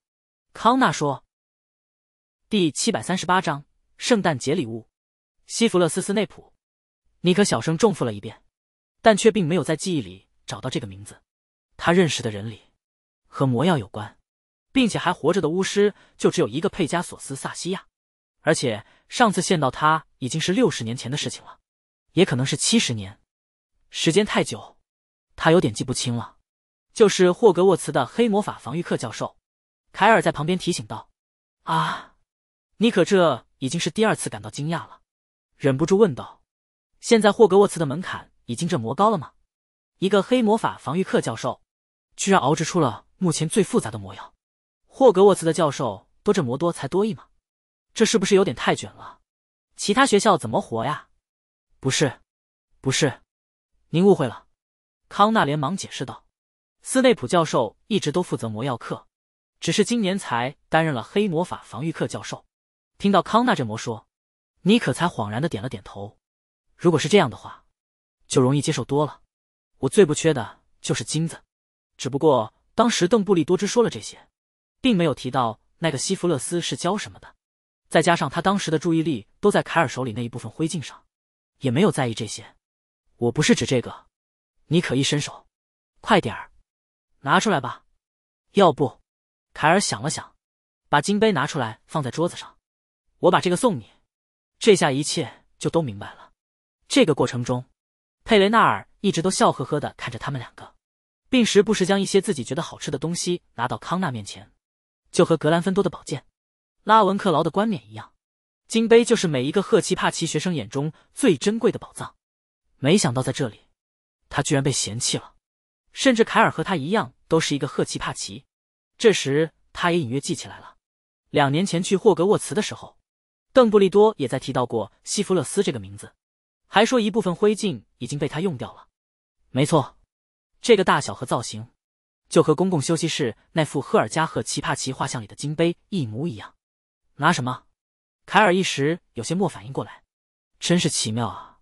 康纳说。第七百三十八章圣诞节礼物。西弗勒斯·斯内普，尼可小声重复了一遍，但却并没有在记忆里找到这个名字。他认识的人里，和魔药有关，并且还活着的巫师就只有一个佩加索斯·萨西亚。而且上次见到他已经是六十年前的事情了，也可能是七十年，时间太久，他有点记不清了。就是霍格沃茨的黑魔法防御课教授凯尔在旁边提醒道：“啊，妮可这已经是第二次感到惊讶了，忍不住问道：现在霍格沃茨的门槛已经这魔高了吗？一个黑魔法防御课教授，居然熬制出了目前最复杂的魔药？霍格沃茨的教授都这魔多才多艺吗？”这是不是有点太卷了？其他学校怎么活呀？不是，不是，您误会了。康纳连忙解释道：“斯内普教授一直都负责魔药课，只是今年才担任了黑魔法防御课教授。”听到康纳这么说，尼可才恍然的点了点头。如果是这样的话，就容易接受多了。我最不缺的就是金子，只不过当时邓布利多只说了这些，并没有提到那个西弗勒斯是教什么的。再加上他当时的注意力都在凯尔手里那一部分灰烬上，也没有在意这些。我不是指这个，你可一伸手，快点儿，拿出来吧。要不，凯尔想了想，把金杯拿出来放在桌子上。我把这个送你。这下一切就都明白了。这个过程中，佩雷纳尔一直都笑呵呵的看着他们两个，并时不时将一些自己觉得好吃的东西拿到康纳面前，就和格兰芬多的宝剑。拉文克劳的冠冕一样，金杯就是每一个赫奇帕奇学生眼中最珍贵的宝藏。没想到在这里，他居然被嫌弃了。甚至凯尔和他一样，都是一个赫奇帕奇。这时，他也隐约记起来了，两年前去霍格沃茨的时候，邓布利多也在提到过西弗勒斯这个名字，还说一部分灰烬已经被他用掉了。没错，这个大小和造型，就和公共休息室那副赫尔加赫奇帕奇画像里的金杯一模一样。拿什么？凯尔一时有些没反应过来，真是奇妙啊！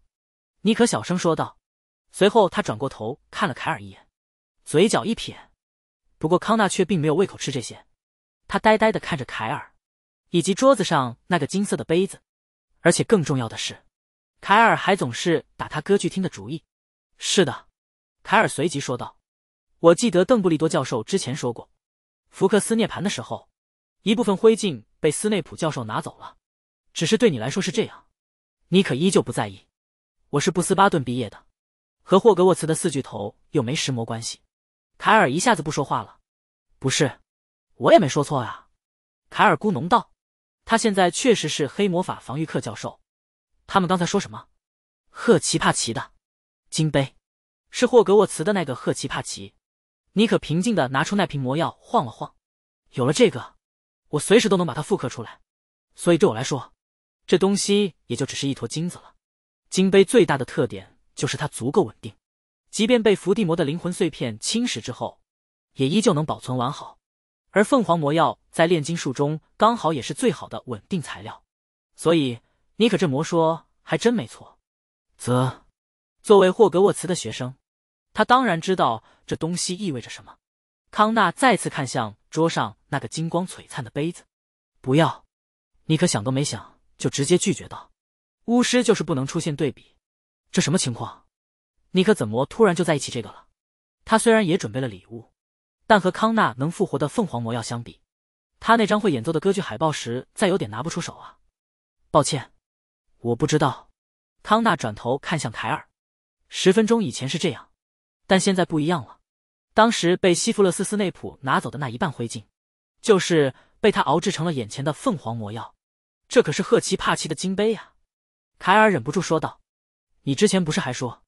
尼可小声说道。随后他转过头看了凯尔一眼，嘴角一撇。不过康纳却并没有胃口吃这些，他呆呆的看着凯尔，以及桌子上那个金色的杯子。而且更重要的是，凯尔还总是打他歌剧厅的主意。是的，凯尔随即说道：“我记得邓布利多教授之前说过，福克斯涅盘的时候，一部分灰烬。”被斯内普教授拿走了，只是对你来说是这样，你可依旧不在意。我是布斯巴顿毕业的，和霍格沃茨的四巨头又没什么关系。凯尔一下子不说话了。不是，我也没说错啊。凯尔咕哝道：“他现在确实是黑魔法防御课教授。”他们刚才说什么？赫奇帕奇的金杯，是霍格沃茨的那个赫奇帕奇。尼可平静的拿出那瓶魔药，晃了晃。有了这个。我随时都能把它复刻出来，所以对我来说，这东西也就只是一坨金子了。金杯最大的特点就是它足够稳定，即便被伏地魔的灵魂碎片侵蚀之后，也依旧能保存完好。而凤凰魔药在炼金术中刚好也是最好的稳定材料，所以尼可这魔说还真没错。则，作为霍格沃茨的学生，他当然知道这东西意味着什么。康纳再次看向。桌上那个金光璀璨的杯子，不要！尼克想都没想就直接拒绝道：“巫师就是不能出现对比，这什么情况？尼克怎么突然就在一起这个了？”他虽然也准备了礼物，但和康纳能复活的凤凰魔药相比，他那张会演奏的歌剧海报实在有点拿不出手啊。抱歉，我不知道。康纳转头看向凯尔，十分钟以前是这样，但现在不一样了。当时被西弗勒斯·斯内普拿走的那一半灰烬，就是被他熬制成了眼前的凤凰魔药。这可是赫奇帕奇的金杯啊！凯尔忍不住说道：“你之前不是还说，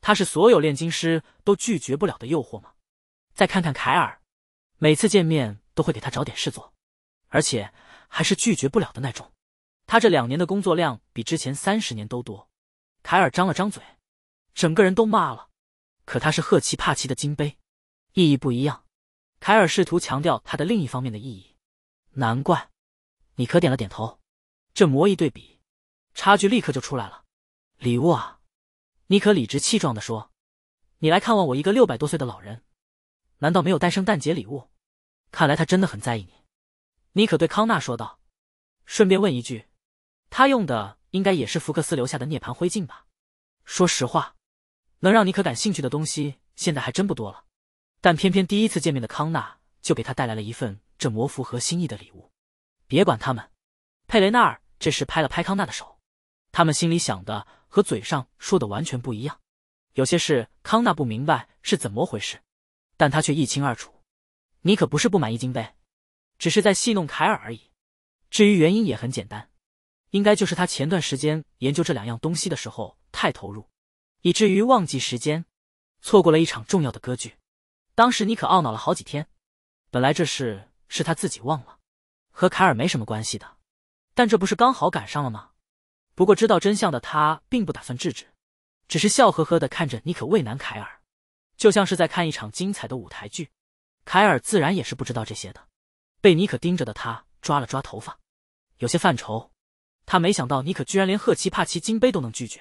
他是所有炼金师都拒绝不了的诱惑吗？”再看看凯尔，每次见面都会给他找点事做，而且还是拒绝不了的那种。他这两年的工作量比之前三十年都多。凯尔张了张嘴，整个人都骂了。可他是赫奇帕奇的金杯。意义不一样，凯尔试图强调他的另一方面的意义。难怪，你可点了点头。这魔一对比，差距立刻就出来了。礼物啊，尼可理直气壮的说：“你来看望我一个六百多岁的老人，难道没有带圣诞节礼物？”看来他真的很在意你，尼可对康纳说道。顺便问一句，他用的应该也是福克斯留下的涅槃灰烬吧？说实话，能让你可感兴趣的东西，现在还真不多了。但偏偏第一次见面的康纳就给他带来了一份这魔符合心意的礼物。别管他们，佩雷纳尔这时拍了拍康纳的手。他们心里想的和嘴上说的完全不一样。有些事康纳不明白是怎么回事，但他却一清二楚。你可不是不满意金贝，只是在戏弄凯尔而已。至于原因也很简单，应该就是他前段时间研究这两样东西的时候太投入，以至于忘记时间，错过了一场重要的歌剧。当时你可懊恼了好几天，本来这事是他自己忘了，和凯尔没什么关系的，但这不是刚好赶上了吗？不过知道真相的他并不打算制止，只是笑呵呵的看着妮可为难凯尔，就像是在看一场精彩的舞台剧。凯尔自然也是不知道这些的，被妮可盯着的他抓了抓头发，有些犯愁。他没想到妮可居然连赫奇帕奇金杯都能拒绝，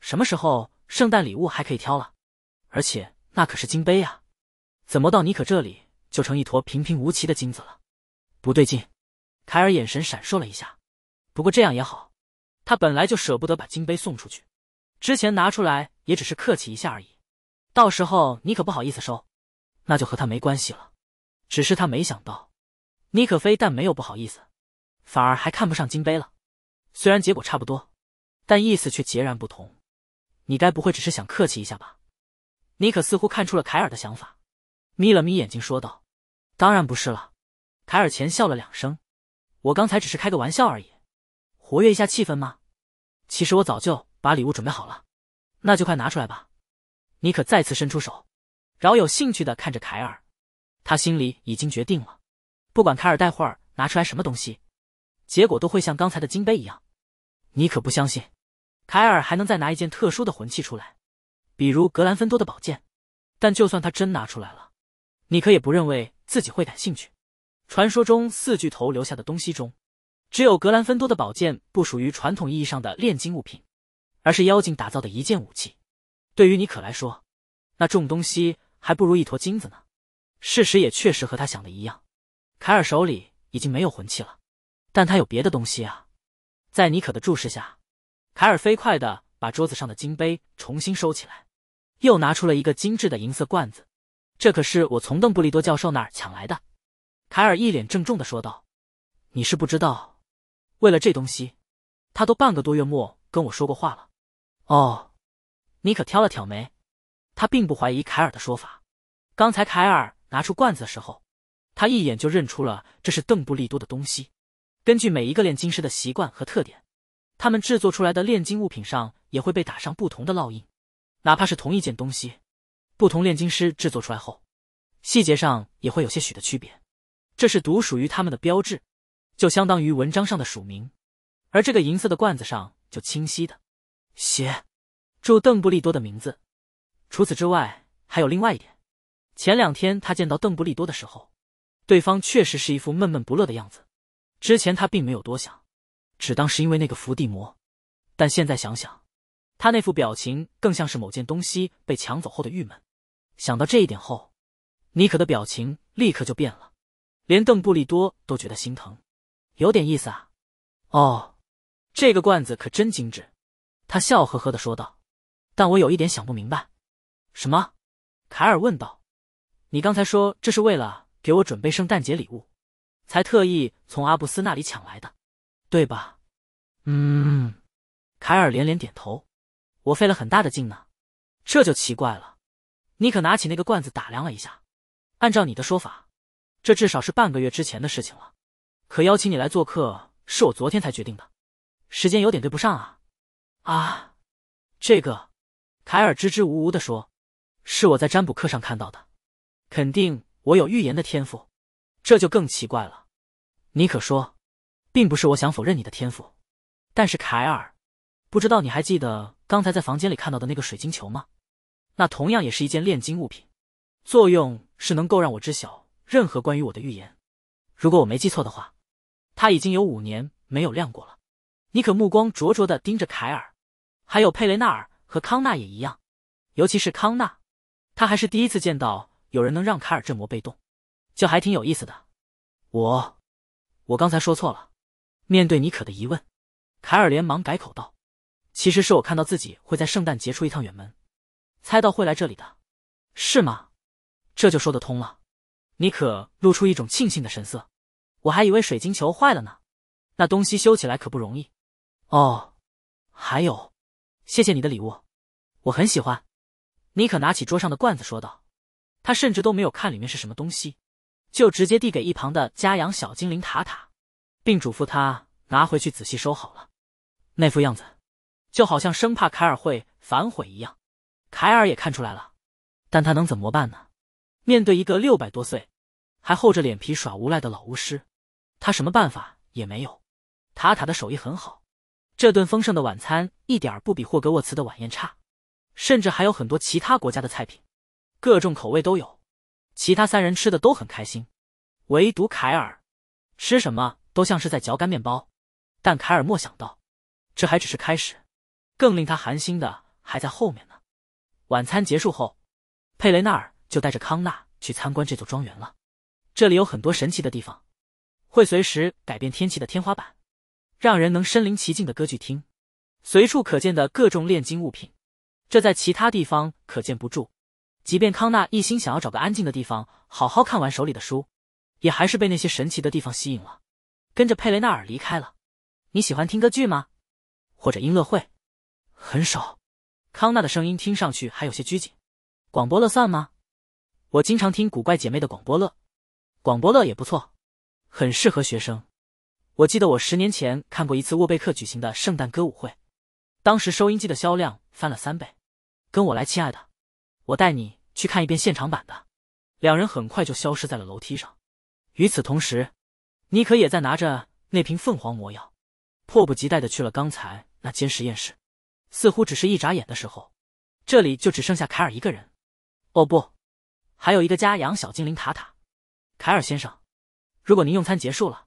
什么时候圣诞礼物还可以挑了？而且那可是金杯啊！怎么到妮可这里就成一坨平平无奇的金子了？不对劲！凯尔眼神闪烁了一下。不过这样也好，他本来就舍不得把金杯送出去，之前拿出来也只是客气一下而已。到时候你可不好意思收，那就和他没关系了。只是他没想到，妮可非但没有不好意思，反而还看不上金杯了。虽然结果差不多，但意思却截然不同。你该不会只是想客气一下吧？妮可似乎看出了凯尔的想法。眯了眯眼睛说道：“当然不是了。”凯尔前笑了两声，“我刚才只是开个玩笑而已，活跃一下气氛嘛。其实我早就把礼物准备好了，那就快拿出来吧。”妮可再次伸出手，饶有兴趣的看着凯尔。他心里已经决定了，不管凯尔待会儿拿出来什么东西，结果都会像刚才的金杯一样。妮可不相信，凯尔还能再拿一件特殊的魂器出来，比如格兰芬多的宝剑。但就算他真拿出来了，你可也不认为自己会感兴趣。传说中四巨头留下的东西中，只有格兰芬多的宝剑不属于传统意义上的炼金物品，而是妖精打造的一件武器。对于你可来说，那重东西还不如一坨金子呢。事实也确实和他想的一样。凯尔手里已经没有魂器了，但他有别的东西啊。在尼可的注视下，凯尔飞快的把桌子上的金杯重新收起来，又拿出了一个精致的银色罐子。这可是我从邓布利多教授那儿抢来的，凯尔一脸郑重的说道：“你是不知道，为了这东西，他都半个多月没跟我说过话了。”哦，尼可挑了挑眉，他并不怀疑凯尔的说法。刚才凯尔拿出罐子的时候，他一眼就认出了这是邓布利多的东西。根据每一个炼金师的习惯和特点，他们制作出来的炼金物品上也会被打上不同的烙印，哪怕是同一件东西。不同炼金师制作出来后，细节上也会有些许的区别，这是独属于他们的标志，就相当于文章上的署名。而这个银色的罐子上，就清晰的写住邓布利多的名字。除此之外，还有另外一点：前两天他见到邓布利多的时候，对方确实是一副闷闷不乐的样子。之前他并没有多想，只当是因为那个伏地魔。但现在想想，他那副表情更像是某件东西被抢走后的郁闷。想到这一点后，妮可的表情立刻就变了，连邓布利多都觉得心疼。有点意思啊！哦，这个罐子可真精致，他笑呵呵的说道。但我有一点想不明白，什么？凯尔问道。你刚才说这是为了给我准备圣诞节礼物，才特意从阿布斯那里抢来的，对吧？嗯，凯尔连连点头。我费了很大的劲呢，这就奇怪了。尼可拿起那个罐子打量了一下，按照你的说法，这至少是半个月之前的事情了。可邀请你来做客是我昨天才决定的，时间有点对不上啊！啊，这个，凯尔支支吾吾地说：“是我在占卜课上看到的，肯定我有预言的天赋。”这就更奇怪了。尼可说：“并不是我想否认你的天赋，但是凯尔，不知道你还记得刚才在房间里看到的那个水晶球吗？”那同样也是一件炼金物品，作用是能够让我知晓任何关于我的预言。如果我没记错的话，它已经有五年没有亮过了。尼可目光灼灼的盯着凯尔，还有佩雷纳尔和康纳也一样，尤其是康纳，他还是第一次见到有人能让凯尔阵魔被动，就还挺有意思的。我，我刚才说错了。面对尼可的疑问，凯尔连忙改口道：“其实是我看到自己会在圣诞节出一趟远门。”猜到会来这里的，是吗？这就说得通了。尼可露出一种庆幸的神色，我还以为水晶球坏了呢，那东西修起来可不容易。哦，还有，谢谢你的礼物，我很喜欢。尼可拿起桌上的罐子说道，他甚至都没有看里面是什么东西，就直接递给一旁的家养小精灵塔塔，并嘱咐他拿回去仔细收好了。那副样子，就好像生怕凯尔会反悔一样。凯尔也看出来了，但他能怎么办呢？面对一个六百多岁、还厚着脸皮耍无赖的老巫师，他什么办法也没有。塔塔的手艺很好，这顿丰盛的晚餐一点儿不比霍格沃茨的晚宴差，甚至还有很多其他国家的菜品，各种口味都有。其他三人吃的都很开心，唯独凯尔，吃什么都像是在嚼干面包。但凯尔莫想到，这还只是开始，更令他寒心的还在后面呢。晚餐结束后，佩雷纳尔就带着康纳去参观这座庄园了。这里有很多神奇的地方，会随时改变天气的天花板，让人能身临其境的歌剧厅，随处可见的各种炼金物品，这在其他地方可见不住。即便康纳一心想要找个安静的地方好好看完手里的书，也还是被那些神奇的地方吸引了，跟着佩雷纳尔离开了。你喜欢听歌剧吗？或者音乐会？很少。康纳的声音听上去还有些拘谨，广播乐算吗？我经常听古怪姐妹的广播乐，广播乐也不错，很适合学生。我记得我十年前看过一次沃贝克举行的圣诞歌舞会，当时收音机的销量翻了三倍。跟我来，亲爱的，我带你去看一遍现场版的。两人很快就消失在了楼梯上。与此同时，妮可也在拿着那瓶凤凰魔药，迫不及待的去了刚才那间实验室。似乎只是一眨眼的时候，这里就只剩下凯尔一个人。哦不，还有一个家养小精灵塔塔。凯尔先生，如果您用餐结束了，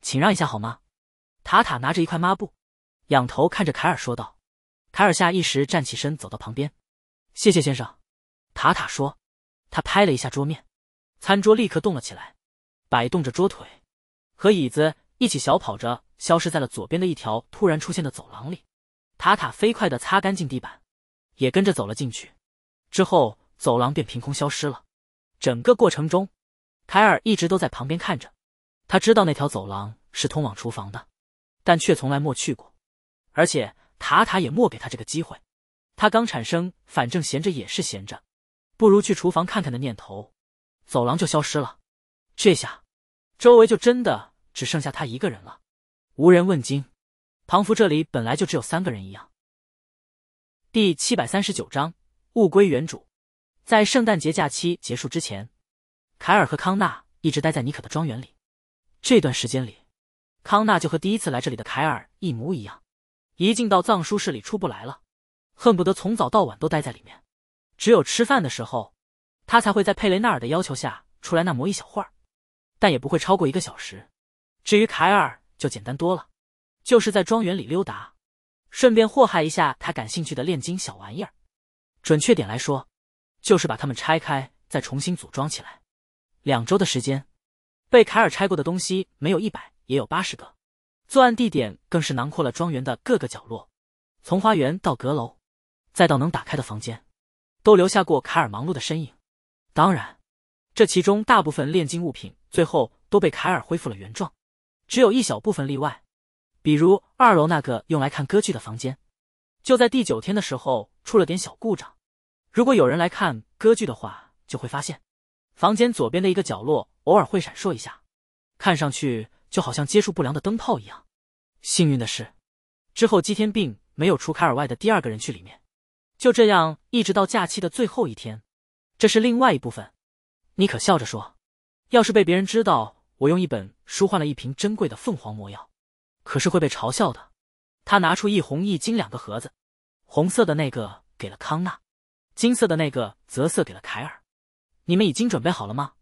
请让一下好吗？塔塔拿着一块抹布，仰头看着凯尔说道。凯尔下意识站起身，走到旁边。谢谢先生。塔塔说，他拍了一下桌面，餐桌立刻动了起来，摆动着桌腿，和椅子一起小跑着，消失在了左边的一条突然出现的走廊里。塔塔飞快地擦干净地板，也跟着走了进去。之后，走廊便凭空消失了。整个过程中，凯尔一直都在旁边看着。他知道那条走廊是通往厨房的，但却从来没去过。而且塔塔也莫给他这个机会。他刚产生反正闲着也是闲着，不如去厨房看看的念头，走廊就消失了。这下，周围就真的只剩下他一个人了，无人问津。唐福这里本来就只有三个人一样。第七百三十九章物归原主。在圣诞节假期结束之前，凯尔和康纳一直待在尼可的庄园里。这段时间里，康纳就和第一次来这里的凯尔一模一样，一进到藏书室里出不来了，恨不得从早到晚都待在里面。只有吃饭的时候，他才会在佩雷纳尔的要求下出来那磨一小会儿，但也不会超过一个小时。至于凯尔，就简单多了。就是在庄园里溜达，顺便祸害一下他感兴趣的炼金小玩意儿。准确点来说，就是把它们拆开，再重新组装起来。两周的时间，被凯尔拆过的东西没有一百也有八十个，作案地点更是囊括了庄园的各个角落，从花园到阁楼，再到能打开的房间，都留下过凯尔忙碌的身影。当然，这其中大部分炼金物品最后都被凯尔恢复了原状，只有一小部分例外。比如二楼那个用来看歌剧的房间，就在第九天的时候出了点小故障。如果有人来看歌剧的话，就会发现，房间左边的一个角落偶尔会闪烁一下，看上去就好像接触不良的灯泡一样。幸运的是，之后几天并没有除凯尔外的第二个人去里面。就这样，一直到假期的最后一天。这是另外一部分。妮可笑着说：“要是被别人知道我用一本书换了一瓶珍贵的凤凰魔药。”可是会被嘲笑的。他拿出一红一金两个盒子，红色的那个给了康纳，金色的那个则色给了凯尔。你们已经准备好了吗？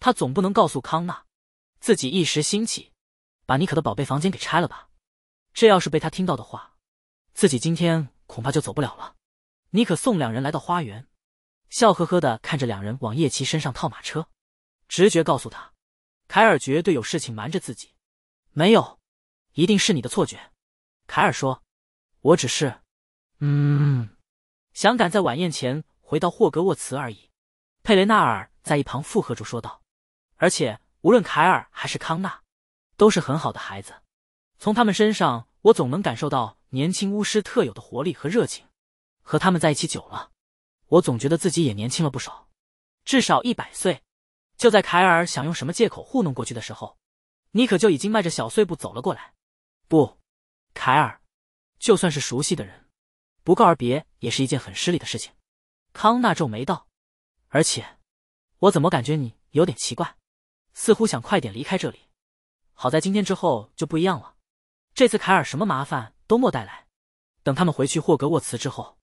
他总不能告诉康纳，自己一时兴起，把妮可的宝贝房间给拆了吧。这要是被他听到的话，自己今天恐怕就走不了了。妮可送两人来到花园，笑呵呵的看着两人往叶奇身上套马车。直觉告诉他，凯尔绝对有事情瞒着自己。没有。一定是你的错觉，凯尔说：“我只是，嗯，想赶在晚宴前回到霍格沃茨而已。”佩雷纳尔在一旁附和着说道：“而且，无论凯尔还是康纳，都是很好的孩子。从他们身上，我总能感受到年轻巫师特有的活力和热情。和他们在一起久了，我总觉得自己也年轻了不少，至少一百岁。”就在凯尔想用什么借口糊弄过去的时候，妮可就已经迈着小碎步走了过来。不，凯尔，就算是熟悉的人，不告而别也是一件很失礼的事情。康纳皱眉道：“而且，我怎么感觉你有点奇怪，似乎想快点离开这里？好在今天之后就不一样了，这次凯尔什么麻烦都莫带来。等他们回去霍格沃茨之后，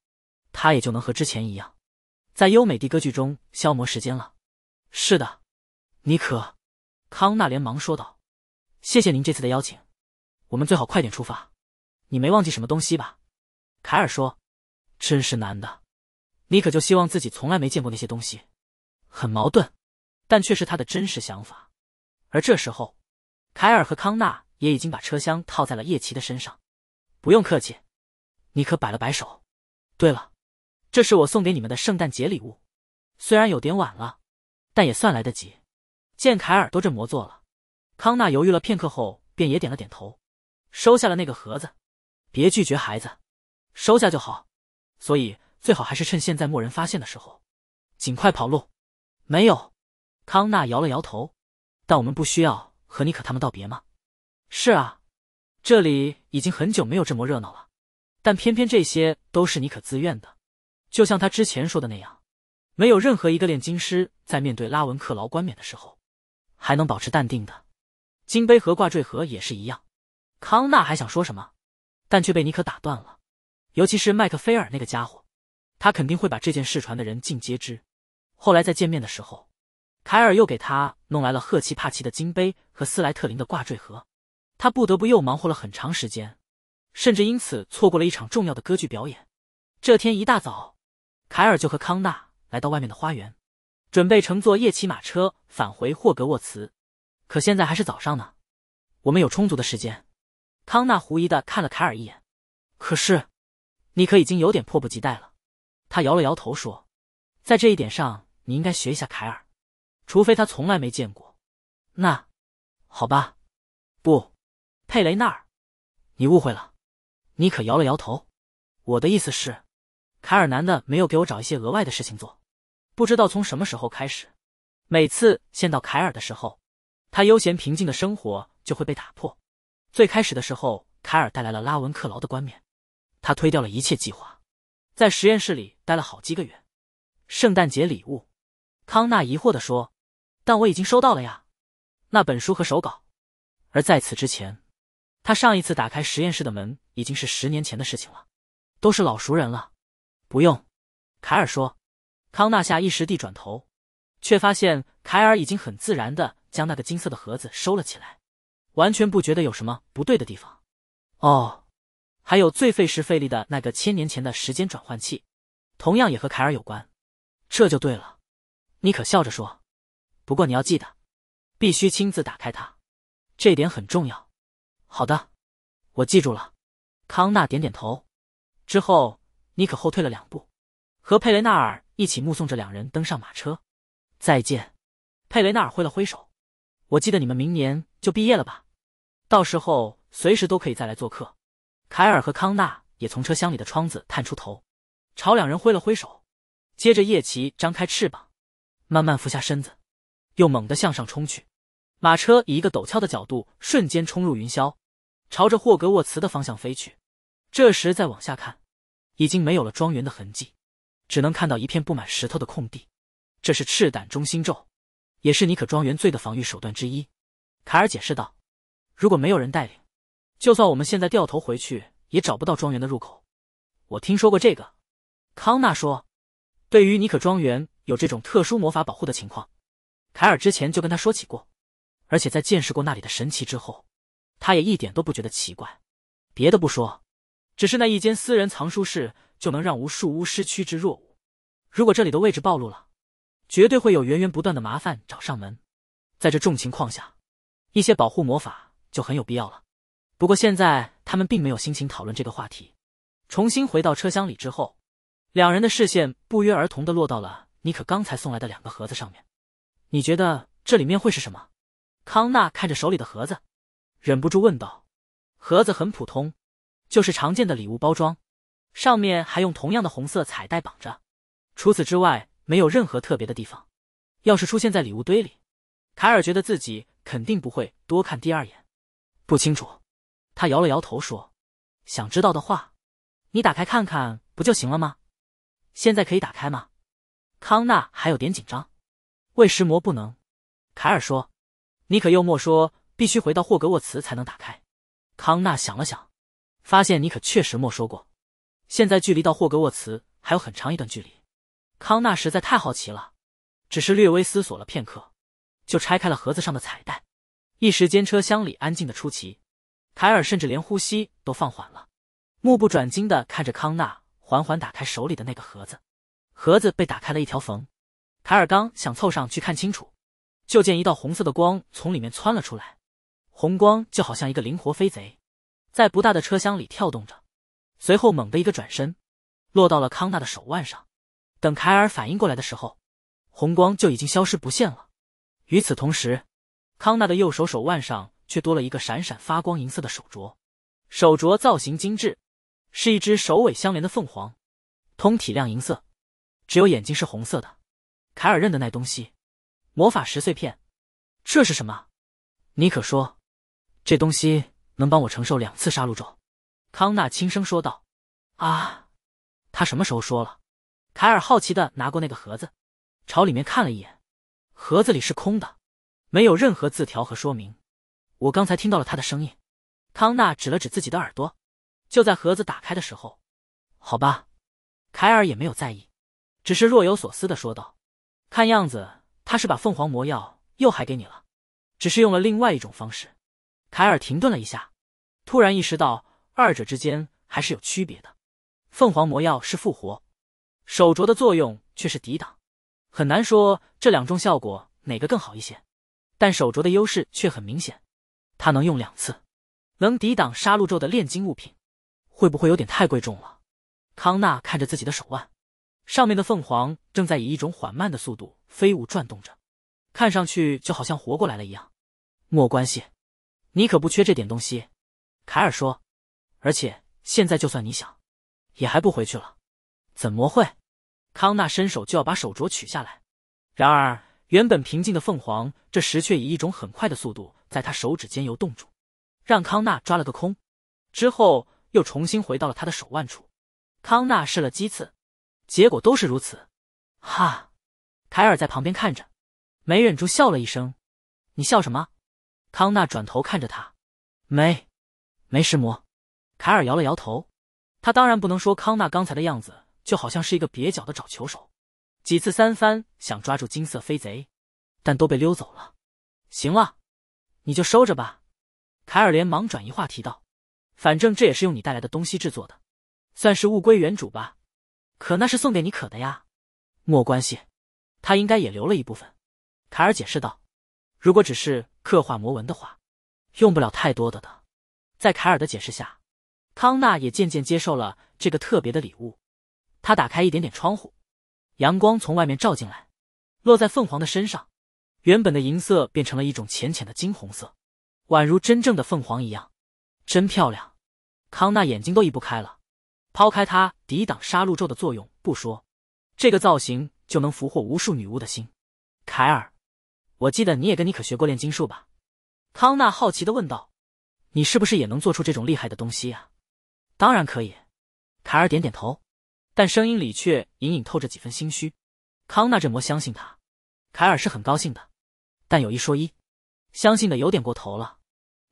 他也就能和之前一样，在优美的歌剧中消磨时间了。”是的，尼可，康纳连忙说道：“谢谢您这次的邀请。”我们最好快点出发，你没忘记什么东西吧？凯尔说：“真是难的，你可就希望自己从来没见过那些东西，很矛盾，但却是他的真实想法。”而这时候，凯尔和康纳也已经把车厢套在了叶奇的身上。不用客气，尼可摆了摆手。对了，这是我送给你们的圣诞节礼物，虽然有点晚了，但也算来得及。见凯尔都这么做了，康纳犹豫了片刻后便也点了点头。收下了那个盒子，别拒绝孩子，收下就好。所以最好还是趁现在没人发现的时候，尽快跑路。没有，康纳摇了摇头。但我们不需要和妮可他们道别吗？是啊，这里已经很久没有这么热闹了。但偏偏这些都是妮可自愿的，就像他之前说的那样，没有任何一个炼金师在面对拉文克劳冠冕的时候，还能保持淡定的。金杯和挂坠盒也是一样。康纳还想说什么，但却被尼克打断了。尤其是麦克菲尔那个家伙，他肯定会把这件事传的人尽皆知。后来在见面的时候，凯尔又给他弄来了赫奇帕奇的金杯和斯莱特林的挂坠盒，他不得不又忙活了很长时间，甚至因此错过了一场重要的歌剧表演。这天一大早，凯尔就和康纳来到外面的花园，准备乘坐夜骑马车返回霍格沃茨。可现在还是早上呢，我们有充足的时间。康纳狐疑的看了凯尔一眼，可是，你可已经有点迫不及待了。他摇了摇头说：“在这一点上，你应该学一下凯尔，除非他从来没见过。”那，好吧，不，佩雷纳尔，你误会了。尼可摇了摇头。我的意思是，凯尔男的没有给我找一些额外的事情做。不知道从什么时候开始，每次见到凯尔的时候，他悠闲平静的生活就会被打破。最开始的时候，凯尔带来了拉文克劳的冠冕，他推掉了一切计划，在实验室里待了好几个月。圣诞节礼物，康纳疑惑地说：“但我已经收到了呀，那本书和手稿。”而在此之前，他上一次打开实验室的门已经是十年前的事情了，都是老熟人了。不用，凯尔说。康纳下意识地转头，却发现凯尔已经很自然的将那个金色的盒子收了起来。完全不觉得有什么不对的地方，哦，还有最费时费力的那个千年前的时间转换器，同样也和凯尔有关，这就对了。妮可笑着说。不过你要记得，必须亲自打开它，这点很重要。好的，我记住了。康纳点点头。之后，妮可后退了两步，和佩雷纳尔一起目送着两人登上马车。再见。佩雷纳尔挥了挥手。我记得你们明年就毕业了吧？到时候随时都可以再来做客。凯尔和康纳也从车厢里的窗子探出头，朝两人挥了挥手。接着，叶奇张开翅膀，慢慢俯下身子，又猛地向上冲去。马车以一个陡峭的角度瞬间冲入云霄，朝着霍格沃茨的方向飞去。这时再往下看，已经没有了庄园的痕迹，只能看到一片布满石头的空地。这是赤胆中心咒，也是尼可庄园最的防御手段之一。凯尔解释道。如果没有人带领，就算我们现在掉头回去，也找不到庄园的入口。我听说过这个，康纳说，对于尼可庄园有这种特殊魔法保护的情况，凯尔之前就跟他说起过。而且在见识过那里的神奇之后，他也一点都不觉得奇怪。别的不说，只是那一间私人藏书室就能让无数巫师趋之若鹜。如果这里的位置暴露了，绝对会有源源不断的麻烦找上门。在这种情况下，一些保护魔法。就很有必要了，不过现在他们并没有心情讨论这个话题。重新回到车厢里之后，两人的视线不约而同的落到了尼可刚才送来的两个盒子上面。你觉得这里面会是什么？康纳看着手里的盒子，忍不住问道。盒子很普通，就是常见的礼物包装，上面还用同样的红色彩带绑着，除此之外没有任何特别的地方。要是出现在礼物堆里，凯尔觉得自己肯定不会多看第二眼。不清楚，他摇了摇头说：“想知道的话，你打开看看不就行了吗？现在可以打开吗？”康纳还有点紧张。喂食魔不能，凯尔说：“尼可又莫说必须回到霍格沃茨才能打开。”康纳想了想，发现尼可确实莫说过。现在距离到霍格沃茨还有很长一段距离，康纳实在太好奇了，只是略微思索了片刻，就拆开了盒子上的彩带。一时间，车厢里安静的出奇，凯尔甚至连呼吸都放缓了，目不转睛的看着康纳缓缓打开手里的那个盒子。盒子被打开了一条缝，凯尔刚想凑上去看清楚，就见一道红色的光从里面窜了出来。红光就好像一个灵活飞贼，在不大的车厢里跳动着，随后猛地一个转身，落到了康纳的手腕上。等凯尔反应过来的时候，红光就已经消失不见了。与此同时。康纳的右手手腕上却多了一个闪闪发光、银色的手镯，手镯造型精致，是一只首尾相连的凤凰，通体亮银色，只有眼睛是红色的。凯尔认得那东西，魔法石碎片。这是什么？尼可说，这东西能帮我承受两次杀戮咒。康纳轻声说道。啊，他什么时候说了？凯尔好奇的拿过那个盒子，朝里面看了一眼，盒子里是空的。没有任何字条和说明，我刚才听到了他的声音。康纳指了指自己的耳朵。就在盒子打开的时候，好吧，凯尔也没有在意，只是若有所思的说道：“看样子他是把凤凰魔药又还给你了，只是用了另外一种方式。”凯尔停顿了一下，突然意识到二者之间还是有区别的。凤凰魔药是复活，手镯的作用却是抵挡，很难说这两种效果哪个更好一些。但手镯的优势却很明显，它能用两次，能抵挡杀戮咒的炼金物品，会不会有点太贵重了？康纳看着自己的手腕，上面的凤凰正在以一种缓慢的速度飞舞转动着，看上去就好像活过来了一样。莫关系，你可不缺这点东西。凯尔说，而且现在就算你想，也还不回去了。怎么会？康纳伸手就要把手镯取下来，然而。原本平静的凤凰，这时却以一种很快的速度，在他手指间游动住，让康纳抓了个空。之后又重新回到了他的手腕处。康纳试了几次，结果都是如此。哈，凯尔在旁边看着，没忍住笑了一声。你笑什么？康纳转头看着他，没，没识魔。凯尔摇了摇头，他当然不能说康纳刚才的样子就好像是一个蹩脚的找球手。几次三番想抓住金色飞贼，但都被溜走了。行了，你就收着吧。凯尔连忙转移话题道：“反正这也是用你带来的东西制作的，算是物归原主吧。”可那是送给你可的呀。莫关系，他应该也留了一部分。凯尔解释道：“如果只是刻画魔纹的话，用不了太多的的。”在凯尔的解释下，康纳也渐渐接受了这个特别的礼物。他打开一点点窗户。阳光从外面照进来，落在凤凰的身上，原本的银色变成了一种浅浅的金红色，宛如真正的凤凰一样，真漂亮！康纳眼睛都移不开了。抛开它抵挡杀戮咒的作用不说，这个造型就能俘获无数女巫的心。凯尔，我记得你也跟你可学过炼金术吧？康纳好奇的问道：“你是不是也能做出这种厉害的东西呀？”“当然可以。”凯尔点点头。但声音里却隐隐透着几分心虚。康纳这么相信他，凯尔是很高兴的。但有一说一，相信的有点过头了。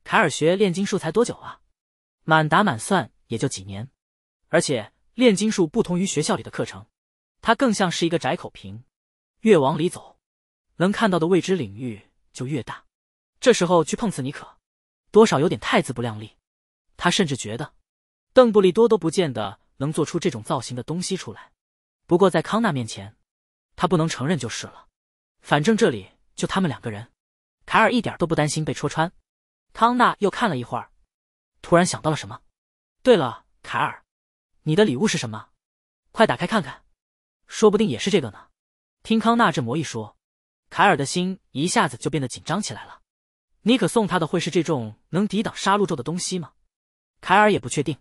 凯尔学炼金术才多久啊？满打满算也就几年。而且炼金术不同于学校里的课程，它更像是一个窄口瓶，越往里走，能看到的未知领域就越大。这时候去碰瓷，尼可多少有点太自不量力。他甚至觉得，邓布利多都不见得。能做出这种造型的东西出来，不过在康纳面前，他不能承认就是了。反正这里就他们两个人，凯尔一点都不担心被戳穿。康纳又看了一会儿，突然想到了什么。对了，凯尔，你的礼物是什么？快打开看看，说不定也是这个呢。听康纳这么一说，凯尔的心一下子就变得紧张起来了。你可送他的会是这种能抵挡杀戮咒的东西吗？凯尔也不确定。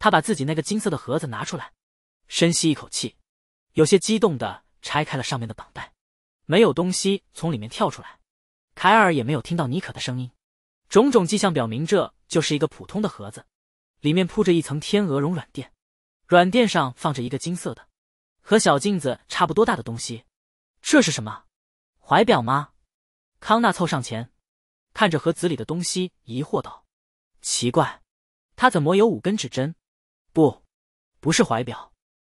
他把自己那个金色的盒子拿出来，深吸一口气，有些激动地拆开了上面的绑带，没有东西从里面跳出来。凯尔也没有听到妮可的声音，种种迹象表明这就是一个普通的盒子，里面铺着一层天鹅绒软垫，软垫上放着一个金色的、和小镜子差不多大的东西。这是什么？怀表吗？康纳凑上前，看着盒子里的东西，疑惑道：“奇怪，它怎么有五根指针？”不，不是怀表。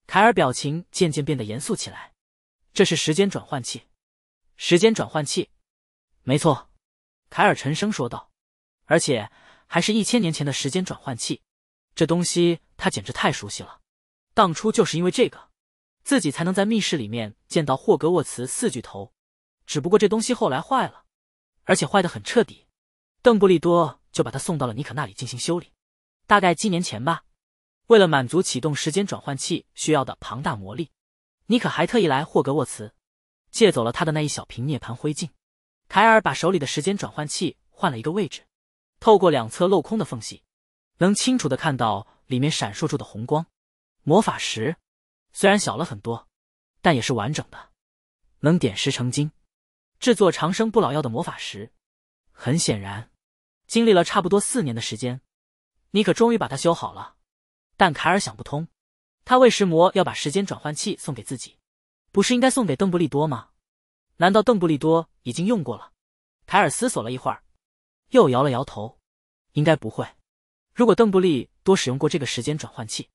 凯尔表情渐渐变得严肃起来。这是时间转换器。时间转换器，没错。凯尔沉声说道。而且还是一千年前的时间转换器。这东西他简直太熟悉了。当初就是因为这个，自己才能在密室里面见到霍格沃茨四巨头。只不过这东西后来坏了，而且坏的很彻底。邓布利多就把他送到了尼可那里进行修理，大概几年前吧。为了满足启动时间转换器需要的庞大魔力，妮可还特意来霍格沃茨，借走了他的那一小瓶涅槃灰烬。凯尔把手里的时间转换器换了一个位置，透过两侧镂空的缝隙，能清楚的看到里面闪烁住的红光。魔法石虽然小了很多，但也是完整的，能点石成金，制作长生不老药的魔法石。很显然，经历了差不多四年的时间，妮可终于把它修好了。但凯尔想不通，他为石魔要把时间转换器送给自己，不是应该送给邓布利多吗？难道邓布利多已经用过了？凯尔思索了一会儿，又摇了摇头，应该不会。如果邓布利多使用过这个时间转换器，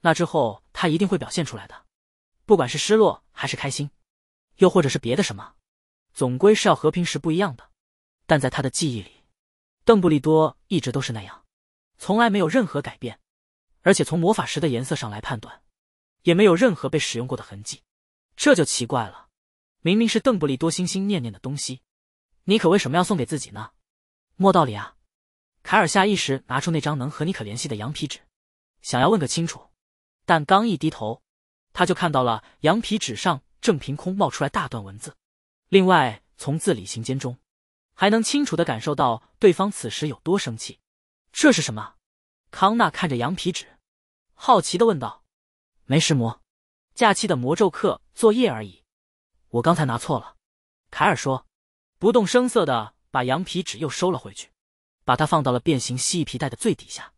那之后他一定会表现出来的，不管是失落还是开心，又或者是别的什么，总归是要和平时不一样的。但在他的记忆里，邓布利多一直都是那样，从来没有任何改变。而且从魔法石的颜色上来判断，也没有任何被使用过的痕迹，这就奇怪了。明明是邓布利多心心念念的东西，尼可为什么要送给自己呢？莫道理啊！凯尔下意识拿出那张能和尼可联系的羊皮纸，想要问个清楚，但刚一低头，他就看到了羊皮纸上正凭空冒出来大段文字。另外，从字里行间中，还能清楚的感受到对方此时有多生气。这是什么？康纳看着羊皮纸，好奇的问道：“没石魔，假期的魔咒课作业而已。我刚才拿错了。”凯尔说，不动声色的把羊皮纸又收了回去，把它放到了变形蜥蜴皮带的最底下。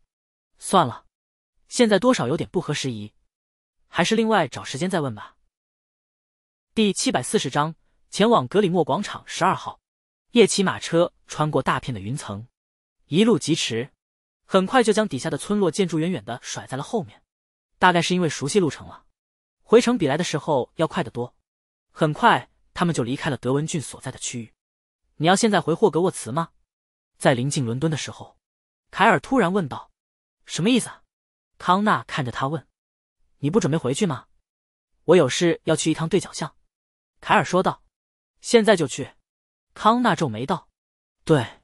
算了，现在多少有点不合时宜，还是另外找时间再问吧。第七百四十章：前往格里莫广场十二号。夜骑马车穿过大片的云层，一路疾驰。很快就将底下的村落建筑远远的甩在了后面，大概是因为熟悉路程了，回程比来的时候要快得多。很快，他们就离开了德文郡所在的区域。你要现在回霍格沃茨吗？在临近伦敦的时候，凯尔突然问道。“什么意思？”康纳看着他问，“你不准备回去吗？”“我有事要去一趟对角巷。”凯尔说道。“现在就去。”康纳皱眉道。“对，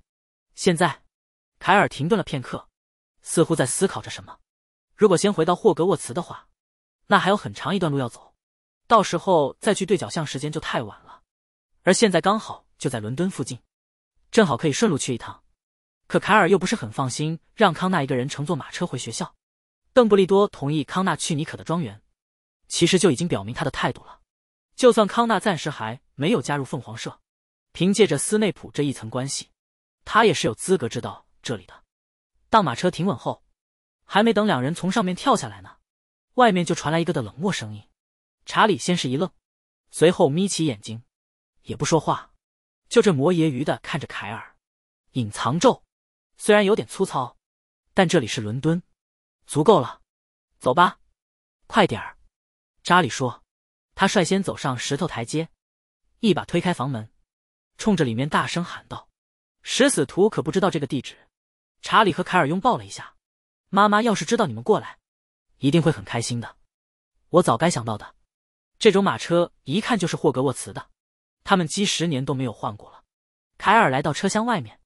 现在。”凯尔停顿了片刻。似乎在思考着什么。如果先回到霍格沃茨的话，那还有很长一段路要走，到时候再去对角巷时间就太晚了。而现在刚好就在伦敦附近，正好可以顺路去一趟。可凯尔又不是很放心让康纳一个人乘坐马车回学校。邓布利多同意康纳去尼可的庄园，其实就已经表明他的态度了。就算康纳暂时还没有加入凤凰社，凭借着斯内普这一层关系，他也是有资格知道这里的。当马车停稳后，还没等两人从上面跳下来呢，外面就传来一个的冷漠声音。查理先是一愣，随后眯起眼睛，也不说话，就这魔爷鱼的看着凯尔。隐藏咒，虽然有点粗糙，但这里是伦敦，足够了。走吧，快点儿！查理说，他率先走上石头台阶，一把推开房门，冲着里面大声喊道：“食死徒可不知道这个地址。”查理和凯尔拥抱了一下，妈妈要是知道你们过来，一定会很开心的。我早该想到的。这种马车一看就是霍格沃茨的，他们几十年都没有换过了。凯尔来到车厢外面，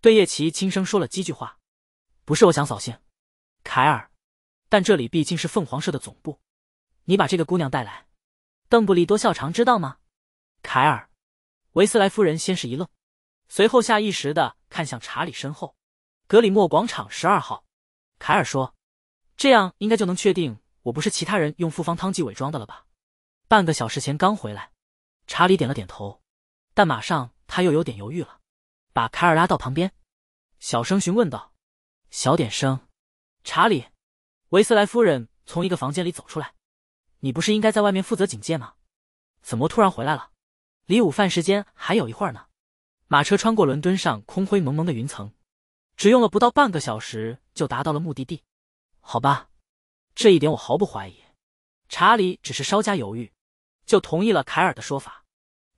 对叶奇轻声说了几句话。不是我想扫兴，凯尔，但这里毕竟是凤凰社的总部，你把这个姑娘带来，邓布利多校长知道吗？凯尔，维斯莱夫人先是一愣，随后下意识的看向查理身后。格里莫广场十二号，凯尔说：“这样应该就能确定我不是其他人用复方汤剂伪装的了吧？”半个小时前刚回来，查理点了点头，但马上他又有点犹豫了，把凯尔拉到旁边，小声询问道：“小点声。”查理，维斯莱夫人从一个房间里走出来：“你不是应该在外面负责警戒吗？怎么突然回来了？离午饭时间还有一会儿呢。”马车穿过伦敦上空灰蒙蒙的云层。只用了不到半个小时就达到了目的地，好吧，这一点我毫不怀疑。查理只是稍加犹豫，就同意了凯尔的说法。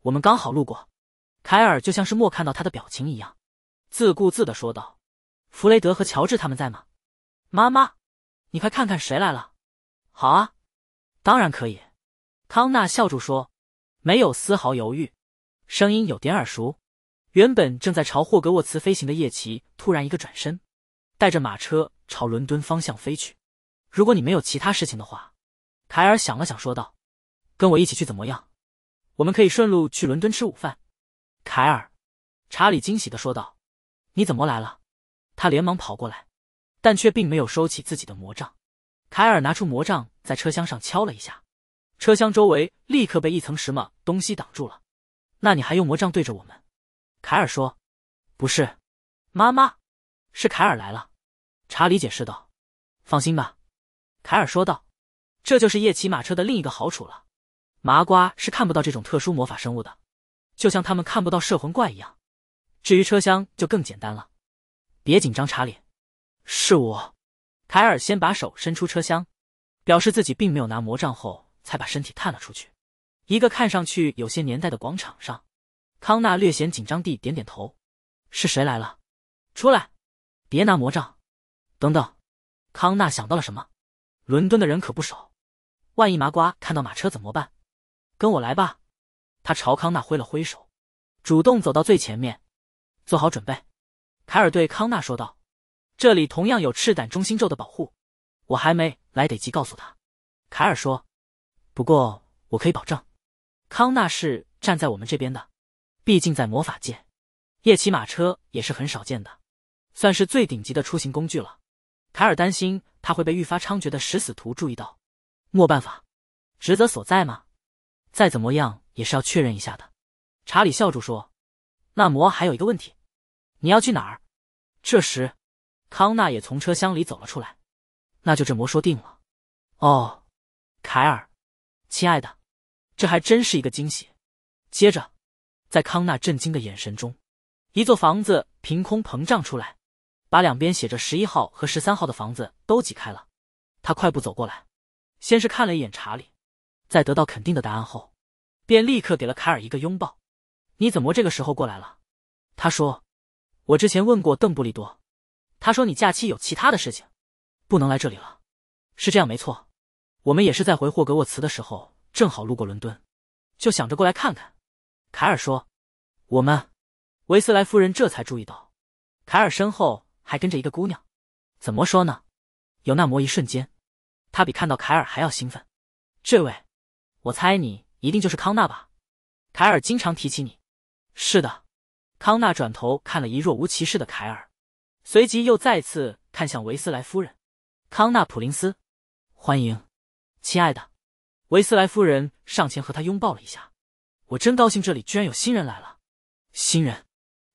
我们刚好路过，凯尔就像是没看到他的表情一样，自顾自地说道：“弗雷德和乔治他们在吗？妈妈，你快看看谁来了。”“好啊，当然可以。”康纳笑住说，没有丝毫犹豫，声音有点耳熟。原本正在朝霍格沃茨飞行的夜骑突然一个转身，带着马车朝伦敦方向飞去。如果你没有其他事情的话，凯尔想了想说道：“跟我一起去怎么样？我们可以顺路去伦敦吃午饭。”凯尔，查理惊喜的说道：“你怎么来了？”他连忙跑过来，但却并没有收起自己的魔杖。凯尔拿出魔杖在车厢上敲了一下，车厢周围立刻被一层什么东西挡住了。那你还用魔杖对着我们？凯尔说：“不是，妈妈，是凯尔来了。”查理解释道：“放心吧。”凯尔说道：“这就是夜骑马车的另一个好处了。麻瓜是看不到这种特殊魔法生物的，就像他们看不到摄魂怪一样。至于车厢就更简单了，别紧张。”查理：“是我。”凯尔先把手伸出车厢，表示自己并没有拿魔杖，后才把身体探了出去。一个看上去有些年代的广场上。康纳略显紧张地点点头。“是谁来了？”“出来，别拿魔杖。”“等等。”康纳想到了什么？伦敦的人可不少，万一麻瓜看到马车怎么办？“跟我来吧。”他朝康纳挥了挥手，主动走到最前面，做好准备。凯尔对康纳说道：“这里同样有赤胆中心咒的保护，我还没来得及告诉他。”凯尔说：“不过我可以保证，康纳是站在我们这边的。”毕竟在魔法界，夜骑马车也是很少见的，算是最顶级的出行工具了。凯尔担心他会被愈发猖獗的食死徒注意到，没办法，职责所在嘛。再怎么样也是要确认一下的。查理笑住说：“那魔还有一个问题，你要去哪儿？”这时，康纳也从车厢里走了出来。“那就这魔说定了。”“哦，凯尔，亲爱的，这还真是一个惊喜。”接着。在康纳震惊的眼神中，一座房子凭空膨胀出来，把两边写着十一号和十三号的房子都挤开了。他快步走过来，先是看了一眼查理，在得到肯定的答案后，便立刻给了卡尔一个拥抱。你怎么这个时候过来了？他说：“我之前问过邓布利多，他说你假期有其他的事情，不能来这里了。是这样没错，我们也是在回霍格沃茨的时候正好路过伦敦，就想着过来看看。”凯尔说：“我们，维斯莱夫人这才注意到，凯尔身后还跟着一个姑娘。怎么说呢？有那么一瞬间，她比看到凯尔还要兴奋。这位，我猜你一定就是康纳吧？凯尔经常提起你。是的，康纳转头看了一若无其事的凯尔，随即又再次看向维斯莱夫人。康纳普林斯，欢迎，亲爱的。维斯莱夫人上前和他拥抱了一下。”我真高兴，这里居然有新人来了。新人，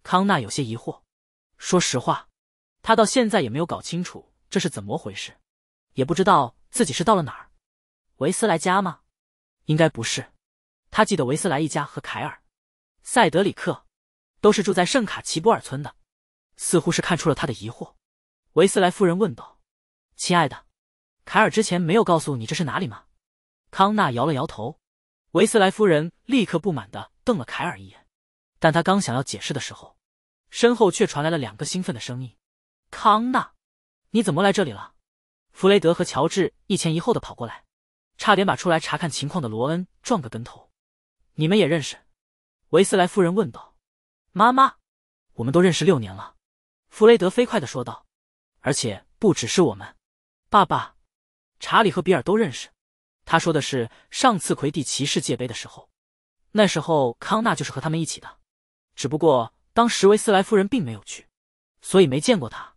康纳有些疑惑。说实话，他到现在也没有搞清楚这是怎么回事，也不知道自己是到了哪儿。维斯莱家吗？应该不是。他记得维斯莱一家和凯尔、塞德里克都是住在圣卡奇波尔村的。似乎是看出了他的疑惑，维斯莱夫人问道：“亲爱的，凯尔之前没有告诉你这是哪里吗？”康纳摇了摇头。维斯莱夫人立刻不满的瞪了凯尔一眼，但他刚想要解释的时候，身后却传来了两个兴奋的声音：“康纳，你怎么来这里了？”弗雷德和乔治一前一后的跑过来，差点把出来查看情况的罗恩撞个跟头。“你们也认识？”维斯莱夫人问道。“妈妈，我们都认识六年了。”弗雷德飞快的说道，“而且不只是我们，爸爸、查理和比尔都认识。”他说的是上次魁地奇世界杯的时候，那时候康纳就是和他们一起的，只不过当时维斯莱夫人并没有去，所以没见过他。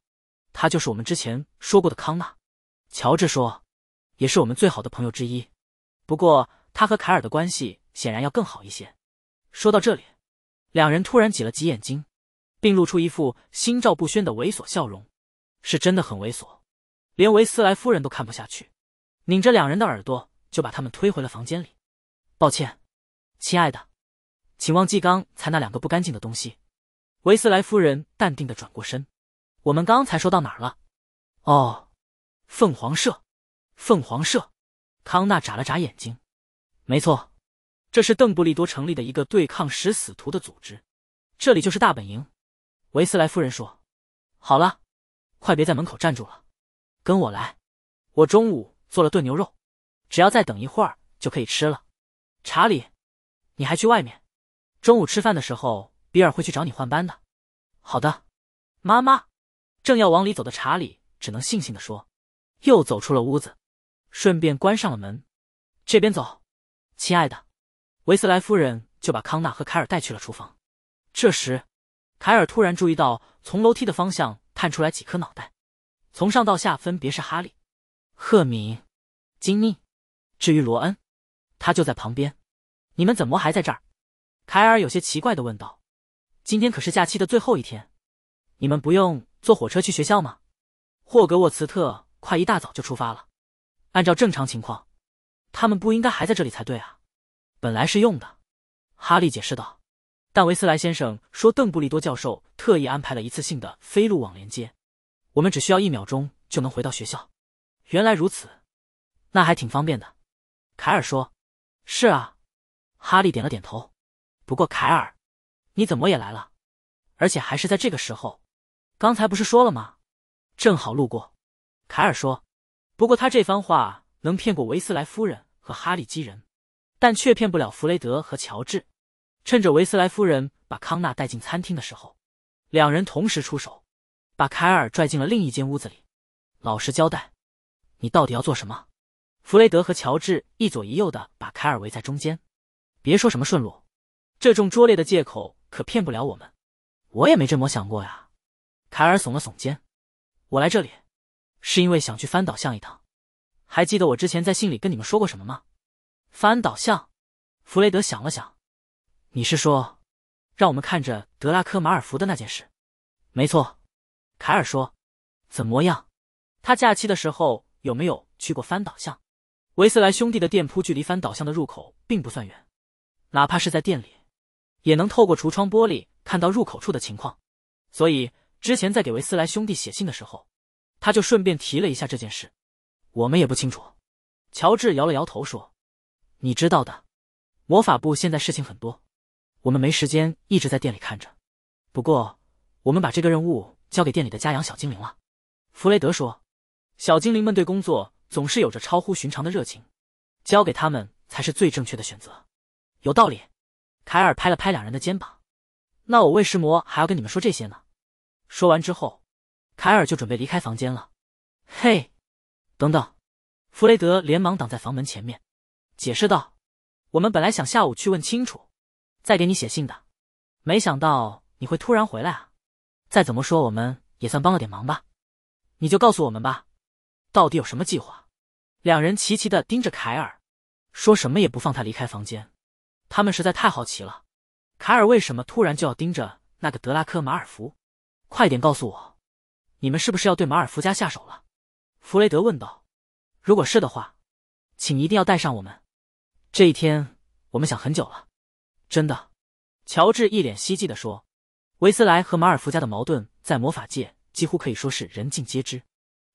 他就是我们之前说过的康纳，乔治说，也是我们最好的朋友之一。不过他和凯尔的关系显然要更好一些。说到这里，两人突然挤了挤眼睛，并露出一副心照不宣的猥琐笑容，是真的很猥琐，连维斯莱夫人都看不下去，拧着两人的耳朵。就把他们推回了房间里。抱歉，亲爱的，请忘记刚才那两个不干净的东西。维斯莱夫人淡定的转过身。我们刚才说到哪儿了？哦，凤凰社。凤凰社。康纳眨了眨眼睛。没错，这是邓布利多成立的一个对抗食死徒的组织。这里就是大本营。维斯莱夫人说：“好了，快别在门口站住了，跟我来。我中午做了炖牛肉。”只要再等一会儿就可以吃了，查理，你还去外面。中午吃饭的时候，比尔会去找你换班的。好的，妈妈。正要往里走的查理，只能悻悻的说，又走出了屋子，顺便关上了门。这边走，亲爱的。维斯莱夫人就把康纳和凯尔带去了厨房。这时，凯尔突然注意到从楼梯的方向探出来几颗脑袋，从上到下分别是哈利、赫敏、金妮。至于罗恩，他就在旁边。你们怎么还在这儿？凯尔有些奇怪的问道。今天可是假期的最后一天，你们不用坐火车去学校吗？霍格沃茨特快一大早就出发了。按照正常情况，他们不应该还在这里才对啊。本来是用的，哈利解释道。但维斯莱先生说，邓布利多教授特意安排了一次性的飞路网连接，我们只需要一秒钟就能回到学校。原来如此，那还挺方便的。凯尔说：“是啊。”哈利点了点头。不过，凯尔，你怎么也来了？而且还是在这个时候。刚才不是说了吗？正好路过。凯尔说：“不过他这番话能骗过维斯莱夫人和哈利基人，但却骗不了弗雷德和乔治。”趁着维斯莱夫人把康纳带进餐厅的时候，两人同时出手，把凯尔拽进了另一间屋子里。“老实交代，你到底要做什么？”弗雷德和乔治一左一右的把凯尔围在中间，别说什么顺路，这种拙劣的借口可骗不了我们。我也没这么想过呀。凯尔耸了耸肩，我来这里，是因为想去翻岛巷一趟。还记得我之前在信里跟你们说过什么吗？翻岛巷。弗雷德想了想，你是说，让我们看着德拉科·马尔福的那件事？没错。凯尔说：“怎么样？他假期的时候有没有去过翻岛巷？”维斯莱兄弟的店铺距离翻倒向的入口并不算远，哪怕是在店里，也能透过橱窗玻璃看到入口处的情况。所以之前在给维斯莱兄弟写信的时候，他就顺便提了一下这件事。我们也不清楚，乔治摇了摇头说：“你知道的，魔法部现在事情很多，我们没时间一直在店里看着。不过，我们把这个任务交给店里的家养小精灵了。”弗雷德说：“小精灵们对工作。”总是有着超乎寻常的热情，交给他们才是最正确的选择。有道理，凯尔拍了拍两人的肩膀。那我为食魔还要跟你们说这些呢。说完之后，凯尔就准备离开房间了。嘿，等等！弗雷德连忙挡在房门前面，解释道：“我们本来想下午去问清楚，再给你写信的。没想到你会突然回来啊！再怎么说，我们也算帮了点忙吧。你就告诉我们吧，到底有什么计划？”两人齐齐的盯着凯尔，说什么也不放他离开房间。他们实在太好奇了，凯尔为什么突然就要盯着那个德拉科·马尔福？快点告诉我，你们是不是要对马尔福家下手了？弗雷德问道。如果是的话，请一定要带上我们。这一天我们想很久了，真的。乔治一脸希冀地说。维斯莱和马尔福家的矛盾在魔法界几乎可以说是人尽皆知。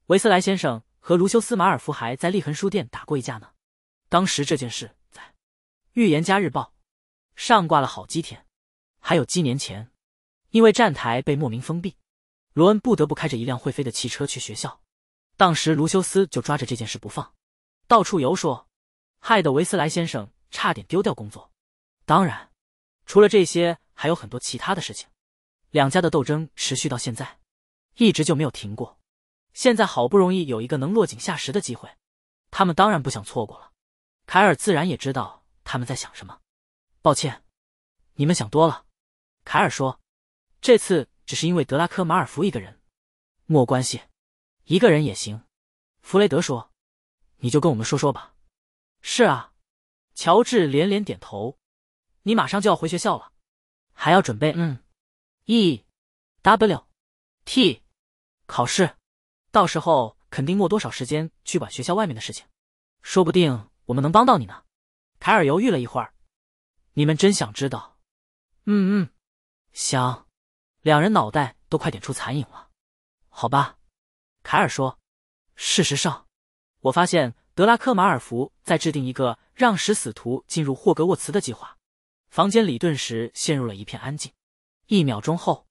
维斯莱先生。和卢修斯·马尔福还在利痕书店打过一架呢。当时这件事在《预言家日报》上挂了好几天。还有几年前，因为站台被莫名封闭，罗恩不得不开着一辆会飞的汽车去学校。当时卢修斯就抓着这件事不放，到处游说，害得维斯莱先生差点丢掉工作。当然，除了这些，还有很多其他的事情。两家的斗争持续到现在，一直就没有停过。现在好不容易有一个能落井下石的机会，他们当然不想错过了。凯尔自然也知道他们在想什么。抱歉，你们想多了。凯尔说：“这次只是因为德拉科·马尔福一个人。”莫关系，一个人也行。弗雷德说：“你就跟我们说说吧。”是啊，乔治连连点头。你马上就要回学校了，还要准备嗯，E，W，T 考试。到时候肯定没多少时间去管学校外面的事情，说不定我们能帮到你呢。凯尔犹豫了一会儿：“你们真想知道？”“嗯嗯，想。”两人脑袋都快点出残影了。“好吧。”凯尔说：“事实上，我发现德拉科马尔福在制定一个让使死徒进入霍格沃茨的计划。”房间里顿时陷入了一片安静。一秒钟后，“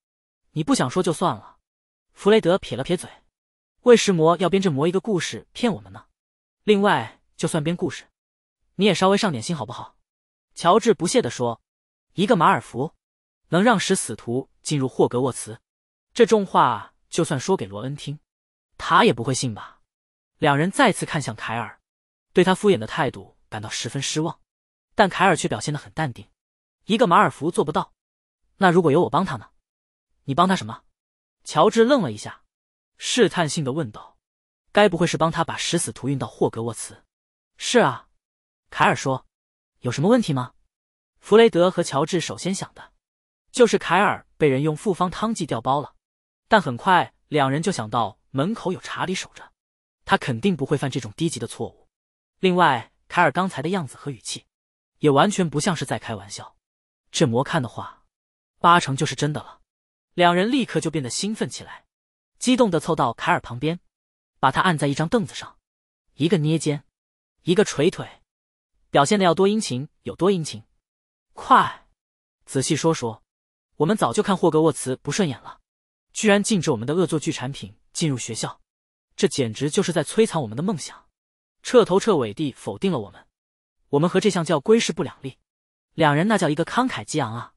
你不想说就算了。”弗雷德撇了撇嘴。魏食魔要编这魔一个故事骗我们呢，另外就算编故事，你也稍微上点心好不好？”乔治不屑的说，“一个马尔福能让食死徒进入霍格沃茨，这重话就算说给罗恩听，他也不会信吧？”两人再次看向凯尔，对他敷衍的态度感到十分失望，但凯尔却表现得很淡定。“一个马尔福做不到，那如果有我帮他呢？你帮他什么？”乔治愣了一下。试探性的问道：“该不会是帮他把食死徒运到霍格沃茨？”“是啊。”凯尔说。“有什么问题吗？”弗雷德和乔治首先想的，就是凯尔被人用复方汤剂调包了。但很快，两人就想到门口有查理守着，他肯定不会犯这种低级的错误。另外，凯尔刚才的样子和语气，也完全不像是在开玩笑。这魔看的话，八成就是真的了。两人立刻就变得兴奋起来。激动的凑到凯尔旁边，把他按在一张凳子上，一个捏肩，一个捶腿，表现的要多殷勤有多殷勤。快，仔细说说，我们早就看霍格沃茨不顺眼了，居然禁止我们的恶作剧产品进入学校，这简直就是在摧残我们的梦想，彻头彻尾地否定了我们，我们和这项叫“规势不两立。两人那叫一个慷慨激昂啊！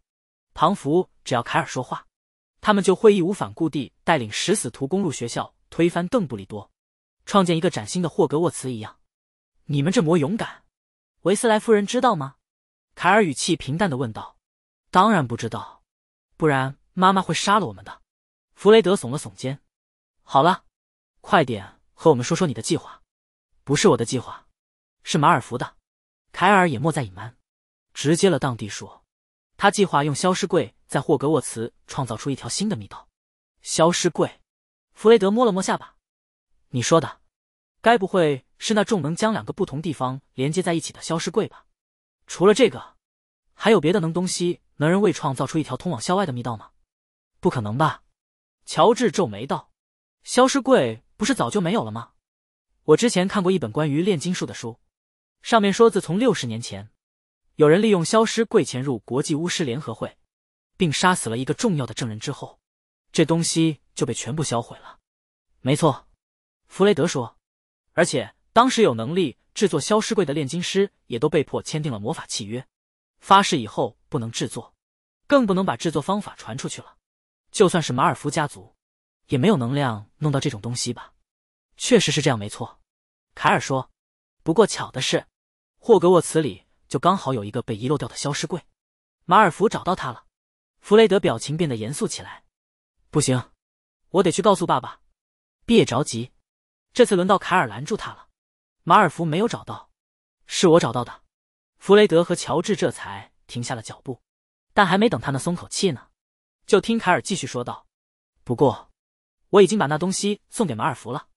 庞福只要凯尔说话。他们就会义无反顾地带领食死徒攻入学校，推翻邓布利多，创建一个崭新的霍格沃茨一样。你们这么勇敢，韦斯莱夫人知道吗？凯尔语气平淡的问道。当然不知道，不然妈妈会杀了我们的。弗雷德耸了耸肩。好了，快点和我们说说你的计划。不是我的计划，是马尔福的。凯尔也莫再隐瞒，直接了当地说，他计划用消失柜。在霍格沃茨创造出一条新的密道，消失柜，弗雷德摸了摸下巴，你说的，该不会是那种能将两个不同地方连接在一起的消失柜吧？除了这个，还有别的能东西能人为创造出一条通往校外的密道吗？不可能吧？乔治皱眉道，消失柜不是早就没有了吗？我之前看过一本关于炼金术的书，上面说自从六十年前，有人利用消失柜潜入国际巫师联合会。并杀死了一个重要的证人之后，这东西就被全部销毁了。没错，弗雷德说。而且当时有能力制作消失柜的炼金师也都被迫签订了魔法契约，发誓以后不能制作，更不能把制作方法传出去了。就算是马尔福家族，也没有能量弄到这种东西吧？确实是这样，没错，凯尔说。不过巧的是，霍格沃茨里就刚好有一个被遗漏掉的消失柜，马尔福找到他了。弗雷德表情变得严肃起来，不行，我得去告诉爸爸。别着急，这次轮到凯尔拦住他了。马尔福没有找到，是我找到的。弗雷德和乔治这才停下了脚步，但还没等他们松口气呢，就听凯尔继续说道：“不过，我已经把那东西送给马尔福了。”